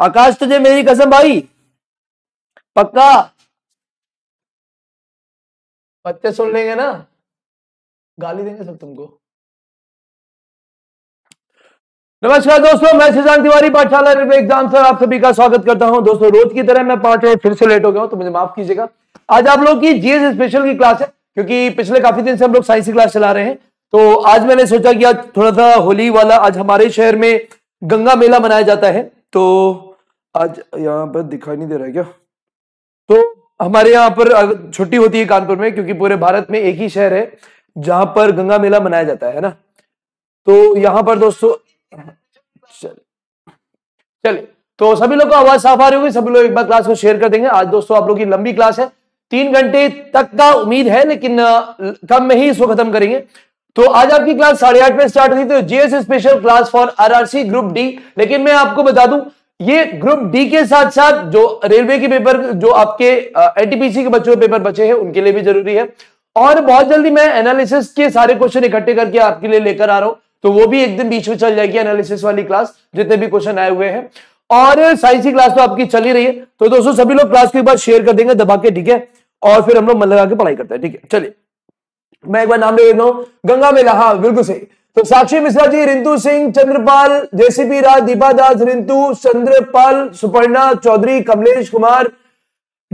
आकाश तुझे मेरी कसम भाई पक्का बच्चे सुन लेंगे ना गाली देंगे सब तुमको नमस्कार दोस्तों मैं सुशांत तिवारी पाठशाला रेलवे एग्जाम सर आप सभी का स्वागत करता हूं दोस्तों रोज की तरह मैं पांच फिर से लेट हो गया हूं तो मुझे माफ कीजिएगा आज आप लोग की जीएस स्पेशल की क्लास है क्योंकि पिछले काफी दिन से हम लोग साइंस की क्लास चला रहे हैं तो आज मैंने सोचा कि आज थोड़ा सा होली वाला आज हमारे शहर में गंगा मेला मनाया जाता है तो आज यहाँ पर दिखाई नहीं दे रहा है क्या तो हमारे यहाँ पर छुट्टी होती है कानपुर में क्योंकि पूरे भारत में एक ही शहर है जहां पर गंगा मेला मनाया जाता है ना तो यहाँ पर दोस्तों चल चलिए तो सभी लोग को आवाज साफ आ रही होगी सभी लोग एक बार क्लास को शेयर कर देंगे आज दोस्तों आप लोग की लंबी क्लास है तीन घंटे तक का उम्मीद है लेकिन कम में ही इसको खत्म करेंगे तो आज आपकी क्लास साढ़े आठ में स्टार्ट हुई तो GS special class for RRC group D लेकिन मैं आपको बता दूं ये ग्रुप डी के साथ साथ जो रेलवे के पेपर जो आपके एनटीपीसी के बच्चों के पेपर बचे हैं उनके लिए भी जरूरी है और बहुत जल्दी मैं एनालिसिस के सारे क्वेश्चन इकट्ठे करके आपके लिए लेकर आ रहा हूं तो वो भी एक दिन बीच में चल जाएगी एनालिसिस वाली क्लास जितने भी क्वेश्चन आए हुए हैं और साइंस की क्लास तो आपकी चल ही रही है तो दोस्तों सभी लोग क्लास को एक बार शेयर कर देंगे दबा के ठीक है और फिर हम लोग मन लगा के पढ़ाई करते हैं ठीक है चलिए मैं एक बार नाम ले लेता हूँ गंगा मेला हाँ बिल्कुल सही तो साक्षी मिश्रा जी रिंतु सिंह चंद्रपाल जेसीपी राज दीपादास रिंतु चंद्रपाल सुपर्णा चौधरी कमलेश कुमार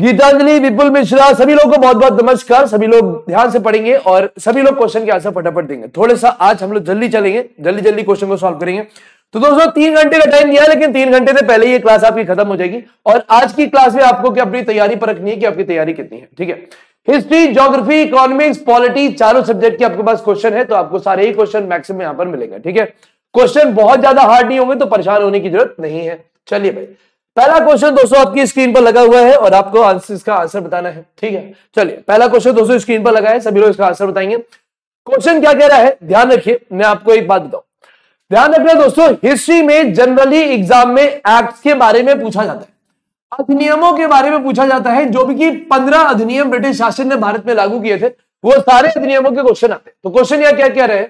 गीतांजलि विपुल मिश्रा सभी लोगों को बहुत बहुत नमस्कार सभी लोग ध्यान से पढ़ेंगे और सभी लोग क्वेश्चन के आंसर फटाफट देंगे थोड़े सा आज हम लोग जल्दी चलेंगे जल्दी जल्दी क्वेश्चन को सॉल्व करेंगे तो दोस्तों तीन घंटे का टाइम दिया लेकिन तीन घंटे से पहले ये क्लास आपकी खत्म हो जाएगी और आज की क्लास में आपको क्या अपनी तैयारी पर रखनी है कि आपकी तैयारी कितनी है ठीक है हिस्ट्री ज्योग्राफी इकोनॉमिक्स पॉलिटी चारों सब्जेक्ट के आपके पास क्वेश्चन है तो आपको सारे ही क्वेश्चन मैक्सिमम यहां पर मिलेगा ठीक है क्वेश्चन बहुत ज्यादा हार्ड नहीं होंगे तो परेशान होने की जरूरत नहीं है चलिए भाई पहला क्वेश्चन दोस्तों आपकी स्क्रीन पर लगा हुआ है और आपको आंसर इसका आंसर बताना है ठीक है चलिए पहला क्वेश्चन दोस्तों स्क्रीन पर लगा है सभी लोग इसका आंसर बताएंगे क्वेश्चन क्या कह रहा है ध्यान रखिए मैं आपको एक बात बताऊं ध्यान रखना दोस्तों हिस्ट्री में जनरली एग्जाम में एक्ट के बारे में पूछा जाता है अधिनियमों के बारे में पूछा जाता है जो भी कि पंद्रह अधिनियम ब्रिटिश शासन ने भारत में लागू किए थे वो सारे अधिनियमों के क्वेश्चन आते हैं तो क्वेश्चन यह क्या क्या रहे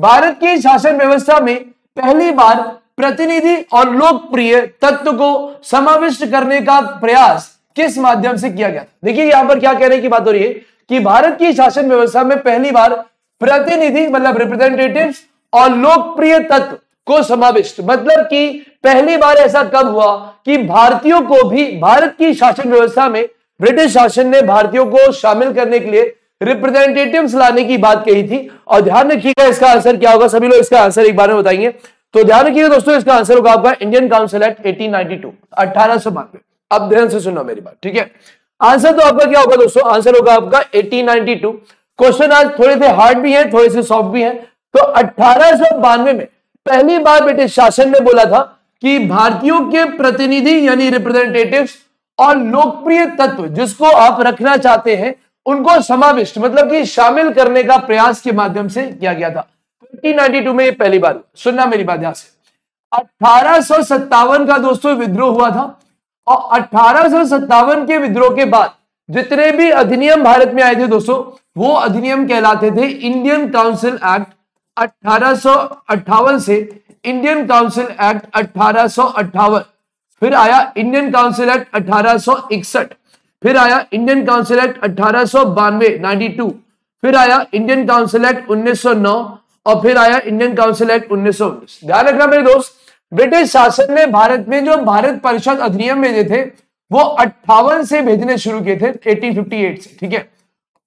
भारत की शासन व्यवस्था में पहली बार प्रतिनिधि और लोकप्रिय तत्व को समाविष्ट करने का प्रयास किस माध्यम से किया गया था देखिए यहां पर क्या कहने की बात हो रही है कि भारत की शासन व्यवस्था में पहली बार प्रतिनिधि मतलब रिप्रेजेंटेटिव्स और लोकप्रिय तत्व को समाविष्ट मतलब कि पहली बार ऐसा कब हुआ कि भारतीयों को भी भारत की शासन व्यवस्था में ब्रिटिश शासन ने भारतीयों को शामिल करने के लिए रिप्रेजेंटेटिव्स लाने की बात कही थी और ध्यान रखिएगा इसका आंसर क्या होगा सभी लोग इसका आंसर एक बार में बताएंगे तो ध्यान रखिएगा दोस्तों इसका आंसर होगा आपका Indian council act eighteen ninety two अठारह सौ बानवे अब ध्यान से सुनो मेरी बात ठीक है आंसर तो आपका क्या होगा दोस्तों आंसर होगा आपका 1892 क्वेश्चन आज थोड़े से हार्ड भी है थोड़े से सॉफ्ट भी है तो अठारह में पहली बार ब्रिटिश शासन ने बोला था कि भारतीयों के प्रतिनिधि यानी रिप्रेजेंटेटिव और लोकप्रिय तत्व जिसको आप रखना चाहते हैं उनको समाविष्ट मतलब कि शामिल करने का प्रयास के माध्यम से किया गया था 1992 में पहली बार सुनना मेरी बात यहां से अठारह का दोस्तों विद्रोह हुआ था और अठारह के विद्रोह के बाद जितने भी अधिनियम भारत में आए थे दोस्तों वो अधिनियम कहलाते थे इंडियन काउंसिल एक्ट अठारह से इंडियन काउंसिल एक्ट अठारह फिर आया इंडियन काउंसिल एक्ट अठारह फिर आया इंडियन काउंसिल एक्ट अठारह सौ फिर आया इंडियन काउंसिल एक्ट 1909 और फिर आया इंडियन काउंसिल एक्ट उन्नीस ध्यान रखना मेरे दोस्त ब्रिटिश शासन ने भारत में जो भारत परिषद अधिनियम भेजे थे वो अट्ठावन से भेजने शुरू किए थे 1858 से ठीक है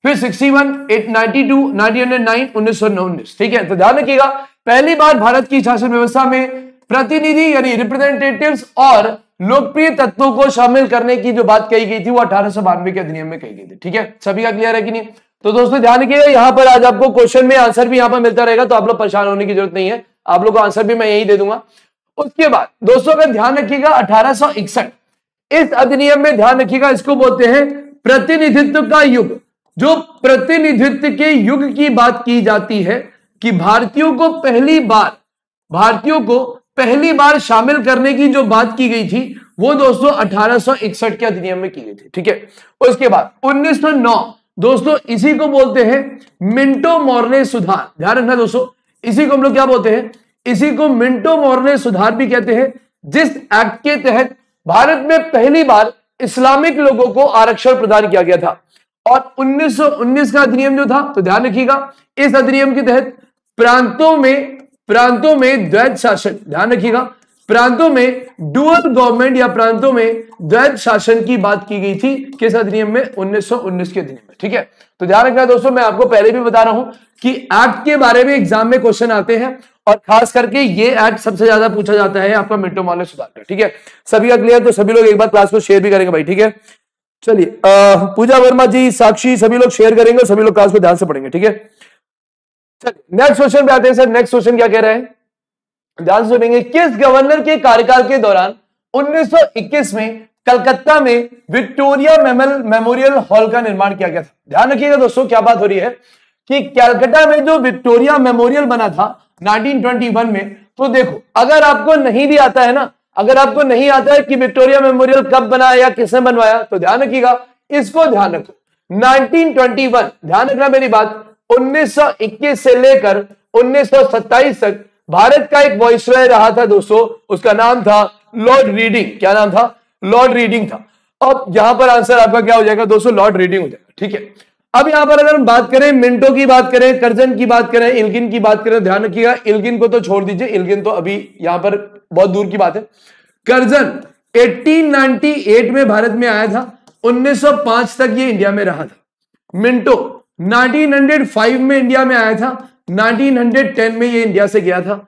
फिर 61, 892, 909, 1919 ठीक है तो ध्यान रखिएगा पहली बार भारत की शासन व्यवस्था में प्रतिनिधि यानी रिप्रेजेंटेटिव्स और लोकप्रिय तत्वों को शामिल करने की जो बात कही गई थी वो अठारह सौ बानवे के अधिनियम में कही गई थी ठीक है सभी का क्लियर है कि नहीं तो दोस्तों ध्यान रखिएगा यहाँ पर आज आपको क्वेश्चन में आंसर भी यहाँ पर मिलता रहेगा तो आप लोग परेशान होने की जरूरत नहीं है आप लोग को आंसर भी मैं यही दे दूंगा उसके बाद दोस्तों अगर ध्यान रखिएगा अठारह इस अधिनियम में ध्यान रखिएगा इसको बोलते हैं प्रतिनिधित्व का युग जो प्रतिनिधित्व के युग की बात की जाती है कि भारतीयों को पहली बार भारतीयों को पहली बार शामिल करने की जो बात की गई थी वो दोस्तों 1861 के अधिनियम में की गई थी ठीक है उसके बाद 1909 दोस्तों इसी को बोलते हैं मिंटो मोरने सुधार ध्यान रखना दोस्तों इसी को हम लोग क्या बोलते हैं इसी को मिंटो मोरने सुधार भी कहते हैं जिस एक्ट के तहत भारत में पहली बार इस्लामिक लोगों को आरक्षण प्रदान किया गया था और 1919 का अधिनियम जो था तो ध्यान रखिएगा इस अधिनियम के तहत प्रांतों में प्रांतों में द्वैत शासन ध्यान रखिएगा प्रांतों में डुअल गवर्नमेंट या प्रांतों में द्वैत शासन की बात की गई थी किस अधिनियम में 1919 के अधिनियम में ठीक है तो ध्यान रखना दोस्तों मैं आपको पहले भी बता रहा हूं कि एक्ट के बारे में एग्जाम में क्वेश्चन आते हैं और खास करके ये एक्ट सबसे ज्यादा पूछा जाता है आपका मिट्टो मॉल सुधार का ठीक है सभी का क्लियर तो सभी लोग एक बार क्लास को शेयर भी करेंगे भाई ठीक है चलिए पूजा वर्मा जी साक्षी सभी लोग शेयर करेंगे सभी लोग क्लास को ध्यान से पढ़ेंगे ठीक है चलिए नेक्स्ट क्वेश्चन पे आते हैं सर नेक्स्ट क्वेश्चन क्या कह रहे हैं ध्यान से सुनेंगे किस गवर्नर के कार्यकाल के दौरान 1921 में कलकत्ता में विक्टोरिया मेमल मेमोरियल हॉल का निर्माण किया गया था ध्यान रखिएगा दोस्तों क्या बात हो रही है कि कलकत्ता में जो विक्टोरिया मेमोरियल बना था 1921 में तो देखो अगर आपको नहीं भी आता है ना अगर आपको नहीं आता है कि विक्टोरिया मेमोरियल कब बनाया या किसने बनवाया तो ध्यान रखिएगा इसको ध्यान रखो 1921 ध्यान रखना मेरी बात 1921 से लेकर 1927 तक भारत का एक वॉइसराय रहा था दोस्तों उसका नाम था लॉर्ड रीडिंग क्या नाम था लॉर्ड रीडिंग था अब यहां पर आंसर आपका क्या हो जाएगा दोस्तों लॉर्ड रीडिंग हो जाएगा ठीक है अब यहां पर अगर हम बात करें मिंटो की बात करें करजन की बात करें इल्गिन की बात करें तो ध्यान रखिएगा इल्गिन को तो छोड़ दीजिए इल्गिन तो अभी यहां पर बहुत दूर की बात है करजन 1898 में भारत में आया था 1905 तक ये इंडिया में रहा था मिंटो 1905 में इंडिया में आया था 1910 में ये इंडिया से गया था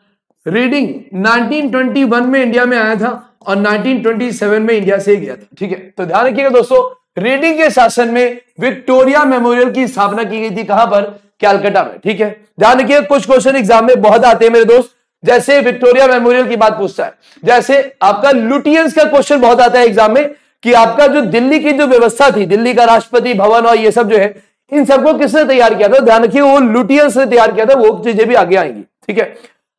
रीडिंग 1921 में इंडिया में आया था और 1927 में इंडिया से गया था ठीक है तो ध्यान रखिएगा दोस्तों रीडिंग के शासन में विक्टोरिया मेमोरियल की स्थापना की गई थी कहां पर कैलकटा में ठीक है ध्यान रखिएगा कुछ क्वेश्चन एग्जाम में बहुत आते हैं मेरे दोस्त जैसे विक्टोरिया मेमोरियल की बात पूछता है जैसे आपका लुटियंस का क्वेश्चन बहुत आता है एग्जाम में कि आपका जो दिल्ली की जो व्यवस्था थी दिल्ली का राष्ट्रपति भवन और ये सब जो है इन सबको किसने तैयार किया था ध्यान रखिए वो लुटियंस ने तैयार किया था वो चीजें भी आगे आएंगी ठीक है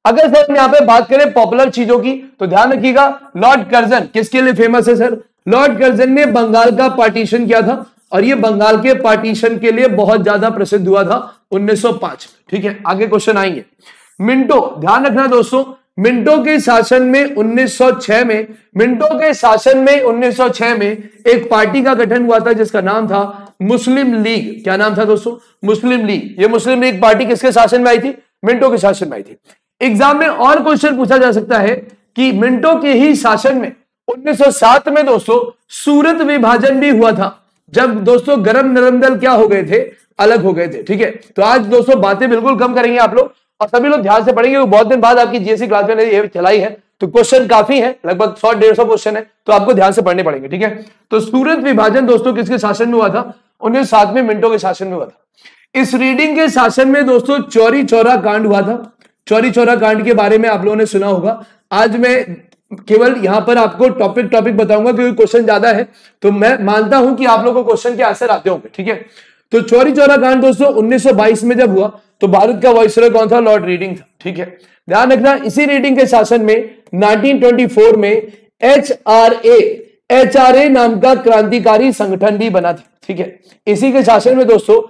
अगर सर यहाँ पे बात करें पॉपुलर चीजों की तो ध्यान रखिएगा लॉर्ड कर्जन किसके लिए फेमस है सर लॉर्ड कर्जन ने बंगाल का पार्टीशन किया था और ये बंगाल के पार्टीशन के लिए बहुत ज्यादा प्रसिद्ध हुआ था 1905 में ठीक है आगे क्वेश्चन आएंगे मिंटो ध्यान रखना दोस्तों मिंटो के शासन में 1906 में मिंटो के शासन में 1906 में एक पार्टी का गठन हुआ था जिसका नाम था मुस्लिम लीग क्या नाम था दोस्तों मुस्लिम लीग ये मुस्लिम लीग पार्टी किसके शासन में आई थी मिंटो के शासन में आई थी एग्जाम में और क्वेश्चन पूछा जा सकता है कि मिंटो के ही शासन में 1907 में दोस्तों सूरत विभाजन भी हुआ था जब दोस्तों गरम नरम दल क्या हो गए थे अलग हो गए थे ठीक है तो आज दोस्तों बातें बिल्कुल कम करेंगे आप लोग और सभी लोग ध्यान से पढ़ेंगे बहुत दिन बाद आपकी जीएससी क्लास में ये चलाई है तो क्वेश्चन काफी है लगभग सौ डेढ़ सौ क्वेश्चन है तो आपको ध्यान से पढ़ने पड़ेंगे ठीक है तो सूरत विभाजन दोस्तों किसके शासन में हुआ था उन्हें सातवें मिनटों के शासन में हुआ था इस रीडिंग के शासन में दोस्तों चौरी चौरा कांड हुआ था चौरी चौरा कांड के बारे में आप लोगों ने सुना होगा आज मैं केवल यहां पर आपको टॉपिक टॉपिक बताऊंगा क्योंकि क्वेश्चन ज्यादा है तो मैं मानता हूं कि आप लोगों को क्वेश्चन के आंसर आते होंगे ठीक है तो चौरी चौरा कांड दोस्तों 1922 में जब हुआ तो भारत का वॉइसरॉय कौन था लॉर्ड रीडिंग था ठीक है ध्यान रखना इसी रीडिंग के शासन में 1924 में H R A H R A नाम का क्रांतिकारी संगठन भी बना था ठीक है इसी के शासन में दोस्तों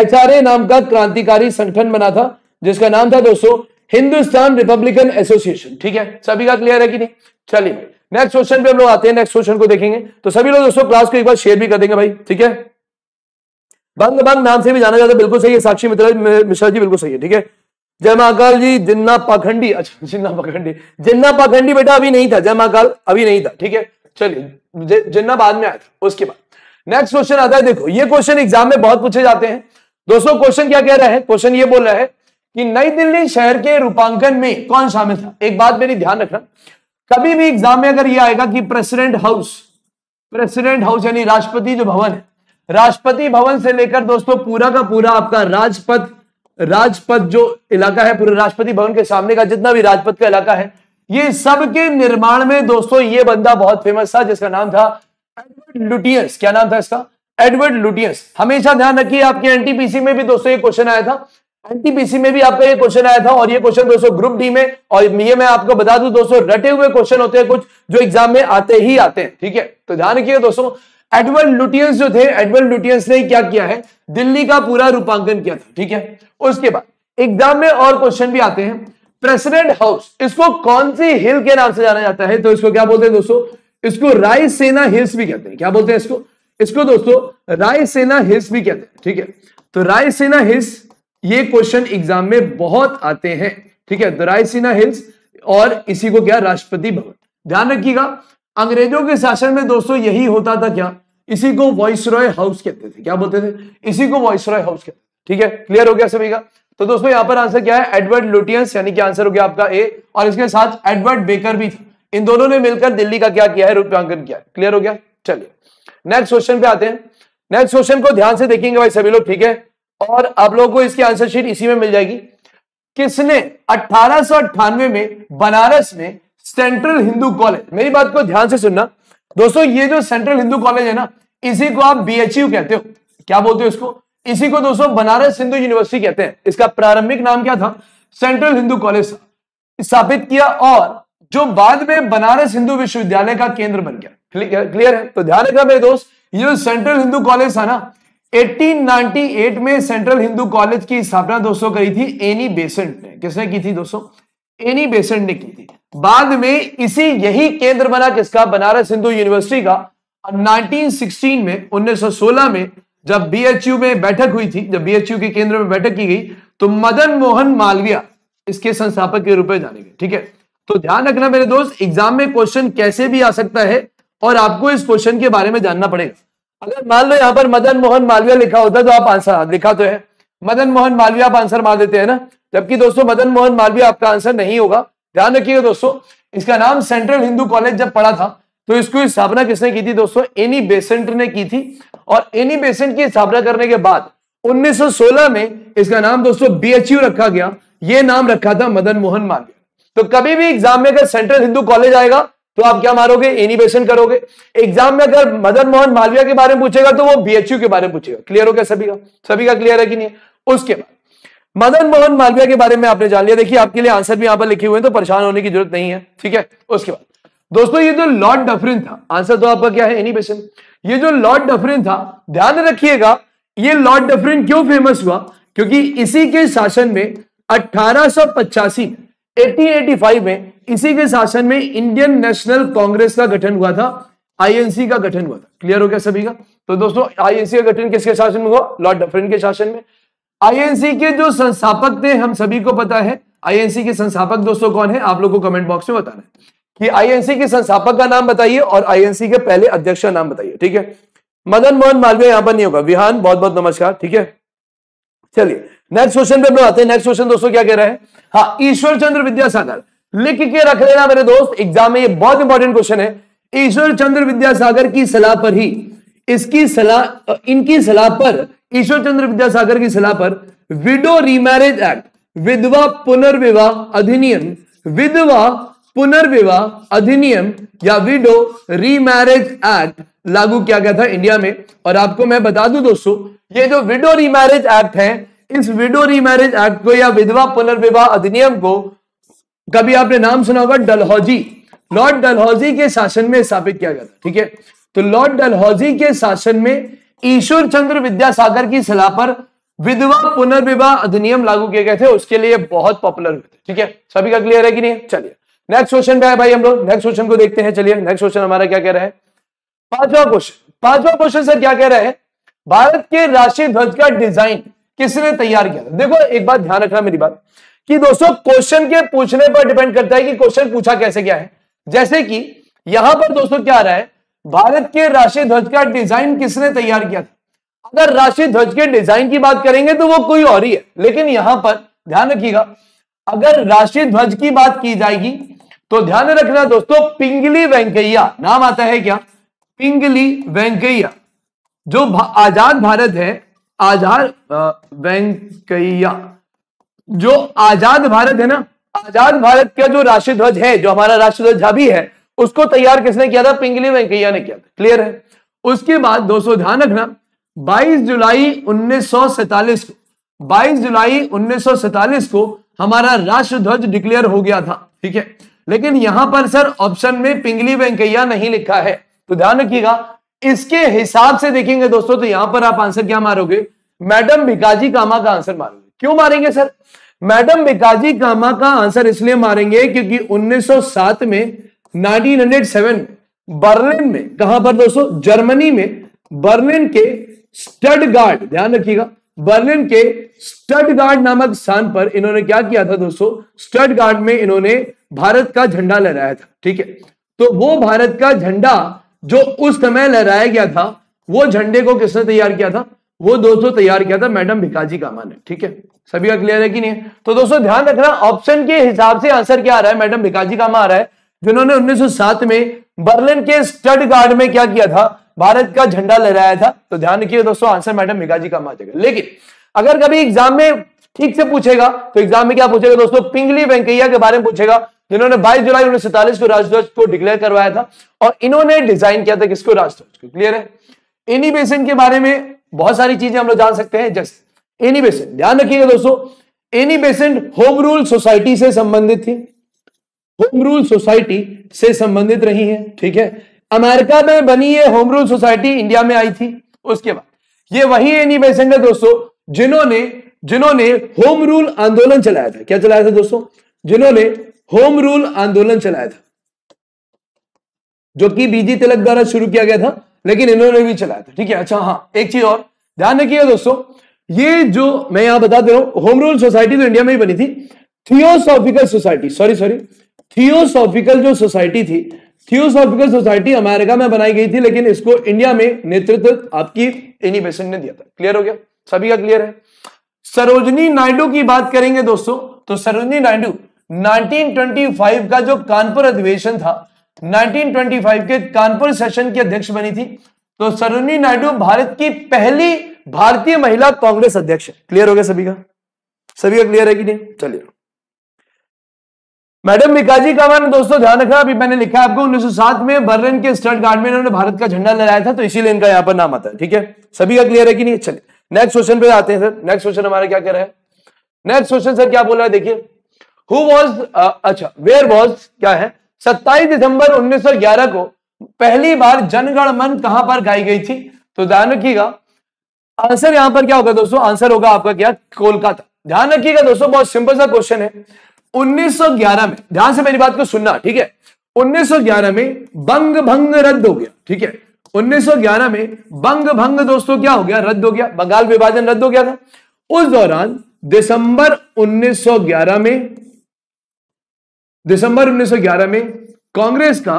एच आर ए नाम का क्रांतिकारी संगठन बना था जिसका नाम था दोस्तों हिंदुस्तान रिपब्लिकन एसोसिएशन ठीक है सभी का क्लियर है कि नहीं चलिए नेक्स्ट क्वेश्चन पे हम लोग आते हैं नेक्स्ट क्वेश्चन को देखेंगे तो सभी लोग दोस्तों क्लास को एक बार शेयर भी कर देंगे भाई ठीक है बंग बंग नाम से भी जाना जाता है बिल्कुल सही है साक्षी मित्र मिश्रा जी बिल्कुल सही है ठीक है जय महाकाल जी जिन्ना पाखंडी अच्छा जिन्ना पाखंडी जिन्ना पाखंडी बेटा अभी नहीं था जय महाकाल अभी नहीं था ठीक है चलिए जिन्ना बाद में आया था उसके बाद नेक्स्ट क्वेश्चन आता है देखो ये क्वेश्चन एग्जाम में बहुत पूछे जाते हैं दोस्तों क्वेश्चन क्या कह रहा है क्वेश्चन ये बोल रहा है कि नई दिल्ली शहर के रूपांकन में कौन शामिल था एक बात मेरी ध्यान रखना कभी भी एग्जाम में अगर ये आएगा कि प्रेसिडेंट हाउस प्रेसिडेंट हाउस यानी राष्ट्रपति जो भवन है राष्ट्रपति भवन से लेकर दोस्तों पूरा का पूरा आपका राजपथ राजपथ जो इलाका है पूरे राष्ट्रपति भवन के सामने का जितना भी राजपथ का इलाका है ये सब के निर्माण में दोस्तों ये बंदा बहुत फेमस था जिसका नाम था एडवर्ड लुटियस क्या नाम था इसका एडवर्ड लुटियस हमेशा ध्यान रखिए आपके एनटीपीसी में भी दोस्तों ये क्वेश्चन आया था एनटीपीसी में भी आपका ये क्वेश्चन आया था और ये क्वेश्चन दोस्तों ग्रुप डी में और ये मैं आपको बता दूं दोस्तों रटे हुए क्वेश्चन होते हैं कुछ जो एग्जाम में आते ही आते हैं ठीक है तो ध्यान रखिए दोस्तों एडवर्ड लुटियंस जो थे एडवर्ड लुटियंस ने क्या किया है दिल्ली का पूरा रूपांकन किया था ठीक है उसके बाद एग्जाम में और क्वेश्चन भी आते हैं प्रेसिडेंट हाउस इसको कौन सी हिल के नाम से जाना जाता है तो इसको क्या बोलते हैं दोस्तों इसको रायसेना हिल्स भी कहते हैं क्या बोलते हैं इसको इसको दोस्तों रायसेना हिल्स भी कहते हैं ठीक है तो रायसेना हिल्स ये क्वेश्चन एग्जाम में बहुत आते हैं ठीक है तो रायसेना हिल्स और इसी को क्या राष्ट्रपति भवन ध्यान रखिएगा अंग्रेजों के शासन में दोस्तों यही होता था क्या इसी को वॉइस रॉय हाउस कहते थे क्या बोलते थे इसी को वॉइस रॉय हाउस कहते ठीक है क्लियर हो गया सभी का तो दोस्तों यहां पर आंसर क्या है एडवर्ड लुटियंस यानी कि आंसर हो गया आपका ए और इसके साथ एडवर्ड बेकर भी था इन दोनों ने मिलकर दिल्ली का क्या किया है रूपांकन किया है क्लियर हो गया चलिए नेक्स्ट क्वेश्चन पे आते हैं नेक्स्ट क्वेश्चन को ध्यान से देखेंगे भाई सभी लोग ठीक है और आप लोगों को इसकी आंसर शीट इसी में मिल जाएगी किसने अठारह में बनारस में सेंट्रल हिंदू कॉलेज मेरी बात को ध्यान से सुनना दोस्तों ये जो सेंट्रल हिंदू कॉलेज है ना इसी को आप बी कहते हो क्या बोलते हो इसको इसी को दोस्तों बनारस हिंदू यूनिवर्सिटी कहते हैं इसका प्रारंभिक नाम क्या था सेंट्रल हिंदू कॉलेज स्थापित किया और जो बाद में बनारस हिंदू विश्वविद्यालय का केंद्र बन गया क्लियर है तो ध्यान रखना मेरे दोस्त ये जो सेंट्रल हिंदू कॉलेज था ना 1898 में सेंट्रल हिंदू कॉलेज की स्थापना दोस्तों करी थी एनी बेसेंट ने किसने की थी दोस्तों एनी बेसेंट ने की थी बाद में इसी यही केंद्र बना किसका बनारस हिंदू यूनिवर्सिटी का 1916 में 1916 में जब बीएचयू में बैठक हुई थी जब बीएचयू के केंद्र में बैठक की गई तो मदन मोहन मालविया इसके संस्थापक के रूप में जाने गए ठीक है तो ध्यान रखना मेरे दोस्त एग्जाम में क्वेश्चन कैसे भी आ सकता है और आपको इस क्वेश्चन के बारे में जानना पड़ेगा अगर मान लो यहां पर मदन मोहन मालविया लिखा होता तो आप आंसर लिखा तो है मदन मोहन मालविया आप आंसर मार देते हैं ना जबकि दोस्तों मदन मोहन मालवीय आपका आंसर नहीं होगा ध्यान रखिएगा दोस्तों इसका नाम सेंट्रल हिंदू कॉलेज जब पढ़ा था तो इसकी स्थापना किसने की थी दोस्तों एनी बेसेंट ने की थी और एनी बेसेंट की स्थापना करने के बाद 1916 में इसका नाम दोस्तों बीएचयू रखा गया ये नाम रखा था मदन मोहन मालवीय तो कभी भी एग्जाम में अगर सेंट्रल हिंदू कॉलेज आएगा तो आप क्या मारोगे एनी बेसेंट करोगे एग्जाम में अगर मदन मोहन मालवीय के बारे में पूछेगा तो वो बीएचयू के बारे में पूछेगा क्लियर हो गया सभी का सभी का क्लियर है कि नहीं उसके बाद मदन मोहन मालविया के बारे में आपने जान लिया देखिए आपके लिए आंसर भी यहां पर लिखे हुए हैं तो परेशान होने की जरूरत नहीं है ठीक है उसके बाद दोस्तों ये जो लॉर्ड डफरिन था आंसर तो आपका क्या है एनी बेसन ये जो लॉर्ड डफरिन था ध्यान रखिएगा ये लॉर्ड डफरिन क्यों फेमस हुआ क्योंकि इसी के शासन में अठारह सौ 1885 में इसी के शासन में इंडियन नेशनल कांग्रेस का गठन हुआ था आईएनसी का गठन हुआ था क्लियर हो गया सभी का तो दोस्तों आईएनसी का गठन किसके शासन में हुआ लॉर्ड डफरिन के शासन में आईएनसी के जो संस्थापक थे हम सभी को पता है आईएनसी के संस्थापक दोस्तों कौन है आप लोग को कमेंट बॉक्स में बताना है कि आईएनसी के संस्थापक का नाम बताइए और आईएनसी के पहले अध्यक्ष का नाम बताइए ठीक है मदन मोहन मालवीय यहां पर नहीं होगा विहान बहुत बहुत नमस्कार ठीक है चलिए नेक्स्ट क्वेश्चन पे हम लोग आते हैं नेक्स्ट क्वेश्चन दोस्तों क्या कह रहे हैं हाँ ईश्वर चंद्र विद्यासागर लिख के रख लेना मेरे दोस्त एग्जाम में ये बहुत इंपॉर्टेंट क्वेश्चन है ईश्वर चंद्र विद्यासागर की सलाह पर ही इसकी सलाह इनकी सलाह पर ईश्वर चंद्र विद्यासागर की सलाह पर विडो रीमैरिज एक्ट विधवा पुनर्विवाह अधिनियम विधवा पुनर्विवाह अधिनियम या विडो रीमैरिज एक्ट लागू किया गया था इंडिया में और आपको मैं बता दूं दोस्तों ये जो विडो रीमैरिज एक्ट है इस विडो रीमैरिज एक्ट को या विधवा पुनर्विवाह अधिनियम को कभी आपने नाम सुना होगा डलहौजी लॉर्ड डलहौजी के शासन में स्थापित किया गया था ठीक है तो लॉर्ड डलहौजी के शासन में ईश्वर चंद्र विद्यासागर की सलाह पर विधवा पुनर्विवाह अधिनियम लागू किए गए थे उसके लिए बहुत पॉपुलर हुए थे ठीक है सभी का क्लियर है कि नहीं चलिए नेक्स्ट क्वेश्चन पे है भाई हम लोग नेक्स्ट क्वेश्चन को देखते हैं चलिए नेक्स्ट क्वेश्चन हमारा क्या कह रहा है पांचवा क्वेश्चन पांचवा क्वेश्चन सर क्या कह रहा है भारत के राष्ट्रीय ध्वज का डिजाइन किसने तैयार किया था देखो एक बात ध्यान रखना मेरी बात कि दोस्तों क्वेश्चन के पूछने पर डिपेंड करता है कि क्वेश्चन पूछा कैसे क्या है जैसे कि यहां पर दोस्तों क्या आ रहा है भारत के राष्ट्रीय ध्वज का डिजाइन किसने तैयार किया था अगर राष्ट्रीय ध्वज के डिजाइन की बात करेंगे तो वो कोई और ही है लेकिन यहां पर ध्यान रखिएगा अगर राष्ट्रीय ध्वज की बात की जाएगी तो ध्यान रखना दोस्तों पिंगली वेंकैया नाम आता है क्या पिंगली वेंकैया जो भा, आजाद भारत है आजाद वेंकैया जो आजाद भारत है ना आजाद भारत का जो राष्ट्रीय ध्वज है जो हमारा राष्ट्रीय ध्वज भी है उसको तैयार किसने किया था पिंगली वेंकैया ने किया था क्लियर है उसके बाद दोस्तों ध्यान रखना 22 जुलाई 1947 को 22 जुलाई 1947 को हमारा राष्ट्र ध्वज डिक्लेयर हो गया था ठीक है लेकिन यहां पर सर ऑप्शन में पिंगली वेंकैया नहीं लिखा है तो ध्यान रखिएगा इसके हिसाब से देखेंगे दोस्तों तो यहां पर आप आंसर क्या मारोगे मैडम भिकाजी कामा का आंसर मारोगे क्यों मारेंगे सर मैडम भिकाजी कामा का आंसर इसलिए मारेंगे क्योंकि 1907 में 1907 में बर्लिन में कहां पर दोस्तों जर्मनी में बर्लिन के स्टडगार्ड ध्यान रखिएगा बर्लिन के स्टडगार्ड नामक स्थान पर इन्होंने क्या किया था दोस्तों स्टडगार्ड में इन्होंने भारत का झंडा लहराया था ठीक है तो वो भारत का झंडा जो उस समय लहराया गया था वो झंडे को किसने तैयार किया था वो दोस्तों तैयार किया था मैडम भिकाजी कामा ने ठीक है सभी का क्लियर है कि नहीं तो दोस्तों ध्यान रखना ऑप्शन के हिसाब से आंसर क्या आ रहा है मैडम भिकाजी कामा आ रहा है जिन्होंने 1907 में बर्लिन के स्टड गार्ड में क्या किया था भारत का झंडा लहराया था तो ध्यान रखिए दोस्तों आंसर मैडम मेघा का आ लेकिन अगर कभी एग्जाम में ठीक से पूछेगा तो एग्जाम में क्या पूछेगा दोस्तों पिंगली वेंकैया के बारे में पूछेगा जिन्होंने 22 जुलाई उन्नीस को राजध्वज को डिक्लेयर करवाया था और इन्होंने डिजाइन किया था किसको राजध्वज को क्लियर है एनिबेशन के बारे में बहुत सारी चीजें हम लोग जान सकते हैं जस्ट एनिबेशन ध्यान रखिएगा दोस्तों एनिबेसेंट होम रूल सोसाइटी से संबंधित थी होम रूल सोसाइटी से संबंधित रही है ठीक है अमेरिका में बनी ये होम रूल सोसाइटी इंडिया में आई थी उसके बाद ये वही एनी बेसेंट है दोस्तों जिन्होंने जिन्होंने होम रूल आंदोलन चलाया था क्या चलाया था दोस्तों जिन्होंने होम रूल आंदोलन चलाया था जो कि बीजी तिलक द्वारा शुरू किया गया था लेकिन इन्होंने भी चलाया था ठीक है अच्छा हाँ एक चीज और ध्यान रखिए दोस्तों ये जो मैं यहां बता दे रहा हूं होम रूल सोसाइटी तो इंडिया में ही बनी थी theosophical society sorry sorry theosophical जो सोसाइटी थी थियोसॉफिकल सोसाइटी अमेरिका में बनाई गई थी लेकिन इसको इंडिया में नेतृत्व आपकी इनी बेसेंट ने दिया था क्लियर हो गया सभी का क्लियर है सरोजनी नायडू की बात करेंगे दोस्तों तो सरोजनी नायडू 1925 का जो कानपुर अधिवेशन था 1925 के कानपुर सेशन की अध्यक्ष बनी थी तो सरोजनी नायडू भारत की पहली भारतीय महिला कांग्रेस अध्यक्ष क्लियर हो गया सभी का सभी का क्लियर है कि नहीं चलिए मैडम मिकाजी का मैंने दोस्तों ध्यान रखना अभी मैंने लिखा है आपको 1907 में बर्लिन के स्टर्ट गार्ड में इन्होंने भारत का झंडा लहराया था तो इसीलिए इनका यहाँ पर नाम आता है ठीक है सभी का क्लियर है कि नहीं चलिए नेक्स्ट क्वेश्चन पे आते हैं सर नेक्स्ट क्वेश्चन हमारा क्या कह रहा है नेक्स्ट क्वेश्चन सर क्या बोल रहा है देखिए हु वॉज अच्छा वेयर वॉज क्या है सत्ताईस दिसंबर ग्यारह को पहली बार जनगण मन कहां पर गाई गई थी तो ध्यान रखिएगा आंसर यहां पर क्या होगा दोस्तों आंसर होगा आपका क्या कोलकाता ध्यान रखिएगा दोस्तों बहुत सिंपल सा क्वेश्चन है 1911 में ध्यान से मेरी बात को सुनना ठीक है 1911 में बंग भंग रद्द हो गया ठीक है 1911 में बंग भंग दोस्तों क्या हो गया रद्द हो गया बंगाल विभाजन रद्द हो गया था उस दौरान दिसंबर 1911 में दिसंबर 1911 में कांग्रेस का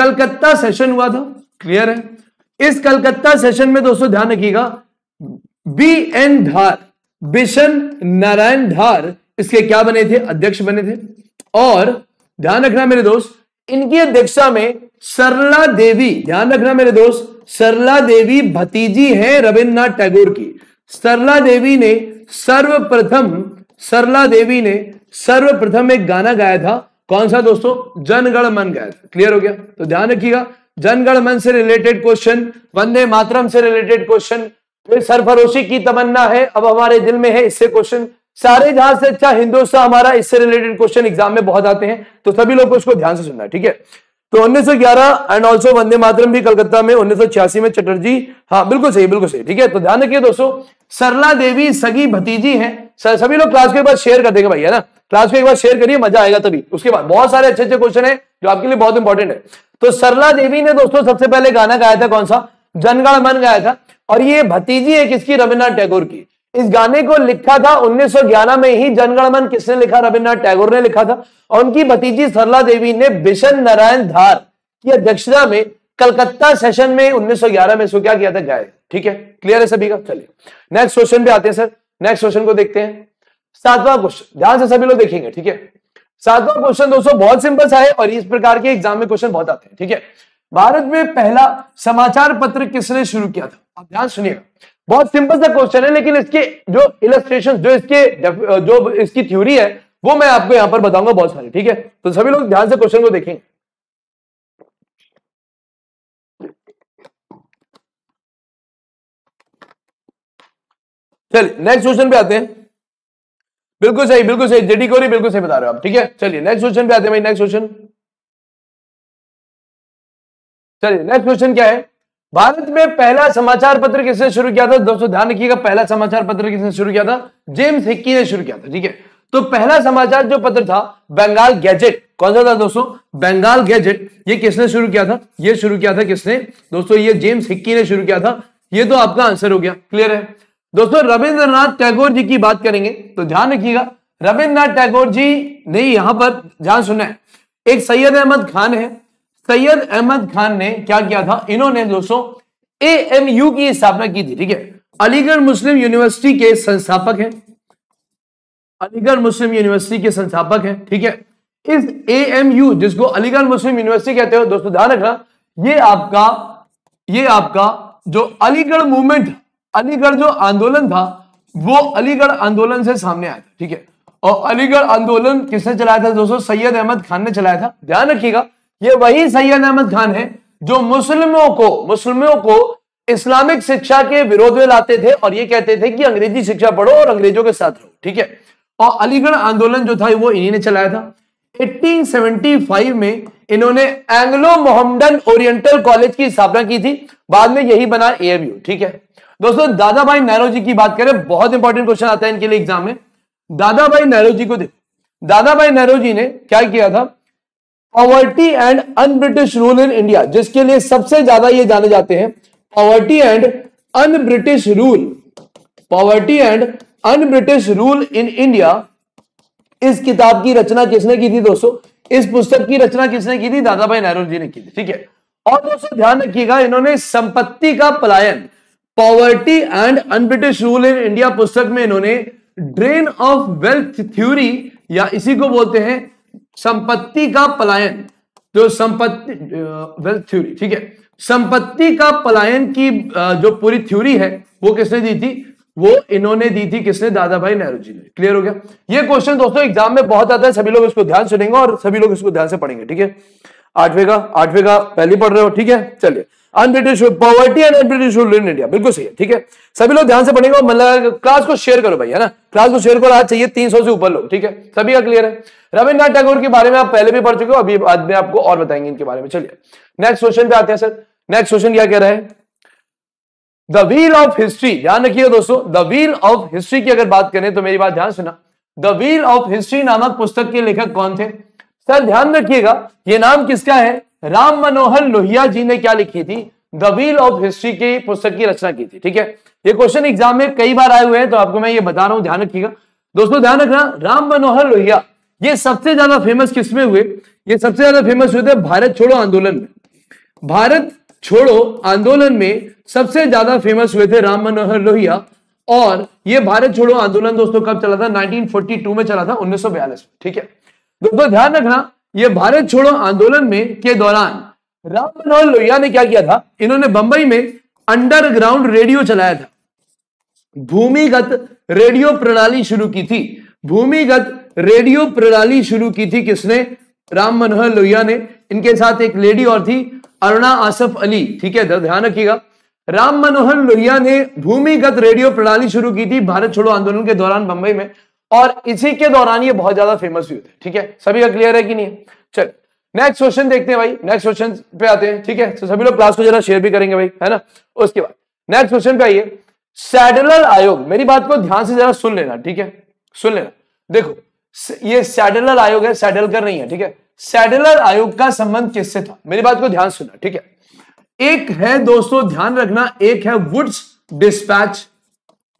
कलकत्ता सेशन हुआ था क्लियर है इस कलकत्ता सेशन में दोस्तों ध्यान रखिएगा बी एन धार बिशन नारायण धार इसके क्या बने थे अध्यक्ष बने थे और ध्यान रखना मेरे दोस्त इनकी अध्यक्षता में सरला देवी ध्यान रखना मेरे दोस्त सरला देवी भतीजी है रविन्द्रनाथ टैगोर की सरला देवी ने सर्वप्रथम सरला देवी ने सर्वप्रथम एक गाना गाया था कौन सा दोस्तों जनगण मन गाया था क्लियर हो गया तो ध्यान रखिएगा जनगण मन से रिलेटेड क्वेश्चन वंदे मातरम से रिलेटेड क्वेश्चन फिर सरफरोशी की तमन्ना है अब हमारे दिल में है इससे क्वेश्चन सारे जहां से अच्छा हिंदुस्तान हमारा इससे रिलेटेड क्वेश्चन एग्जाम में बहुत आते हैं तो सभी लोग को इसको ध्यान से सुनना है ठीक है तो 1911 एंड ऑल्सो वंदे मातरम भी कलकत्ता में उन्नीस में चटर्जी हाँ बिल्कुल सही बिल्कुल सही ठीक है तो ध्यान रखिए दोस्तों सरला देवी सगी भतीजी हैं सभी लोग क्लास के बार शेयर कर देंगे भैया ना क्लास को एक बार शेयर करिए मजा आएगा तभी उसके बाद बहुत सारे अच्छे अच्छे क्वेश्चन है जो आपके लिए बहुत इंपॉर्टेंट है तो सरला देवी ने दोस्तों सबसे पहले गाना गाया था कौन सा जनगण मन गाया था और ये भतीजी है किसकी रविन्द्रनाथ टैगोर की इस गाने को लिखा था 1911 में ही जनगणमन किसने लिखा रविन्द्रनाथ टैगोर ने लिखा था और उनकी भतीजी सरला देवी ने बिशन नारायण धार की अध्यक्षता में कलकत्ता सेशन में 1911 में इसको क्या किया था गाय ठीक है क्लियर है सभी का चलिए नेक्स्ट क्वेश्चन भी आते हैं सर नेक्स्ट क्वेश्चन को देखते हैं सातवां क्वेश्चन ध्यान से सभी लोग देखेंगे ठीक है सातवां क्वेश्चन दोस्तों बहुत सिंपल सा है और इस प्रकार के एग्जाम में क्वेश्चन बहुत आते हैं ठीक है थीके? भारत में पहला समाचार पत्र किसने शुरू किया था आप ध्यान सुनिएगा बहुत सिंपल सा क्वेश्चन है लेकिन इसके जो इलेट्रेशन जो इसके जो इसकी थ्योरी है वो मैं आपको यहां पर बताऊंगा बहुत सारी ठीक है तो सभी लोग ध्यान से क्वेश्चन को देखेंगे चलिए नेक्स्ट क्वेश्चन पे आते हैं बिल्कुल सही बिल्कुल सही जेडी कोरी बिल्कुल सही बता रहे हो आप ठीक है चलिए नेक्स्ट क्वेश्चन पे आते हैं भाई नेक्स्ट क्वेश्चन चलिए नेक्स्ट क्वेश्चन क्या है भारत में पहला समाचार पत्र किसने शुरू किया था दोस्तों ध्यान रखिएगा पहला समाचार पत्र किसने शुरू किया था जेम्स हिक्की ने शुरू किया था ठीक है तो पहला समाचार जो पत्र था बंगाल गैजेट कौन सा था दोस्तों बंगाल गैजेट ये किसने शुरू किया था ये शुरू किया था किसने दोस्तों ये जेम्स हिक्की ने शुरू किया था ये तो आपका आंसर हो गया क्लियर है दोस्तों रविंद्रनाथ टैगोर जी की बात करेंगे तो ध्यान रखिएगा रविन्द्रनाथ टैगोर जी नहीं यहां पर ध्यान सुना है एक सैयद अहमद खान है सैयद अहमद खान ने क्या किया था इन्होंने दोस्तों ए की स्थापना की थी ठीक है अलीगढ़ मुस्लिम यूनिवर्सिटी के संस्थापक हैं अलीगढ़ मुस्लिम यूनिवर्सिटी के संस्थापक हैं ठीक है इस ए यू जिसको अलीगढ़ मुस्लिम यूनिवर्सिटी कहते हो दोस्तों ध्यान रखना ये आपका ये आपका जो अलीगढ़ मूवमेंट अलीगढ़ जो आंदोलन था वो अलीगढ़ आंदोलन से सामने आया था ठीक है और अलीगढ़ आंदोलन किसने चलाया था दोस्तों सैयद अहमद खान ने चलाया था ध्यान रखिएगा ये वही सैयद अहमद खान है जो मुस्लिमों को मुस्लिमों को इस्लामिक शिक्षा के विरोध में लाते थे और ये कहते थे कि अंग्रेजी शिक्षा पढ़ो और अंग्रेजों के साथ रहो ठीक है और अलीगढ़ आंदोलन जो था वो इन्हीं ने चलाया था 1875 में इन्होंने एंग्लो मोहम्मडन ओरिएंटल कॉलेज की स्थापना की थी बाद में यही बना एएमयू ठीक है दोस्तों दादा भाई नेहरू जी की बात करें बहुत इंपॉर्टेंट क्वेश्चन आता है इनके लिए एग्जाम में दादा भाई नेहरू जी को देखो दादा भाई नेहरू जी ने क्या किया था poverty and unBritish rule in India जिसके लिए सबसे ज्यादा ये जाने जाते हैं poverty and unBritish rule poverty and unBritish rule in India इस किताब की रचना किसने की थी दोस्तों इस पुस्तक की रचना किसने की थी दादा भाई नेहरू जी ने की थी ठीक है और दोस्तों ध्यान रखिएगा इन्होंने संपत्ति का पलायन poverty and unBritish rule in India पुस्तक में इन्होंने ड्रेन ऑफ वेल्थ थ्योरी या इसी को बोलते हैं संपत्ति का पलायन जो संपत्ति वेल्थ थ्योरी ठीक है संपत्ति का पलायन की जो पूरी थ्योरी है वो किसने दी थी वो इन्होंने दी थी किसने दादा भाई नेहरू जी ने क्लियर हो गया ये क्वेश्चन दोस्तों एग्जाम में बहुत आता है सभी लोग इसको ध्यान सुनेंगे और सभी लोग इसको ध्यान से पढ़ेंगे ठीक है आठवें का आठवें का पहले पढ़ रहे हो ठीक है चलिए unBritish poverty and unBritish rule in India बिल्कुल सही है ठीक है सभी लोग ध्यान से पढ़ेगा मतलब क्लास को शेयर करो भाई है ना क्लास को शेयर करो आज चाहिए 300 से ऊपर लोग ठीक है सभी का क्लियर है रविन्द्रनाथ टैगोर के बारे में आप पहले भी पढ़ चुके हो अभी आज में आपको और बताएंगे इनके बारे में चलिए नेक्स्ट क्वेश्चन पे आते हैं सर नेक्स्ट क्वेश्चन क्या कह रहे हैं द व्हील ऑफ हिस्ट्री ध्यान रखिएगा दोस्तों द व्हील ऑफ हिस्ट्री की अगर बात करें तो मेरी बात ध्यान सुना द व्हील ऑफ हिस्ट्री नामक पुस्तक के लेखक कौन थे सर ध्यान रखिएगा ये नाम किसका है राम मनोहर लोहिया जी ने क्या लिखी थी द व्हील ऑफ हिस्ट्री की पुस्तक की रचना की थी ठीक है ये क्वेश्चन एग्जाम में कई बार आए हुए हैं तो आपको मैं ये बता रहा हूं ध्यान रखिएगा दोस्तों ध्यान रखना राम मनोहर लोहिया ये सबसे ज्यादा फेमस किसमें हुए ये सबसे ज्यादा फेमस हुए थे भारत छोड़ो आंदोलन में भारत छोड़ो आंदोलन में सबसे ज्यादा फेमस हुए थे राम मनोहर लोहिया और ये भारत छोड़ो आंदोलन दोस्तों कब चला था 1942 में चला था 1942 में ठीक है दोस्तों ध्यान रखना ये भारत छोड़ो आंदोलन में के दौरान राम मनोहर लोहिया ने क्या किया था इन्होंने बंबई में अंडरग्राउंड रेडियो चलाया था भूमिगत रेडियो प्रणाली शुरू की थी भूमिगत रेडियो प्रणाली शुरू की थी किसने राम मनोहर लोहिया ने इनके साथ एक लेडी और थी अरुणा आसफ अली ठीक है ध्यान रखिएगा राम मनोहर लोहिया ने भूमिगत रेडियो प्रणाली शुरू की थी भारत छोड़ो आंदोलन के दौरान बंबई में और इसी के दौरान ये बहुत ज्यादा फेमस हुए थे ठीक है सभी का क्लियर है कि नहीं चल नेक्स्ट क्वेश्चन देखते हैं भाई नेक्स्ट क्वेश्चन पे आते हैं ठीक है तो सभी लोग क्लास को जरा शेयर भी करेंगे भाई है ना उसके बाद नेक्स्ट क्वेश्चन पे आइए सैडलर आयोग मेरी बात को ध्यान से जरा सुन लेना ठीक है सुन लेना देखो ये सैडलर आयोग है सैडल कर नहीं है ठीक है सैडलर आयोग का संबंध किससे था मेरी बात को ध्यान सुनना ठीक है एक है दोस्तों ध्यान रखना एक है वुड्स डिस्पैच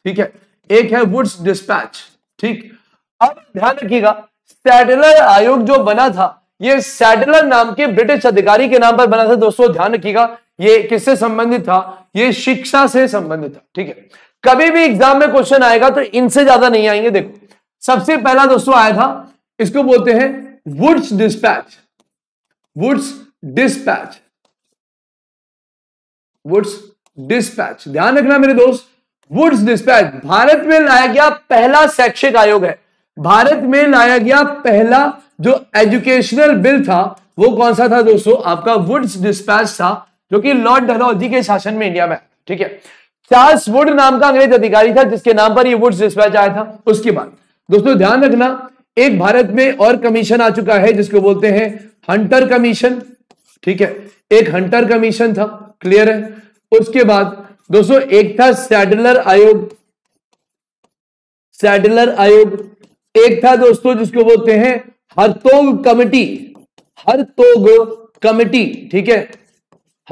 ठीक है एक है वुड्स डिस्पैच ठीक अब ध्यान रखिएगा सैडलर आयोग जो बना था ये सैडलर नाम के ब्रिटिश अधिकारी के नाम पर बना था दोस्तों ध्यान रखिएगा ये किससे संबंधित था ये शिक्षा से संबंधित था ठीक है कभी भी एग्जाम में क्वेश्चन आएगा तो इनसे ज्यादा नहीं आएंगे देखो सबसे पहला दोस्तों आया था इसको बोलते हैं Wood's dispatch Wood's dispatch Wood's dispatch ध्यान रखना मेरे दोस्त वुड्स डिस्पैच भारत में लाया गया पहला शैक्षिक आयोग है भारत में लाया गया पहला जो एजुकेशनल बिल था वो कौन सा था दोस्तों आपका वुड्स डिस्पैच था जो कि लॉर्ड डलहौजी के शासन में इंडिया में ठीक है चार्ल्स वुड नाम का अंग्रेज अधिकारी था जिसके नाम पर ये वुड्स डिस्पैच आया था उसके बाद दोस्तों ध्यान रखना एक भारत में और कमीशन आ चुका है जिसको बोलते हैं हंटर कमीशन ठीक है एक हंटर कमीशन था क्लियर है उसके बाद दोस्तों एक था सैडलर आयोग सैडलर आयोग एक था दोस्तों जिसको बोलते हैं हरतोग कमिटी हरतोग कमिटी ठीक है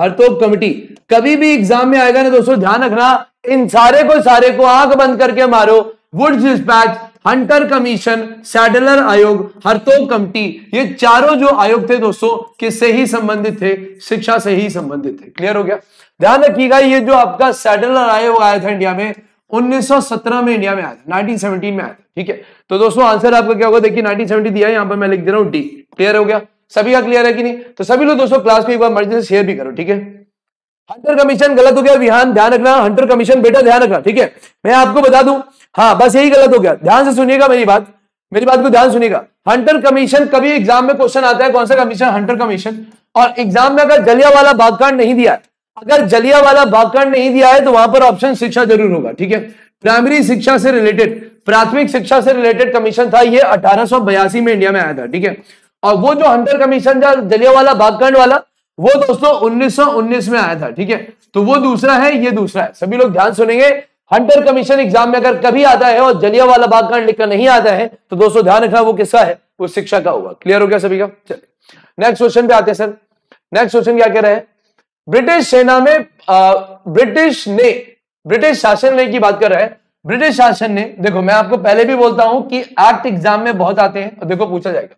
हरतोग कमिटी कभी भी एग्जाम में आएगा ना दोस्तों ध्यान रखना इन सारे को सारे को आंख बंद करके मारो Wood's dispatch Hunter commission Sadler आयोग हरतोग कमटी ये चारों जो आयोग थे दोस्तों किससे ही संबंधित थे शिक्षा से ही संबंधित थे क्लियर हो गया ध्यान रखिएगा ये जो आपका सैडलर आयोग आया था इंडिया में 1917 में इंडिया में आया था 1917 में आया था ठीक है तो दोस्तों आंसर आपका क्या होगा देखिए 1970 दिया है यहाँ पर मैं लिख दे रहा हूँ डी क्लियर हो गया सभी का क्लियर है कि नहीं तो सभी लोग दोस्तों क्लास को एक बार मर्जी से शेयर भी करो ठीक है हंटर कमीशन गलत हो गया विहान ध्यान रखना हंटर कमीशन बेटा ध्यान रखना ठीक है मैं आपको बता दू हाँ बस यही गलत हो गया ध्यान से सुनिएगा मेरी बात मेरी बात को ध्यान सुनिएगा हंटर कमीशन कभी एग्जाम में क्वेश्चन आता है कौन सा कमीशन हंटर कमीशन और एग्जाम में अगर जलिया वाला बागकांड नहीं दिया है अगर जलिया वाला बागकांड नहीं दिया है तो वहां पर ऑप्शन शिक्षा जरूर होगा ठीक है प्राइमरी शिक्षा से रिलेटेड प्राथमिक शिक्षा से रिलेटेड कमीशन था ये अठारह में इंडिया में आया था ठीक है और वो जो हंटर कमीशन था जलिया वाला बागकांड वाला वो दोस्तों 1919 में आया था ठीक है तो वो दूसरा है ये दूसरा है सभी लोग ध्यान सुनेंगे हंटर कमीशन एग्जाम में अगर कभी आता है और जलिया वाला बाग कांड लिखकर नहीं आता है तो दोस्तों ध्यान रखना वो किसका है वो शिक्षा का होगा क्लियर हो गया सभी का चलिए नेक्स्ट क्वेश्चन पे आते हैं सर नेक्स्ट क्वेश्चन क्या कह रहे हैं ब्रिटिश सेना में ब्रिटिश ने ब्रिटिश शासन ने की बात कर रहा है ब्रिटिश शासन ने देखो मैं आपको पहले भी बोलता हूं कि एक्ट एग्जाम में बहुत आते हैं और देखो पूछा जाएगा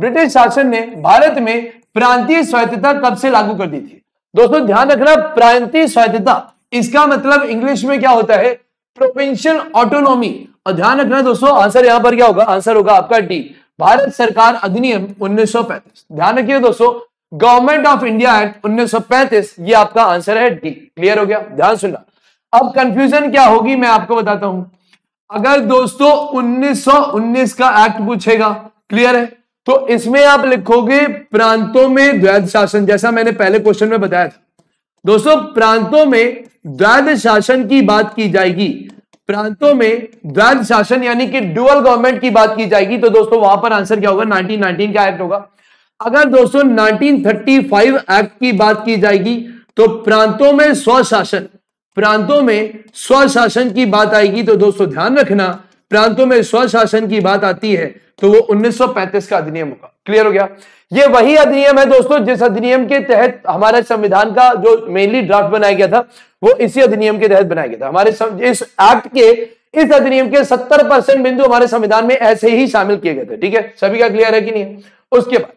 ब्रिटिश शासन ने भारत में प्रांतीय स्वायत्तता कब से लागू कर दी थी दोस्तों ध्यान रखना प्रांतीय स्वायत्तता इसका मतलब इंग्लिश में क्या होता है प्रोविंशियल ऑटोनॉमी और ध्यान रखना दोस्तों आंसर यहां पर क्या होगा आंसर होगा आपका डी भारत सरकार अधिनियम 1935 ध्यान रखिए दोस्तों गवर्नमेंट ऑफ इंडिया एक्ट 1935 ये आपका आंसर है डी क्लियर हो गया ध्यान सुनना अब कंफ्यूजन क्या होगी मैं आपको बताता हूं अगर दोस्तों 1919 का एक्ट पूछेगा क्लियर है तो इसमें आप लिखोगे प्रांतों में द्वैध शासन जैसा मैंने पहले क्वेश्चन में बताया था दोस्तों प्रांतों में द्वैध शासन की बात की जाएगी प्रांतों में द्वैध शासन यानी कि ड्यूअल गवर्नमेंट की बात की जाएगी तो दोस्तों वहां पर आंसर क्या होगा 1919 का एक्ट होगा अगर दोस्तों 1935 एक्ट की बात की जाएगी तो प्रांतों में स्वशासन प्रांतों में स्वशासन की बात आएगी तो दोस्तों ध्यान रखना प्रांतों में स्वशासन की बात आती है तो वो 1935 का अधिनियम होगा क्लियर हो गया ये वही अधिनियम है दोस्तों जिस अधिनियम के तहत हमारे संविधान का जो मेनली ड्राफ्ट बनाया गया था वो इसी अधिनियम के तहत बनाया गया था हमारे सम... इस एक्ट के इस अधिनियम के 70 परसेंट बिंदु हमारे संविधान में ऐसे ही शामिल किए गए थे ठीक है सभी का क्लियर है कि नहीं उसके बाद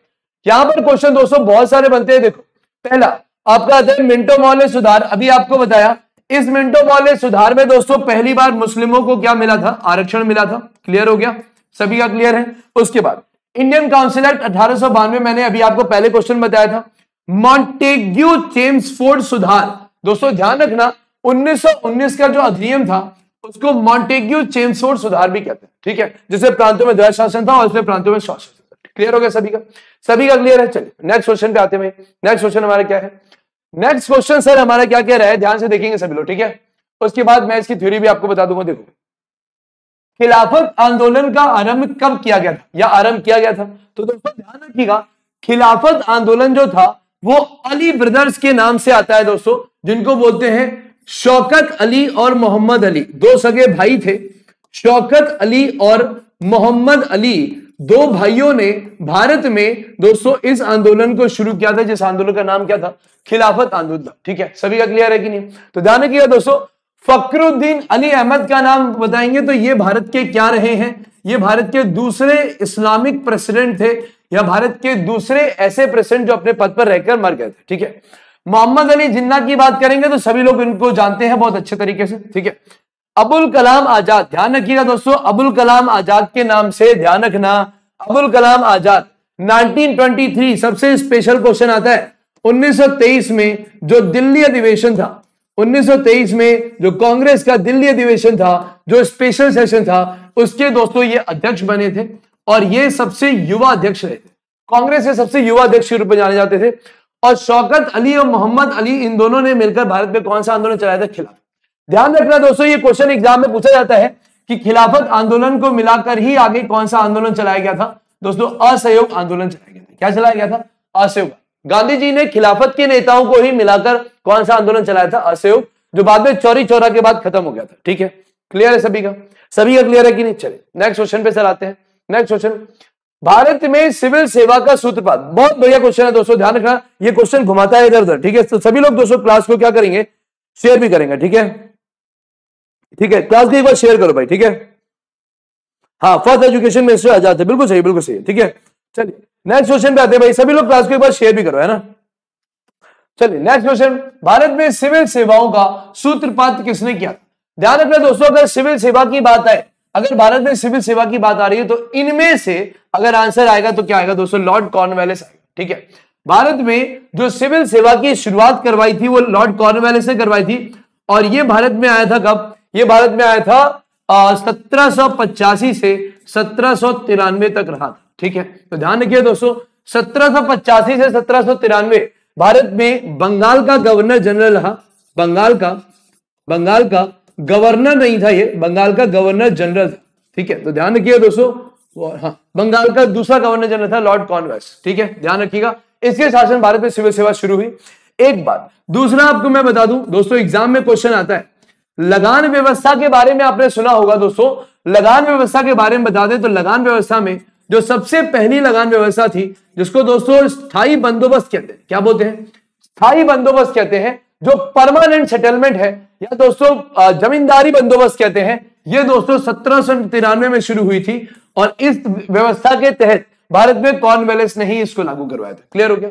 यहां पर क्वेश्चन दोस्तों बहुत सारे बनते हैं देखो पहला आपका अध्ययन मिंटो मौल सुधार अभी आपको बताया इस मिनटोपॉलिस सुधार में दोस्तों पहली बार मुस्लिमों को क्या मिला था आरक्षण मिला था क्लियर हो गया सभी का क्लियर है उसके बाद इंडियन काउंसिल एक्ट अठारह मैंने अभी आपको पहले क्वेश्चन बताया था मॉन्टेग्यू चेम्स फोर्ड सुधार दोस्तों ध्यान रखना 1919 का जो अधिनियम था उसको मॉन्टेग्यू चेम्स फोर्ड सुधार भी कहते हैं ठीक है जिसे प्रांतों में द्वैध शासन था और प्रांतों में शासन क्लियर हो गया सभी का सभी का क्लियर है चलिए नेक्स्ट क्वेश्चन पे आते हैं नेक्स्ट क्वेश्चन हमारा क्या है नेक्स्ट क्वेश्चन सर हमारा क्या कह रहा है ध्यान से देखेंगे सभी लोग ठीक है उसके बाद मैं इसकी थ्योरी भी आपको बता दूंगा देखो खिलाफत आंदोलन का आरंभ कब किया गया था या आरंभ किया गया था तो दोस्तों ध्यान रखिएगा खिलाफत आंदोलन जो था वो अली ब्रदर्स के नाम से आता है दोस्तों जिनको बोलते हैं शौकत अली और मोहम्मद अली दो सगे भाई थे शौकत अली और मोहम्मद अली दो भाइयों ने भारत में दोस्तों इस आंदोलन को शुरू किया था जिस आंदोलन का नाम क्या था खिलाफत आंदोलन ठीक है सभी का क्लियर है कि नहीं तो ध्यान रखिएगा दोस्तों फकरुद्दीन अली अहमद का नाम बताएंगे तो ये भारत के क्या रहे हैं ये भारत के दूसरे इस्लामिक प्रेसिडेंट थे या भारत के दूसरे ऐसे प्रेसिडेंट जो अपने पद पर रहकर मर गए थे ठीक है मोहम्मद अली जिन्ना की बात करेंगे तो सभी लोग इनको जानते हैं बहुत अच्छे तरीके से ठीक है अबुल कलाम आजाद ध्यान रखिएगा दोस्तों अबुल कलाम आजाद के नाम से ध्यान रखना अबुल कलाम आजाद 1923 सबसे स्पेशल क्वेश्चन आता है 1923 में जो दिल्ली अधिवेशन था 1923 में जो कांग्रेस का दिल्ली अधिवेशन था जो स्पेशल सेशन था उसके दोस्तों ये अध्यक्ष बने थे और ये सबसे युवा अध्यक्ष रहे थे कांग्रेस के सबसे युवा अध्यक्ष के रूप में जाने जाते थे और शौकत अली और मोहम्मद अली इन दोनों ने मिलकर भारत में कौन सा आंदोलन चलाया था खिलाफ ध्यान रखना दोस्तों ये क्वेश्चन एग्जाम में पूछा जाता है कि खिलाफत आंदोलन को मिलाकर ही आगे कौन सा आंदोलन चलाया गया था दोस्तों असहयोग आंदोलन चलाया गया था क्या चलाया गया था असहयोग गांधी जी ने खिलाफत के नेताओं को ही मिलाकर कौन सा आंदोलन चलाया था असहयोग जो बाद में चौरी चौरा के बाद खत्म हो गया था ठीक है क्लियर है सभी का सभी का क्लियर है कि नहीं चले नेक्स्ट क्वेश्चन पे सर आते हैं नेक्स्ट क्वेश्चन भारत में सिविल सेवा का सूत्रपात बहुत बढ़िया क्वेश्चन है दोस्तों ध्यान रखना ये क्वेश्चन घुमाता है इधर उधर ठीक है तो सभी लोग दोस्तों क्लास को क्या करेंगे शेयर भी करेंगे ठीक है ठीक है क्लास को एक बार शेयर करो भाई ठीक है हाँ फर्स्ट एजुकेशन में आ जाते हैं बिल्कुल सही बिल्कुल सही ठीक है चलिए नेक्स्ट क्वेश्चन पे आते हैं भाई सभी लोग क्लास को एक बार शेयर भी करो है ना चलिए नेक्स्ट क्वेश्चन भारत में सिविल सेवाओं का सूत्रपात किसने किया ध्यान रखना दोस्तों अगर सिविल सेवा की बात आए अगर भारत में सिविल सेवा की बात आ रही है तो इनमें से अगर आंसर आएगा तो क्या आएगा दोस्तों लॉर्ड कॉर्नवेलिस आएगा ठीक है भारत में जो सिविल सेवा की शुरुआत करवाई थी वो लॉर्ड कॉर्नवेलिस ने करवाई थी और ये भारत में आया था कब ये भारत में आया था सत्रह से सत्रह तक रहा था ठीक है तो ध्यान रखिए दोस्तों सत्रह से सत्रह भारत में बंगाल का गवर्नर जनरल रहा बंगाल का बंगाल का गवर्नर नहीं था ये बंगाल का गवर्नर जनरल था ठीक है तो ध्यान रखिएगा दोस्तों हाँ बंगाल का दूसरा गवर्नर जनरल था लॉर्ड कॉन्वेस ठीक है ध्यान रखिएगा इसके शासन भारत में सिविल सेवा शुरू हुई एक बात दूसरा आपको मैं बता दूं दोस्तों एग्जाम में क्वेश्चन आता है लगान व्यवस्था के बारे में आपने सुना होगा दोस्तों लगान व्यवस्था के बारे में बता दें तो लगान व्यवस्था में जो सबसे पहली लगान व्यवस्था थी जिसको दोस्तों स्थायी बंदोबस्त कहते हैं क्या बोलते हैं स्थायी बंदोबस्त कहते हैं जो परमानेंट सेटलमेंट है या दोस्तों जमींदारी बंदोबस्त कहते हैं ये दोस्तों सत्रह में शुरू हुई थी और इस व्यवस्था के तहत भारत में कॉर्न ने ही इसको लागू करवाया था क्लियर हो गया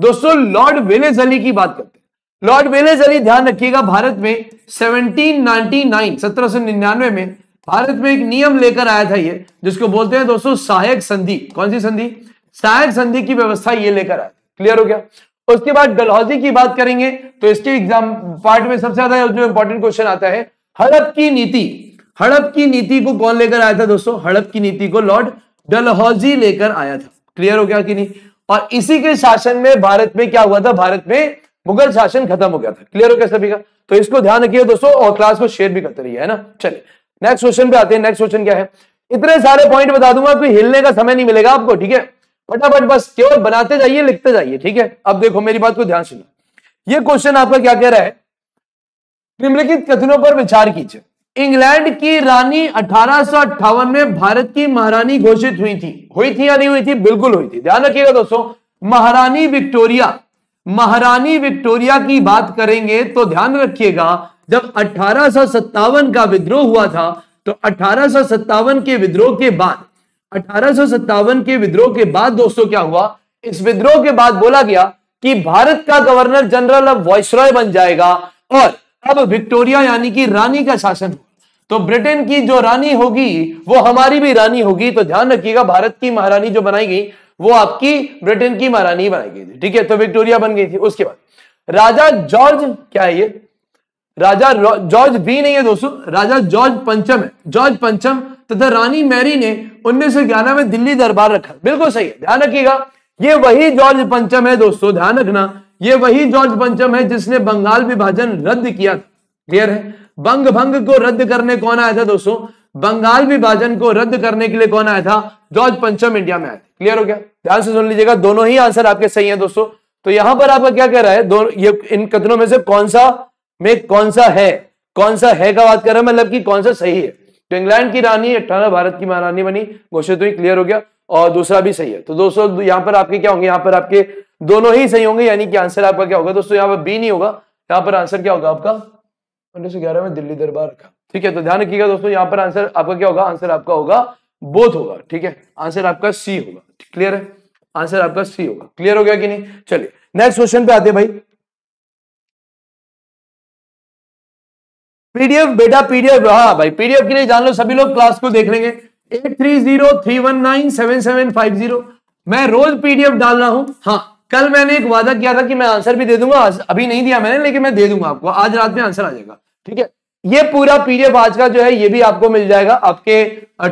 दोस्तों लॉर्ड विलेज अली की बात करते हैं लॉर्ड वेलेज अली ध्यान रखिएगा भारत में 1799 निन्यानवे में भारत में एक नियम लेकर आया था ये जिसको बोलते हैं दोस्तों सहायक संधि कौन सी संधि सहायक संधि की व्यवस्था ये लेकर आया क्लियर हो गया उसके बाद डलहौजी की बात करेंगे तो इसके एग्जाम पार्ट में सबसे ज्यादा जो इंपॉर्टेंट क्वेश्चन आता है हड़प की नीति हड़प की नीति को कौन लेकर आया था दोस्तों हड़प की नीति को लॉर्ड डलहौजी लेकर आया था क्लियर हो गया कि नहीं और इसी के शासन में भारत में क्या हुआ था भारत में मुगल शासन खत्म हो गया था क्लियर हो गया सभी का तो इसको ध्यान रखिए दोस्तों और क्लास को शेयर भी करते रहिए है ना चलिए नेक्स्ट क्वेश्चन पे आते हैं नेक्स्ट क्वेश्चन क्या है इतने सारे पॉइंट बता दूंगा कोई हिलने का समय नहीं मिलेगा आपको ठीक है फटाफट बस केवल बनाते जाइए लिखते जाइए ठीक है अब देखो मेरी बात को ध्यान सुनो ये क्वेश्चन आपका क्या कह रहा है निम्नलिखित कथनों पर विचार कीजिए इंग्लैंड की रानी अठारह में भारत की महारानी घोषित हुई थी हुई थी या नहीं हुई थी बिल्कुल हुई थी ध्यान रखिएगा दोस्तों महारानी विक्टोरिया महारानी विक्टोरिया की बात करेंगे तो ध्यान रखिएगा जब अठारह का विद्रोह हुआ था तो अठारह के विद्रोह के बाद अठारह के विद्रोह के बाद दोस्तों क्या हुआ इस विद्रोह के बाद बोला गया कि भारत का गवर्नर जनरल अब वॉइसरॉय बन जाएगा और अब विक्टोरिया यानी कि रानी का शासन तो ब्रिटेन की जो रानी होगी वो हमारी भी रानी होगी तो ध्यान रखिएगा भारत की महारानी जो बनाई गई वो आपकी ब्रिटेन की महारानी बनाई गई थी ठीक है तो विक्टोरिया बन गई थी उसके बाद राजा जॉर्ज क्या है ये राजा जॉर्ज भी नहीं है दोस्तों राजा जॉर्ज पंचम है जॉर्ज पंचम तथा रानी मैरी ने उन्नीस में दिल्ली दरबार रखा बिल्कुल सही है ध्यान रखिएगा ये वही जॉर्ज पंचम है दोस्तों ध्यान रखना ये वही जॉर्ज पंचम है जिसने बंगाल विभाजन रद्द किया क्लियर है बंग भंग को रद्द करने कौन आया था दोस्तों बंगाल विभाजन को रद्द करने के लिए कौन आया था जॉर्ज पंचम इंडिया में आया था क्लियर हो गया ध्यान से सुन लीजिएगा दोनों ही आंसर आपके सही है दोस्तों तो यहां पर आपका क्या कह रहा है ये इन कथनों में से कौन सा में कौन सा है कौन सा है का बात कर रहा है मतलब कि कौन सा सही है तो इंग्लैंड की रानी अठारह भारत की महारानी बनी घोषित हुई क्लियर हो गया और दूसरा भी सही है तो दोस्तों यहाँ पर आपके क्या होंगे यहाँ पर आपके दोनों ही सही होंगे यानी कि आंसर आपका क्या होगा दोस्तों यहाँ पर बी नहीं होगा यहाँ पर आंसर क्या होगा आपका उन्नीस सौ ग्यारह में दिल्ली दरबार का ठीक है तो ध्यान रखिएगा दोस्तों यहाँ पर आंसर आपका क्या होगा आंसर आपका होगा बोथ होगा ठीक है आंसर आपका सी होगा क्लियर है आंसर आपका सी होगा क्लियर हो गया कि नहीं चलिए नेक्स्ट क्वेश्चन पे आते हैं भाई पीडीएफ बेटा पीडीएफ हाँ भाई पीडीएफ के लिए जान लो सभी लोग क्लास को देख लेंगे eight three zero three one nine seven seven five zero मैं रोज पीडीएफ डाल रहा हूं हाँ कल मैंने एक वादा किया था कि मैं आंसर भी दे दूंगा अभी नहीं दिया मैंने लेकिन मैं दे दूंगा आपको आज रात में आंसर आ जाएगा ठीक है ये पूरा पीडीएफ आज का जो है ये भी आपको मिल जाएगा आपके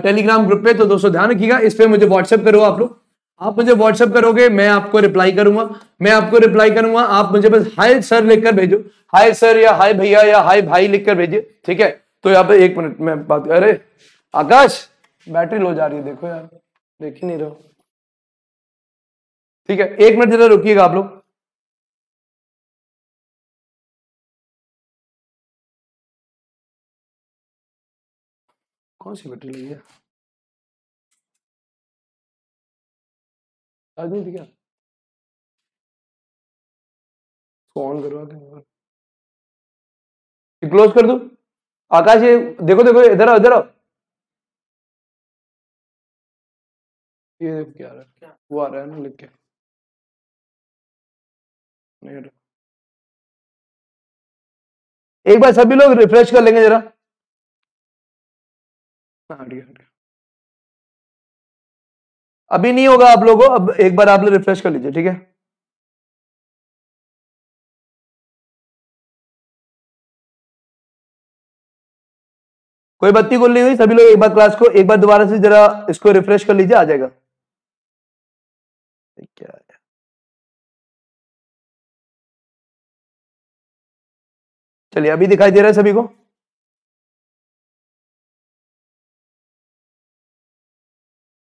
टेलीग्राम ग्रुप पे तो दोस्तों ध्यान रखिएगा इस पर मुझे व्हाट्सएप करो आप लोग आप मुझे व्हाट्सएप करोगे मैं आपको रिप्लाई करूंगा मैं आपको रिप्लाई करूंगा आप मुझे बस हाय सर लिखकर भेजो हाय सर या हाय भैया या हाय भाई लिखकर भेजिए ठीक है तो यहाँ पे एक मिनट में बात अरे आकाश बैटरी लो जा रही है देखो यार देख ही नहीं रहो ठीक है एक मिनट जरा रुकिएगा आप लोग कौन सी बैटरी ली है आज नहीं थी क्या ऑन करवा के क्लोज कर दो आकाश ये देखो देखो इधर आओ इधर आओ ये देखो क्या रहा है वो आ रहा है ना लिख के एक बार सभी लोग रिफ्रेश कर लेंगे जरा हाँ, अभी नहीं होगा आप लोगों अब एक बार आप लोग रिफ्रेश कर लीजिए ठीक है कोई बत्ती गुल नहीं हुई सभी लोग एक बार क्लास को एक बार दोबारा से जरा इसको रिफ्रेश कर लीजिए आ जाएगा क्या चलिए अभी दिखाई दे रहा है सभी को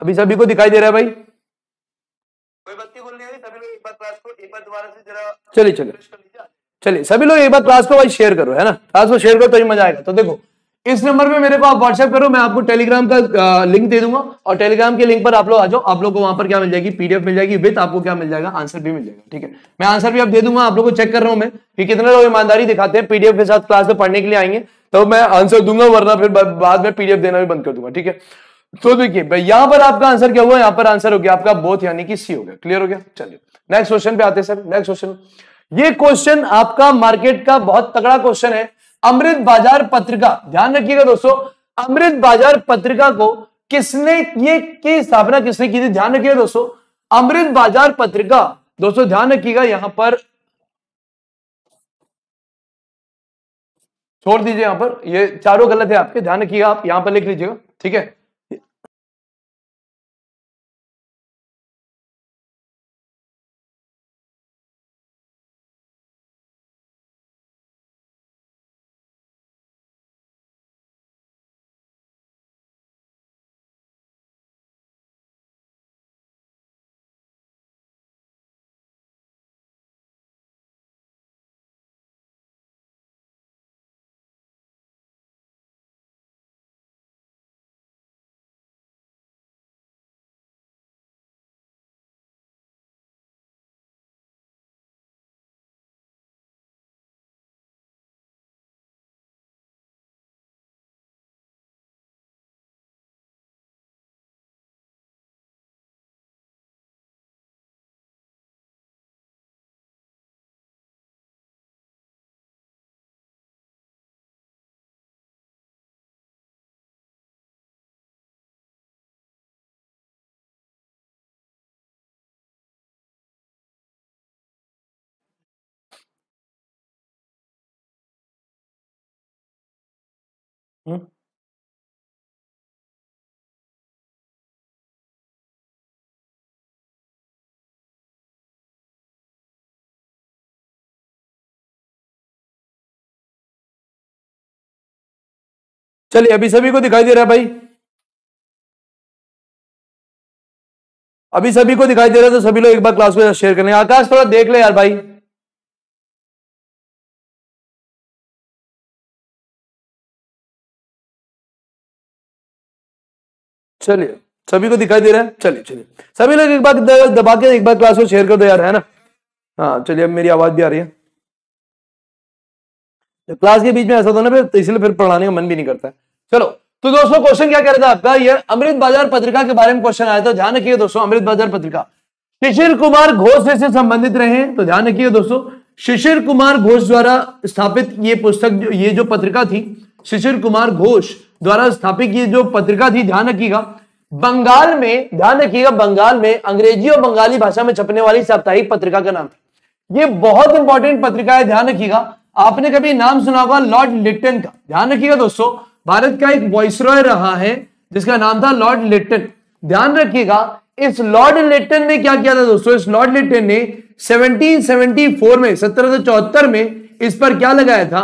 अभी सभी को दिखाई दे रहा है भाई चलिए चलिए चलिए सभी लोग एक बार क्लास को भाई शेयर करो है ना क्लास को शेयर करो तो मजा आएगा तो देखो इस नंबर पे मेरे को आप व्हाट्सएप करो मैं आपको टेलीग्राम का लिंक दे दूंगा और टेलीग्राम के लिंक पर आप लोग आ जाओ आप लोग को वहां पर क्या मिल जाएगी पीडीएफ मिल जाएगी विथ आपको क्या मिल जाएगा आंसर भी मिल जाएगा ठीक है मैं आंसर भी आप दे दूंगा आप लोगों को चेक कर रहा हूं मैं कि कितने लोग ईमानदारी दिखाते हैं पीडीएफ के साथ क्लास में पढ़ने के लिए आएंगे तो मैं आंसर दूंगा वरना फिर बाद में पीडीएफ देना भी बंद कर दूंगा ठीक है तो देखिए यहां पर आपका आंसर क्या हुआ यहां पर आंसर हो गया आपका बोथ यानी कि सी हो गया क्लियर हो गया चलिए नेक्स्ट क्वेश्चन पे आते सर नेक्स्ट क्वेश्चन ये क्वेश्चन आपका मार्केट का बहुत तगड़ा क्वेश्चन है अमृत बाजार पत्रिका ध्यान रखिएगा दोस्तों अमृत बाजार पत्रिका को किसने ये की स्थापना किसने की थी ध्यान रखिएगा दोस्तों अमृत बाजार पत्रिका दोस्तों ध्यान रखिएगा यहां पर छोड़ दीजिए यहां पर ये चारों गलत है आपके ध्यान रखिएगा आप यहां पर लिख लीजिएगा ठीक है हम्म। चलिए अभी सभी को दिखाई दे रहा है भाई अभी सभी को दिखाई दे रहा है तो सभी लोग एक बार क्लास को शेयर करें आकाश थोड़ा देख ले यार भाई चलिए सभी को दिखाई दे रहा है चलिए चलिए सभी लोग एक बार दबा के एक बार क्लास को शेयर कर दो यार है ना हाँ चलिए अब मेरी आवाज भी आ रही है क्लास के बीच में ऐसा था ना फिर इसलिए फिर पढ़ाने का मन भी नहीं करता है चलो तो दोस्तों क्वेश्चन क्या कह रहा था आपका ये अमृत बाजार पत्रिका के बारे में क्वेश्चन आया था ध्यान रखिए दोस्तों अमृत बाजार पत्रिका शिशिर कुमार घोष से संबंधित रहे तो ध्यान रखिए दोस्तों शिशिर कुमार घोष द्वारा स्थापित ये पुस्तक ये जो पत्रिका थी शिशिर कुमार घोष द्वारा स्थापित की जो पत्रिका थी ध्यान रखिएगा बंगाल में ध्यान रखिएगा बंगाल में अंग्रेजी और बंगाली भाषा में छपने वाली साप्ताहिक पत्रिका का नाम था ये बहुत इंपॉर्टेंट पत्रिका है ध्यान रखिएगा आपने कभी नाम सुना होगा लॉर्ड लिट्टन का ध्यान रखिएगा दोस्तों भारत का एक वॉइसरॉय रहा है जिसका नाम था लॉर्ड लिट्टन ध्यान रखिएगा इस लॉर्ड लिट्टन ने क्या किया था दोस्तों इस लॉर्ड लिट्टन ने 1774 में सत्रह में इस पर क्या लगाया था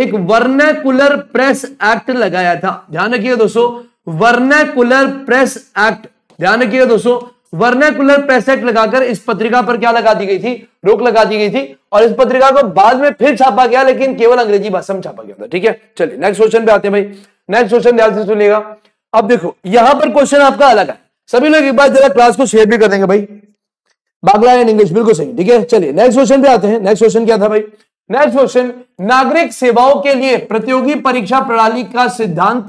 एक वर्नैकुलर प्रेस एक्ट लगाया था ध्यान रखिएगा दोस्तों वर्नैकुलर प्रेस एक्ट ध्यान रखिएगा दोस्तों वर्नैकुलर प्रेस एक्ट लगाकर इस पत्रिका पर क्या लगा दी गई थी रोक लगा दी गई थी और इस पत्रिका को बाद में फिर छापा गया लेकिन केवल अंग्रेजी भाषा में छापा गया था ठीक है चलिए नेक्स्ट क्वेश्चन पे आते हैं भाई नेक्स्ट क्वेश्चन ध्यान से सुनिएगा अब देखो यहां पर क्वेश्चन आपका अलग है सभी लोग एक बार जरा क्लास को शेयर भी कर देंगे भाई बांग्ला एंड इंग्लिश बिल्कुल सही ठीक है चलिए नेक्स्ट क्वेश्चन पे आते हैं नेक्स्ट क्वेश्चन क्या था भाई नेक्स्ट क्वेश्चन नागरिक सेवाओं के लिए प्रतियोगी परीक्षा प्रणाली का सिद्धांत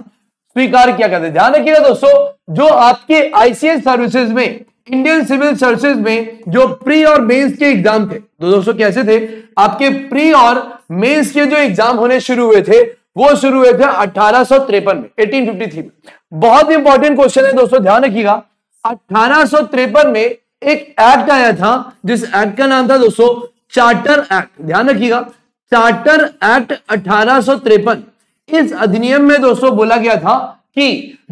स्वीकार किया करते हैं ध्यान रखिएगा दोस्तों जो आपके आईसीएस सर्विसेज में इंडियन सिविल सर्विसेज में जो प्री और मेंस के एग्जाम थे तो दोस्तों कैसे थे आपके प्री और मेंस के जो एग्जाम होने शुरू हुए थे वो शुरू हुए थे अठारह में एटीन में बहुत इंपॉर्टेंट क्वेश्चन है दोस्तों ध्यान रखिएगा अठारह में एक एक्ट आया था जिस एक्ट का नाम था दोस्तों चार्टर एक्ट ध्यान रखिएगा चार्टर एक्ट अठारह इस अधिनियम में दोस्तों बोला गया था कि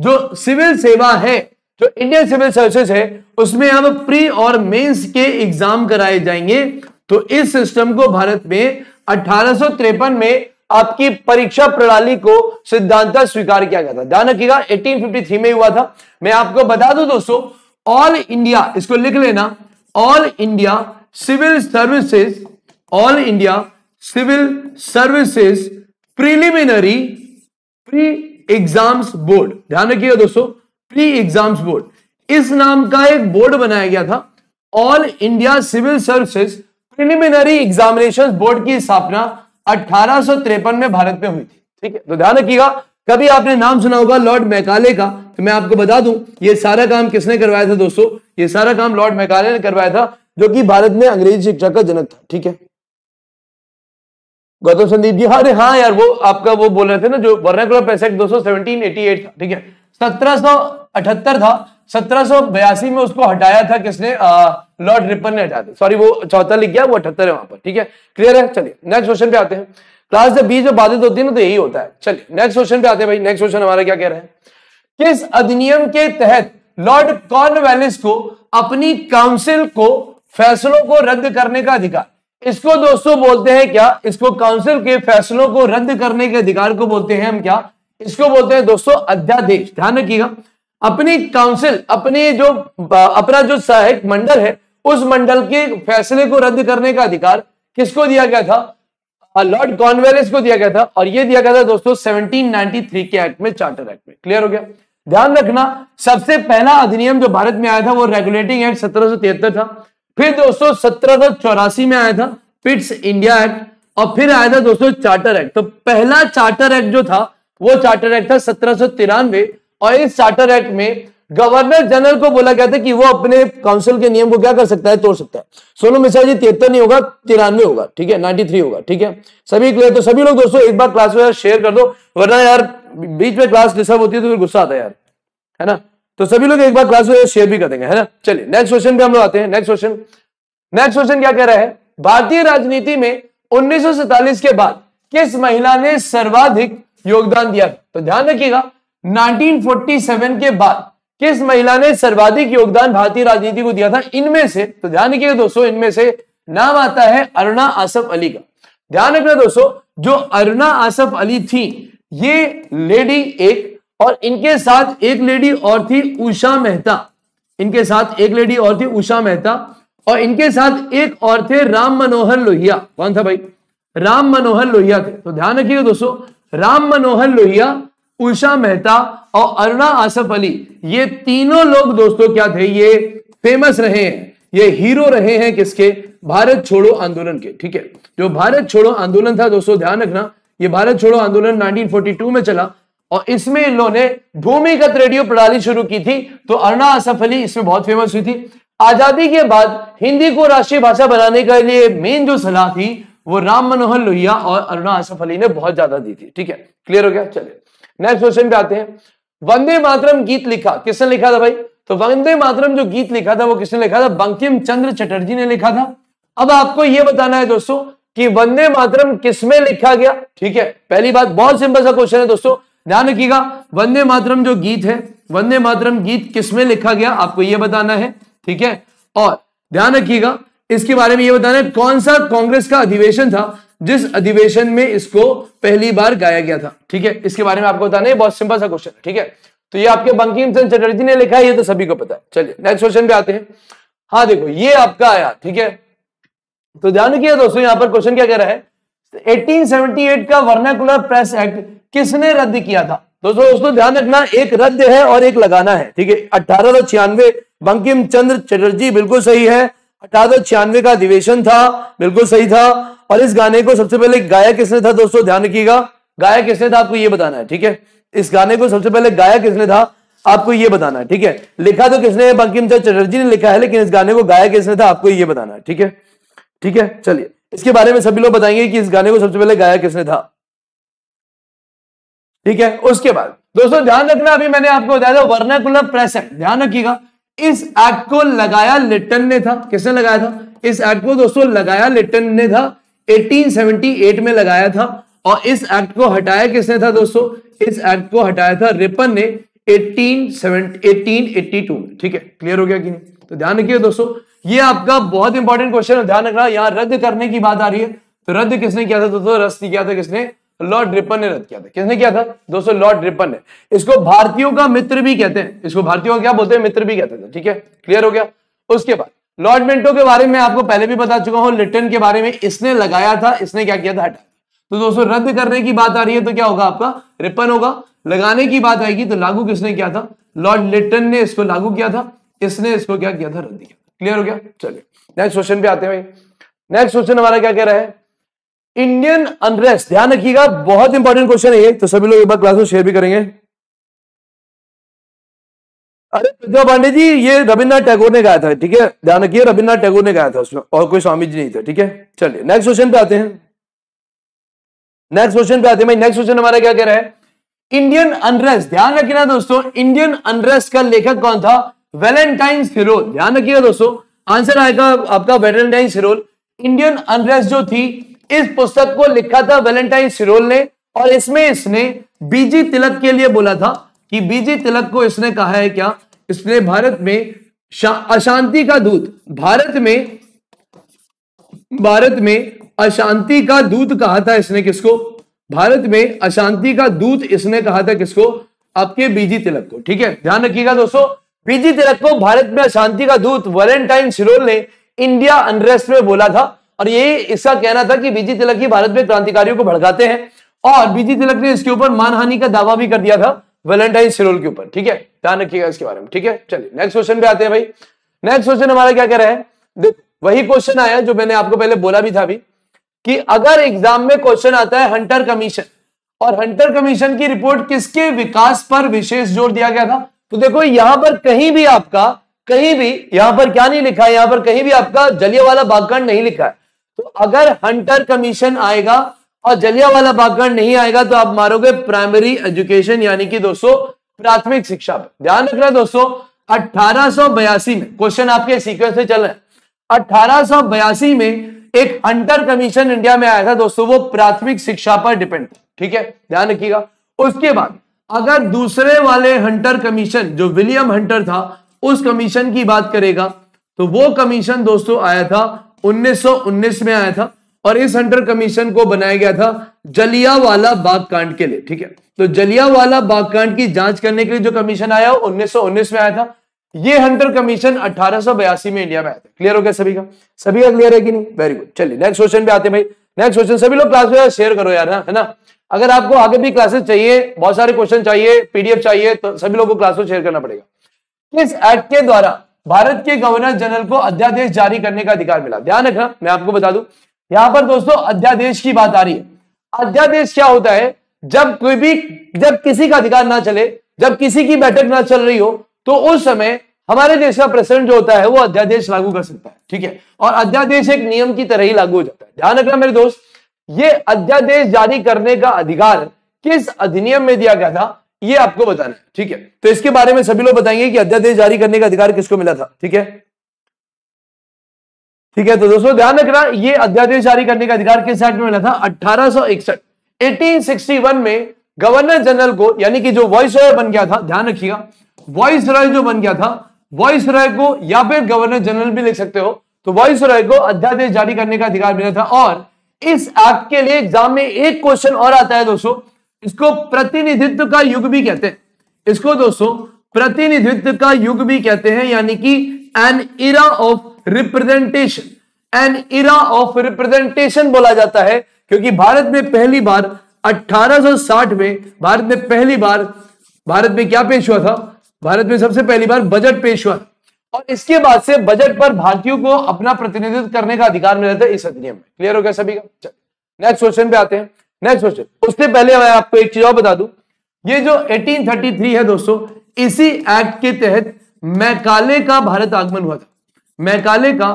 जो सिविल सेवा है जो इंडियन सिविल सर्विसेज है उसमें अब प्री और मेंस के एग्जाम कराए जाएंगे तो इस सिस्टम को भारत में अठारह में आपकी परीक्षा प्रणाली को सिद्धांत स्वीकार किया गया था ध्यान रखिएगा 1853 में हुआ था मैं आपको बता दूं दोस्तों ऑल इंडिया इसको लिख लेना all India civil services all India civil services preliminary pre exams board ध्यान रखिएगा दोस्तों प्री एग्जाम्स बोर्ड इस नाम का एक बोर्ड बनाया गया था all India civil services preliminary examination board की स्थापना अठारह में भारत में हुई थी ठीक है तो ध्यान रखिएगा कभी आपने नाम सुना होगा लॉर्ड मैकाले का तो मैं आपको बता दूं ये सारा काम किसने करवाया था दोस्तों ये सारा काम लॉर्ड मैकाले ने करवाया था जो कि भारत में अंग्रेजी शिक्षा का जनक था ठीक है गौतम संदीप जी अरे हाँ यार वो आपका वो बोल रहे थे ना जो वर्नाकुलर पैसेक्ट दो सौ सेवनटीन एटी एट था ठीक है सत्रह सौ अठहत्तर था सत्रह सौ बयासी में उसको हटाया था किसने लॉर्ड रिपन ने हटाया था सॉरी वो चौथा लिख गया वो अठहत्तर है वहां पर ठीक है क्लियर है चलिए नेक्स्ट क्वेश्चन पे आते हैं क्लास जब बीच में बाधित होती है ना तो यही होता है चलिए नेक्स्ट क्वेश्चन पे आते हैं भाई नेक्स्ट क्वेश्चन हमारा क्या कह रहे हैं किस अधिनियम के तहत लॉर्ड कॉर्नवेलिस को अपनी काउंसिल को फैसलों को रद्द करने का अधिकार इसको दोस्तों बोलते हैं क्या इसको काउंसिल के फैसलों को रद्द करने के अधिकार को बोलते हैं हम क्या इसको बोलते हैं दोस्तों अध्यादेश ध्यान रखिएगा अपनी काउंसिल अपनी जो अपना जो सहायक मंडल है उस मंडल के फैसले को रद्द करने का अधिकार किसको दिया गया था लॉर्ड कॉर्नवेलिस को दिया गया था और यह दिया गया था दोस्तों 1793 के एक्ट में चार्टर एक्ट में क्लियर हो गया ध्यान रखना सबसे पहला अधिनियम जो भारत में आया था वो रेगुलेटिंग एक्ट सत्रह था फिर दोस्तों सत्रह में आया था पिट्स इंडिया एक्ट और फिर आया था दोस्तों चार्टर एक्ट तो पहला चार्टर एक्ट जो था वो चार्टर एक्ट था सत्रह और इस चार्टर एक्ट में गवर्नर जनरल को बोला गया था कि वो अपने काउंसिल के नियम को क्या कर सकता है तोड़ सकता है सोनू मिश्रा जी तिहत्तर नहीं होगा तिरानवे होगा ठीक है नाइनटी थ्री होगा ठीक है सभी क्लियर तो सभी लोग दोस्तों एक बार क्लास में शेयर कर दो वरना यार बीच में क्लास डिस्टर्ब होती है तो फिर गुस्सा आता है यार है ना तो सभी लोग एक बार क्लास में शेयर भी कर देंगे है ना चलिए नेक्स्ट क्वेश्चन पे हम लोग आते हैं नेक्स्ट क्वेश्चन नेक्स्ट क्वेश्चन क्या कह रहा है भारतीय राजनीति में उन्नीस के बाद किस महिला ने सर्वाधिक योगदान दिया तो ध्यान रखिएगा 1947 के बाद किस महिला ने सर्वाधिक योगदान भारतीय राजनीति को दिया था इनमें से तो ध्यान रखिएगा दोस्तों इनमें से नाम आता है अरुणा आसफ अली का ध्यान रखना दोस्तों जो अरुणा आसफ अली थी ये लेडी एक और इनके साथ एक लेडी और थी उषा मेहता इनके साथ एक लेडी और थी उषा मेहता और इनके साथ एक और थे राम मनोहर लोहिया कौन था भाई राम मनोहर लोहिया थे तो ध्यान रखिएगा दोस्तों राम मनोहर लोहिया उषा मेहता और अरुणा आसफ अली ये तीनों लोग दोस्तों क्या थे ये फेमस रहे हैं ये हीरो रहे हैं किसके भारत छोड़ो आंदोलन के ठीक है जो भारत छोड़ो आंदोलन था दोस्तों ध्यान रखना ये भारत छोड़ो आंदोलन 1942 में चला और इसमें इन लोगों ने भूमिगत रेडियो प्रणाली शुरू की थी तो अरना असफ अली इसमें बहुत फेमस हुई थी आजादी के बाद हिंदी को राष्ट्रीय भाषा बनाने के लिए मेन जो सलाह थी वो राम मनोहर लोहिया और अरुणा आसफ अली ने बहुत ज्यादा दी थी ठीक है क्लियर हो गया चलिए नेक्स्ट क्वेश्चन पे आते हैं वंदे मातरम गीत लिखा किसने लिखा था भाई तो वंदे मातरम जो गीत लिखा था वो किसने लिखा था बंकिम चंद्र चटर्जी ने लिखा था अब आपको यह बताना है दोस्तों कि वंदे मातरम किसमें लिखा गया ठीक है पहली बात बहुत सिंपल सा क्वेश्चन है दोस्तों ध्यान रखिएगा वंदे मातरम जो गीत है वंदे मातरम गीत किसमें लिखा गया आपको यह बताना है ठीक है और ध्यान रखिएगा इसके बारे में यह बताना है कौन सा कांग्रेस का अधिवेशन था जिस अधिवेशन में इसको पहली बार गाया गया था ठीक है इसके बारे में आपको बताना है बहुत सिंपल सा क्वेश्चन ठीक है तो ये आपके बंकिम चंद चटर्जी ने लिखा है ये तो सभी को पता है चलिए नेक्स्ट क्वेश्चन पे आते हैं हाँ देखो ये आपका आया ठीक है तो ध्यान रखिए दोस्तों यहां पर क्वेश्चन क्या कह रहा है 1878 का वर्नाकुलर प्रेस एक्ट किसने रद्द किया था दोस्तों दोस्तों ध्यान रखना एक रद्द है और एक लगाना है ठीक है अठारह सौ छियानवे बंकिम चंद्र चटर्जी बिल्कुल सही है अठारह सौ छियानवे का अधिवेशन था बिल्कुल सही था और इस गाने को सबसे पहले गाया किसने था दोस्तों ध्यान रखिएगा गाया किसने था आपको ये बताना है ठीक है इस गाने को सबसे पहले गाया किसने था आपको ये बताना है ठीक है लिखा तो किसने बंकिम चंद्र चटर्जी ने लिखा है लेकिन इस गाने को गाया किसने था आपको ये बताना है ठीक है ठीक है चलिए इसके बारे में सभी लोग बताएंगे कि इस गाने को सबसे पहले गाया किसने था ठीक है उसके बाद दोस्तों ध्यान रखना अभी मैंने आपको बताया था वर्नाकुलर प्रेसेंट ध्यान रखिएगा इस एक्ट को लगाया लिटन ने था किसने लगाया था इस एक्ट को दोस्तों लगाया लिटन ने था 1878 में लगाया था और इस एक्ट को हटाया किसने था दोस्तों इस एक्ट को हटाया था रिपन ने 1882 में ठीक है क्लियर हो गया कि नहीं तो ध्यान रखिए दोस्तों ये आपका बहुत इंपॉर्टेंट क्वेश्चन है ध्यान रखना यहाँ रद्द करने की बात आ रही है तो रद्द किसने किया था दोस्तों रद्द किया था किसने लॉर्ड ड्रिपन ने रद्द किया था किसने किया था दोस्तों लॉर्ड ड्रिपन ने इसको भारतीयों का मित्र भी कहते हैं इसको भारतीयों का क्या बोलते हैं मित्र भी कहते थे ठीक है क्लियर हो गया उसके बाद लॉर्ड मेंटो के बारे में आपको पहले भी बता चुका हूं लिटन के बारे में इसने लगाया था इसने क्या किया था हटा तो दोस्तों रद्द करने की बात आ रही है तो क्या होगा आपका रिपन होगा लगाने की बात आएगी तो लागू किसने किया था लॉर्ड लिटन ने इसको लागू किया था इसने इसको क्या किया था रद्द किया क्लियर हो गया चलिए नेक्स्ट क्वेश्चन पे आते हैं भाई नेक्स्ट क्वेश्चन हमारा क्या कह रहा है इंडियन अनरेस्ट ध्यान रखिएगा बहुत इंपॉर्टेंट क्वेश्चन है ये तो सभी लोग एक बार क्लास में शेयर भी करेंगे अरे प्रतिभा पांडे जी ये रविन्द्रनाथ टैगोर ने गाया था ठीक है ध्यान रखिए रविन्द्रनाथ टैगोर ने गाया था उसमें और कोई स्वामी जी नहीं थे ठीक है चलिए नेक्स्ट क्वेश्चन पे आते हैं नेक्स्ट क्वेश्चन पे आते हैं भाई नेक्स्ट क्वेश्चन हमारा क्या कह रहा है इंडियन अनरेस्ट ध्यान रखिएगा दोस्तों इंडियन अनरेस्ट का लेखक कौन था वेलेंटाइन सिरोल ध्यान रखिएगा दोस्तों आंसर आएगा आपका वेलेंटाइन सिरोल इंडियन अनरेस्ट जो थी इस पुस्तक को लिखा था वेलेंटाइन सिरोल ने और इसमें इसने बीजी तिलक के लिए बोला था कि बीजी तिलक को इसने कहा है क्या इसने भारत में अशांति का दूत भारत में भारत में अशांति का दूत कहा था इसने किसको भारत में अशांति का दूत इसने कहा था किसको आपके बीजी तिलक को ठीक है ध्यान रखिएगा दोस्तों बीजी तिलक को भारत में अशांति का दूत वेलेंटाइन सिरोल ने इंडिया अनरेस्ट में बोला था और ये इसका कहना था कि बीजी तिलक ही भारत में क्रांतिकारियों को भड़काते हैं और बीजी तिलक ने इसके ऊपर मानहानि का दावा भी कर दिया था वेलेंटाइन सिरोल के ऊपर ठीक है ध्यान रखिएगा इसके बारे में ठीक है चलिए नेक्स्ट क्वेश्चन पे आते हैं भाई नेक्स्ट क्वेश्चन हमारा क्या कह रहा है वही क्वेश्चन आया जो मैंने आपको पहले बोला भी था अभी कि अगर एग्जाम में क्वेश्चन आता है हंटर कमीशन और हंटर कमीशन की रिपोर्ट किसके विकास पर विशेष जोर दिया गया था तो देखो यहां पर कहीं भी आपका कहीं भी यहां पर क्या नहीं लिखा है यहां पर कहीं भी आपका जलियावाला बागकांड नहीं लिखा है तो अगर हंटर कमीशन आएगा और वाला बागकांड नहीं आएगा तो आप मारोगे प्राइमरी एजुकेशन यानी कि दोस्तों प्राथमिक शिक्षा पर ध्यान रखना दोस्तों अठारह में क्वेश्चन आपके सीक्वेंस से चल रहे अठारह में एक हंटर कमीशन इंडिया में आया था दोस्तों वो प्राथमिक शिक्षा पर डिपेंड था ठीक है ध्यान रखिएगा उसके बाद अगर दूसरे वाले हंटर कमीशन जो विलियम हंटर था उस कमीशन की बात करेगा तो वो कमीशन दोस्तों आया था 1919 में आया था और इस हंटर कमीशन को बनाया गया था जलियावाला बाग कांड के लिए ठीक है तो जलियावाला बाग कांड की जांच करने के लिए जो कमीशन आया वो 1919 में आया था ये हंटर कमीशन 1882 में इंडिया में आया था क्लियर हो गया सभी का सभी का क्लियर है कि नहीं वेरी गुड चलिए नेक्स्ट क्वेश्चन पे आते भाई नेक्स्ट क्वेश्चन सभी लोग क्लास में शेयर करो यार हाँ, है ना अगर आपको आगे भी क्लासेस चाहिए बहुत सारे क्वेश्चन चाहिए पीडीएफ चाहिए तो सभी लोगों को क्लास में शेयर करना पड़ेगा किस एक्ट के द्वारा भारत के गवर्नर जनरल को अध्यादेश जारी करने का अधिकार मिला ध्यान रखना मैं आपको बता दू यहां पर दोस्तों अध्यादेश की बात आ रही है अध्यादेश क्या होता है जब कोई भी जब किसी का अधिकार ना चले जब किसी की बैठक ना चल रही हो तो उस समय हमारे देश का प्रेसिडेंट जो होता है वो अध्यादेश लागू कर सकता है ठीक है और अध्यादेश एक नियम की तरह ही लागू हो जाता है ध्यान रखना मेरे दोस्त ये अध्यादेश जारी करने का अधिकार किस अधिनियम में दिया गया था ये आपको बताना है ठीक है तो इसके बारे में सभी लोग बताएंगे कि अध्यादेश जारी करने का अधिकार किसको मिला था ठीक है ठीक है तो दोस्तों ध्यान रखना ये अध्यादेश जारी करने का अधिकार किस एक्ट में मिला था अठारह 1861 में गवर्नर जनरल को यानी कि जो वॉइस रॉय बन गया था ध्यान रखिएगा वॉइस रॉय जो बन गया था वॉइस रॉय को या फिर गवर्नर जनरल भी लिख सकते हो तो वॉइस रॉय को अध्यादेश जारी करने का अधिकार मिला था और इस एक्ट के लिए एग्जाम में एक क्वेश्चन और आता है दोस्तों इसको प्रतिनिधित्व का युग भी कहते हैं इसको दोस्तों प्रतिनिधित्व का युग भी कहते हैं यानी कि an era of representation an era of representation बोला जाता है क्योंकि भारत में पहली बार 1860 में भारत में पहली बार भारत में क्या पेश हुआ था भारत में सबसे पहली बार बजट पेश हुआ और इसके बाद से बजट पर भारतीयों को अपना प्रतिनिधित्व करने का अधिकार मिला था इस अधिनियम में क्लियर हो गया सभी का नेक्स्ट क्वेश्चन पे आते हैं नेक्स्ट क्वेश्चन उससे पहले मैं आपको एक चीज और बता दू ये जो 1833 है दोस्तों इसी एक्ट के तहत मैकाले का भारत आगमन हुआ था मैकाले का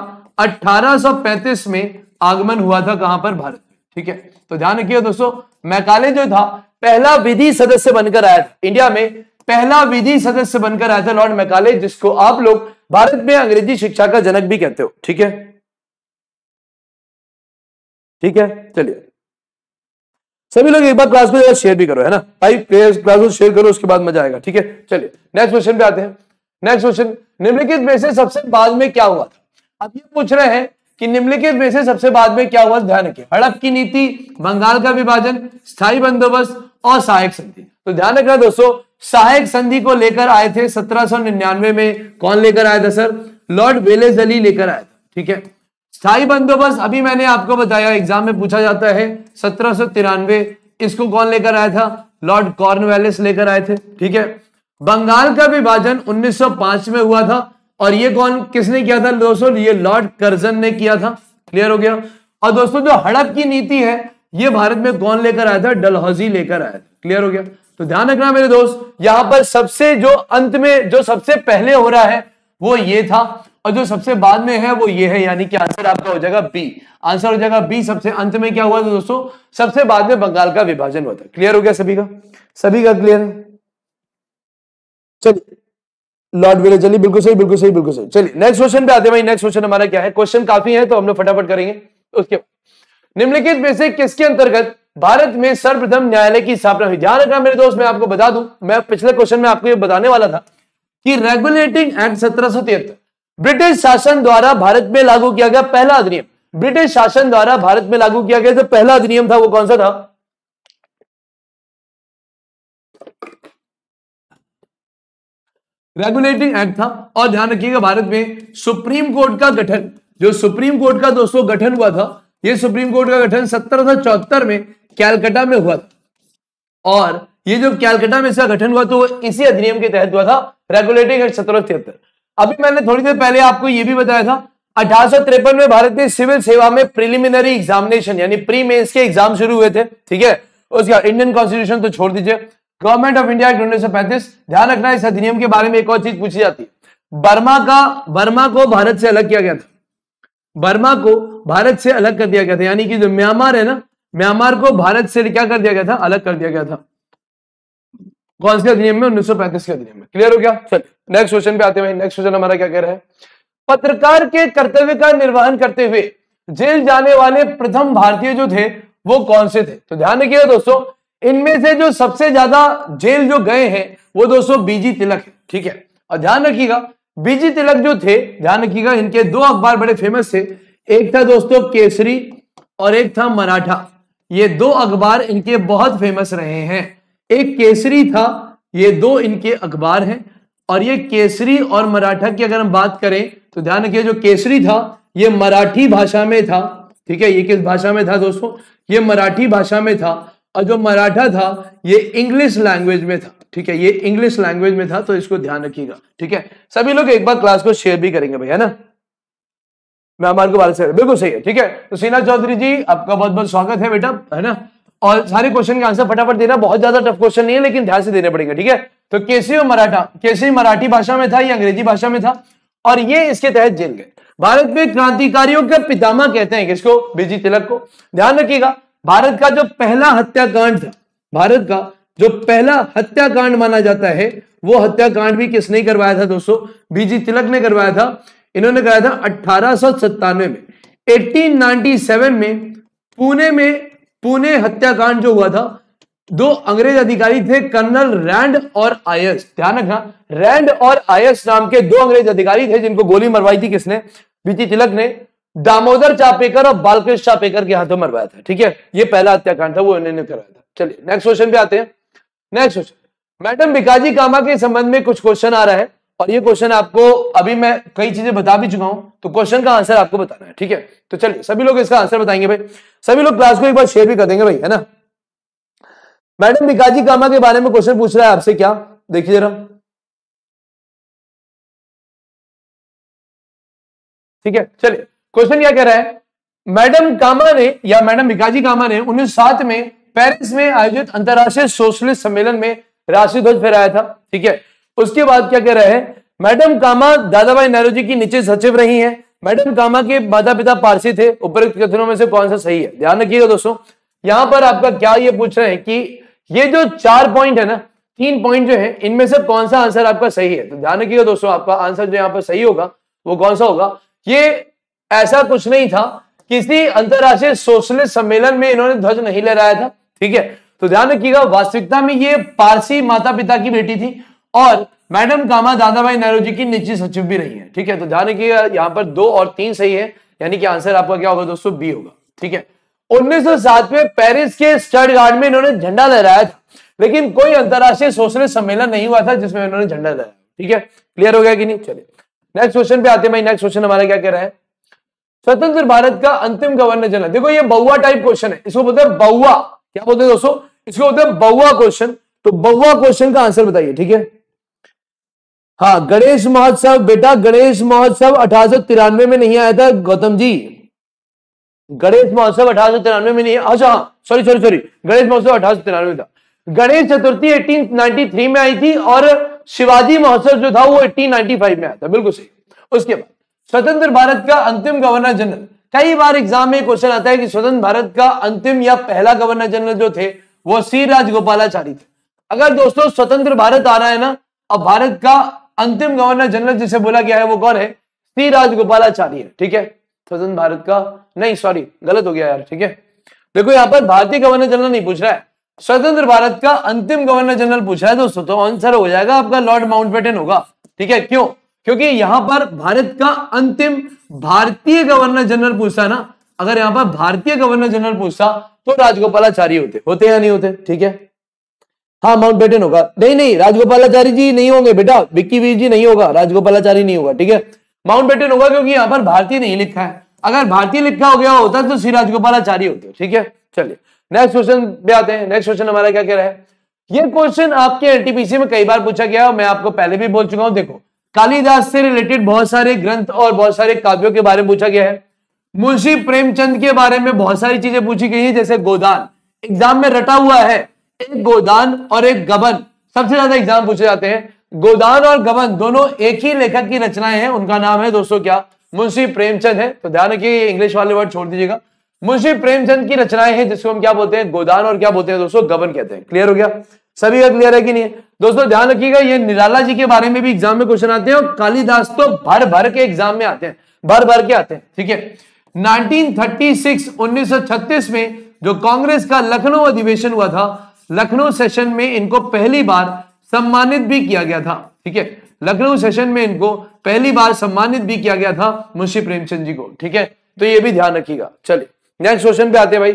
1835 में आगमन हुआ था कहां पर भारत ठीक है तो ध्यान रखिए दोस्तों मैकाले जो था पहला विधि सदस्य बनकर आया था इंडिया में पहला विधि सदस्य बनकर आया था लॉर्ड मैकाले जिसको आप लोग भारत में अंग्रेजी शिक्षा का जनक भी कहते हो ठीक है ठीक है चलिए सभी लोग एक बार क्लास में शेयर भी करो है ना भाई क्लास में शेयर करो उसके बाद मजा आएगा ठीक है चलिए नेक्स्ट क्वेश्चन पे आते हैं नेक्स्ट क्वेश्चन निम्नलिखित में से सबसे बाद में क्या हुआ था अब ये पूछ रहे हैं कि निम्नलिखित में से सबसे बाद में क्या हुआ ध्यान रखिए हड़प की नीति बंगाल का विभाजन स्थायी बंदोबस्त और सहायक संधि तो ध्यान रखना दोस्तों सहायक संधि को लेकर आए थे 1799 में कौन लेकर आया था सर लॉर्ड वेलेजली लेकर आया था ठीक है स्थायी बंदोबस्त अभी मैंने आपको बताया एग्जाम में पूछा जाता है सत्रह इसको कौन लेकर आया था लॉर्ड कॉर्नवेलिस लेकर आए थे ठीक है बंगाल का विभाजन 1905 में हुआ था और ये कौन किसने किया था दोस्तों ये लॉर्ड कर्जन ने किया था क्लियर हो गया और दोस्तों जो हड़प की नीति है ये भारत में कौन लेकर आया था डलहौजी लेकर आया था क्लियर हो गया तो ध्यान रखना मेरे दोस्त यहां पर सबसे जो अंत में जो सबसे पहले हो रहा है वो ये था और जो सबसे बाद में है वो ये है यानी कि आंसर आपका हो जाएगा बी आंसर हो जाएगा बी सबसे अंत में क्या हुआ था दोस्तों सबसे बाद में बंगाल का विभाजन हुआ था क्लियर हो गया सभी का सभी का क्लियर है चलिए लॉर्ड विले चलिए बिल्कुल सही बिल्कुल सही बिल्कुल सही चलिए नेक्स्ट क्वेश्चन पे आते हैं भाई नेक्स्ट क्वेश्चन हमारा क्या है क्वेश्चन काफी है तो हम लोग फटाफट करेंगे उसके निम्नलिखित में से किसके अंतर्गत भारत में सर्वप्रथम न्यायालय की स्थापना हुई ध्यान रखना मेरे दोस्त मैं आपको बता दूं मैं पिछले क्वेश्चन में आपको ये बताने वाला था कि रेगुलेटिंग एक्ट सत्रह तिहत्तर ब्रिटिश शासन द्वारा भारत में लागू किया गया पहला अधिनियम ब्रिटिश शासन द्वारा भारत में लागू किया गया जो पहला अधिनियम था वो कौन सा था रेगुलेटिंग एक्ट था और ध्यान रखिएगा भारत में सुप्रीम कोर्ट का गठन जो सुप्रीम कोर्ट का दोस्तों गठन हुआ था ये सुप्रीम कोर्ट का गठन सत्रह में कैलकाटा में हुआ था और ये जो कैलकटा में इसका गठन हुआ तो इसी अधिनियम के तहत हुआ था रेगुलेटिंग एक्ट सत्रह अभी मैंने थोड़ी देर पहले आपको ये भी बताया था अठारह में भारत में सिविल सेवा में प्रिलिमिनरी एग्जामिनेशन यानी प्री मेन्स के एग्जाम शुरू हुए थे ठीक है उसका इंडियन कॉन्स्टिट्यूशन तो छोड़ दीजिए गवर्नमेंट ऑफ इंडिया उन्नीस सौ पैंतीस ध्यान रखना इस अधिनियम के बारे में एक और चीज पूछी जाती है बर्मा का बर्मा को भारत से अलग किया गया था बर्मा को भारत से अलग कर दिया गया था यानी कि जो म्यांमार है ना म्यांमार को भारत से क्या कर दिया गया था अलग कर दिया गया था कौन से अधिनियम में उन्नीस सौ पैंतीस के अधिनियम में क्लियर हो गया चलिए नेक्स्ट क्वेश्चन पे आते हैं नेक्स्ट क्वेश्चन हमारा क्या कह रहा है पत्रकार के कर्तव्य का निर्वहन करते हुए जेल जाने वाले प्रथम भारतीय जो थे वो कौन से थे तो ध्यान रखिएगा दोस्तों इनमें से जो सबसे ज्यादा जेल जो गए हैं वो दोस्तों बीजी तिलक है ठीक है और ध्यान रखिएगा बीजी तिलक जो थे ध्यान रखिएगा इनके दो अखबार बड़े फेमस थे एक था दोस्तों केसरी और एक था मराठा ये दो अखबार इनके बहुत फेमस रहे हैं एक केसरी था ये दो इनके अखबार हैं और ये केसरी और मराठा की अगर हम बात करें तो ध्यान रखिए जो केसरी था ये मराठी भाषा में था ठीक है ये किस भाषा में था दोस्तों ये मराठी भाषा में था और जो मराठा था ये इंग्लिश लैंग्वेज में था ठीक है ये इंग्लिश लैंग्वेज में था तो इसको ध्यान रखिएगा ठीक है सभी लोग एक बार क्लास को शेयर भी करेंगे भैया ना मैं को से बिल्कुल सही है ठीक है तो सीना चौधरी जी आपका बहुत बहुत स्वागत है बेटा है ना और सारे क्वेश्चन के आंसर फटाफट देना बहुत ज्यादा टफ क्वेश्चन नहीं है लेकिन ध्यान से देने पड़ेंगे ठीक है तो कैसे और मराठा केसी मराठी भाषा में था या अंग्रेजी भाषा में था और ये इसके तहत जेल गए भारत में क्रांतिकारियों का पितामा कहते हैं किसको बीजी तिलक को ध्यान रखिएगा भारत का जो पहला हत्याकांड था भारत का जो पहला हत्याकांड माना जाता है वो हत्याकांड भी किसने करवाया था दोस्तों बीजी तिलक ने करवाया था इन्होंने कराया था अठारह में 1897 में पुणे में पुणे हत्याकांड जो हुआ था दो अंग्रेज अधिकारी थे कर्नल रैंड और आयस ध्यान रखना रैंड और आयस नाम के दो अंग्रेज अधिकारी थे जिनको गोली मरवाई थी किसने बीती तिलक ने दामोदर चापेकर और बालकृष्ण चापेकर के हाथों मरवाया था ठीक है ये पहला हत्याकांड था वो उन्होंने कराया था चलिए नेक्स्ट क्वेश्चन पे आते हैं next question madam Bhikaji Cama के संबंध में कुछ क्वेश्चन आ रहा है और ये क्वेश्चन आपको अभी मैं कई चीजें बता भी चुका हूं तो क्वेश्चन का आंसर आपको बताना है ठीक है तो चलिए सभी लोग इसका आंसर बताएंगे भाई सभी लोग क्लास को एक बार शेयर भी कर देंगे भाई है ना मैडम भिकाजी कामा के बारे में क्वेश्चन पूछ रहा है आपसे क्या देखिए जरा ठीक है चलिए क्वेश्चन क्या कह रहा है मैडम कामा ने या मैडम भिकाजी कामा ने उन्नीस में पेरिस में आयोजित अंतर्राष्ट्रीय सोशलिस्ट सम्मेलन में राष्ट्रीय ध्वज फहराया था ठीक है उसके बाद क्या कह रहे हैं मैडम कामा दादा भाई नेहरू जी की नीचे सचिव रही हैं मैडम कामा के माता पिता पारसी थे उपरुक्त कथनों में से कौन सा सही है ध्यान रखिएगा दोस्तों यहां पर आपका क्या ये पूछ रहे हैं कि ये जो चार पॉइंट है ना तीन पॉइंट जो है इनमें से कौन सा आंसर आपका सही है तो ध्यान रखिएगा दोस्तों आपका आंसर जो यहाँ पर सही होगा वो कौन सा होगा ये ऐसा कुछ नहीं था किसी अंतरराष्ट्रीय सोशलिस्ट सम्मेलन में इन्होंने ध्वज नहीं लहराया था ठीक है तो ध्यान रखिएगा वास्तविकता में ये पारसी माता पिता की बेटी थी और मैडम कामा दादा भाई नेहरू जी की निजी सचिव भी रही है ठीक है तो ध्यान रखिएगा यहाँ पर दो और तीन सही है यानी कि आंसर आपका क्या होगा दोस्तों बी होगा ठीक है 1907 में पेरिस के स्टड गार्ड में इन्होंने झंडा लहराया था लेकिन कोई अंतरराष्ट्रीय सोशलिस्ट सम्मेलन नहीं हुआ था जिसमें इन्होंने झंडा लहराया ठीक है क्लियर हो गया कि नहीं चलिए नेक्स्ट क्वेश्चन पे आते हैं भाई नेक्स्ट क्वेश्चन हमारा क्या कह रहा है स्वतंत्र भारत का अंतिम गवर्नर जनरल देखो ये बउआ टाइप क्वेश्चन है इसको बोलते हैं बउआ क्या बोलते हैं दोस्तों इसको बोलते हैं बउआ क्वेश्चन तो बउआ क्वेश्चन का आंसर बताइए ठीक है हाँ गणेश महोत्सव बेटा गणेश महोत्सव अठारह में नहीं आया था गौतम जी गणेश महोत्सव अठारह में नहीं अच्छा सॉरी सॉरी सॉरी गणेश महोत्सव अठारह था गणेश चतुर्थी 1893 में आई थी और शिवाजी महोत्सव जो था वो 1895 में आया था बिल्कुल सही उसके बाद स्वतंत्र भारत का अंतिम गवर्नर जनरल कई बार एग्जाम में क्वेश्चन आता है कि स्वतंत्र भारत का अंतिम या पहला गवर्नर जनरल जो थे वो सी राजगोपालाचारी थे अगर दोस्तों स्वतंत्र भारत आ रहा है ना अब भारत का अंतिम गवर्नर जनरल जिसे बोला गया है वो कौन है सी राजगोपालाचार्य ठीक है स्वतंत्र भारत का नहीं सॉरी गलत हो गया यार ठीक है देखो यहाँ पर भारतीय गवर्नर जनरल नहीं पूछ रहा है स्वतंत्र भारत का अंतिम गवर्नर जनरल पूछ रहा है दोस्तों तो आंसर हो जाएगा आपका लॉर्ड माउंटबेटन होगा ठीक है क्यों क्योंकि यहां पर भारत का अंतिम भारतीय गवर्नर जनरल पूछता ना अगर यहां पर भारतीय गवर्नर जनरल पूछता तो राजगोपालाचारी होते होते या नहीं होते ठीक है हाँ माउंट बेटन होगा नहीं नहीं राजगोपालाचारी जी नहीं होंगे बेटा विक्की वीर जी नहीं होगा राजगोपालाचारी नहीं होगा ठीक है माउंट बेटन होगा क्योंकि यहाँ पर भारतीय नहीं लिखा है अगर भारतीय लिखा हो गया होता तो श्री राजगोपालाचारी होते ठीक है चलिए नेक्स्ट क्वेश्चन पे आते हैं नेक्स्ट क्वेश्चन हमारा क्या कह रहा है ये क्वेश्चन आपके एन में कई बार पूछा गया मैं आपको पहले भी बोल चुका हूँ देखो कालिदास से रिलेटेड बहुत सारे ग्रंथ और बहुत सारे काव्यों के बारे में पूछा गया है मुंशी प्रेमचंद के बारे में बहुत सारी चीजें पूछी गई है जैसे गोदान एग्जाम में रटा हुआ है एक गोदान और एक गबन सबसे ज्यादा एग्जाम पूछे जाते हैं गोदान और गबन दोनों एक ही लेखक की रचनाएं हैं उनका नाम है दोस्तों क्या मुंशी प्रेमचंद है तो ध्यान रखिए इंग्लिश वाले वर्ड छोड़ दीजिएगा मुंशी प्रेमचंद की रचनाएं हैं जिसको हम क्या बोलते हैं गोदान और क्या बोलते हैं दोस्तों गबन कहते हैं क्लियर हो गया सभी का क्लियर है कि नहीं दोस्तों ध्यान रखिएगा ये निराला जी के बारे में भी एग्जाम में क्वेश्चन आते हैं और कालिदास तो भर भर के एग्जाम में आते हैं भर भर के आते हैं ठीक है 1936 1936 में जो कांग्रेस का लखनऊ अधिवेशन हुआ था लखनऊ सेशन में इनको पहली बार सम्मानित भी किया गया था ठीक है लखनऊ सेशन में इनको पहली बार सम्मानित भी किया गया था मुंशी प्रेमचंद जी को ठीक है तो ये भी ध्यान रखिएगा चलिए नेक्स्ट क्वेश्चन पे आते हैं भाई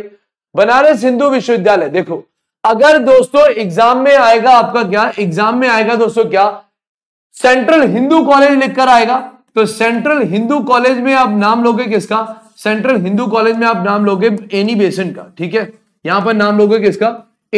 बनारस हिंदू विश्वविद्यालय देखो अगर दोस्तों एग्जाम में आएगा आपका क्या एग्जाम में आएगा दोस्तों क्या सेंट्रल हिंदू कॉलेज लिखकर आएगा तो सेंट्रल हिंदू कॉलेज में आप नाम लोगे किसका सेंट्रल हिंदू कॉलेज में आप नाम लोगे एनी बेसन का ठीक है यहां पर नाम लोगे किसका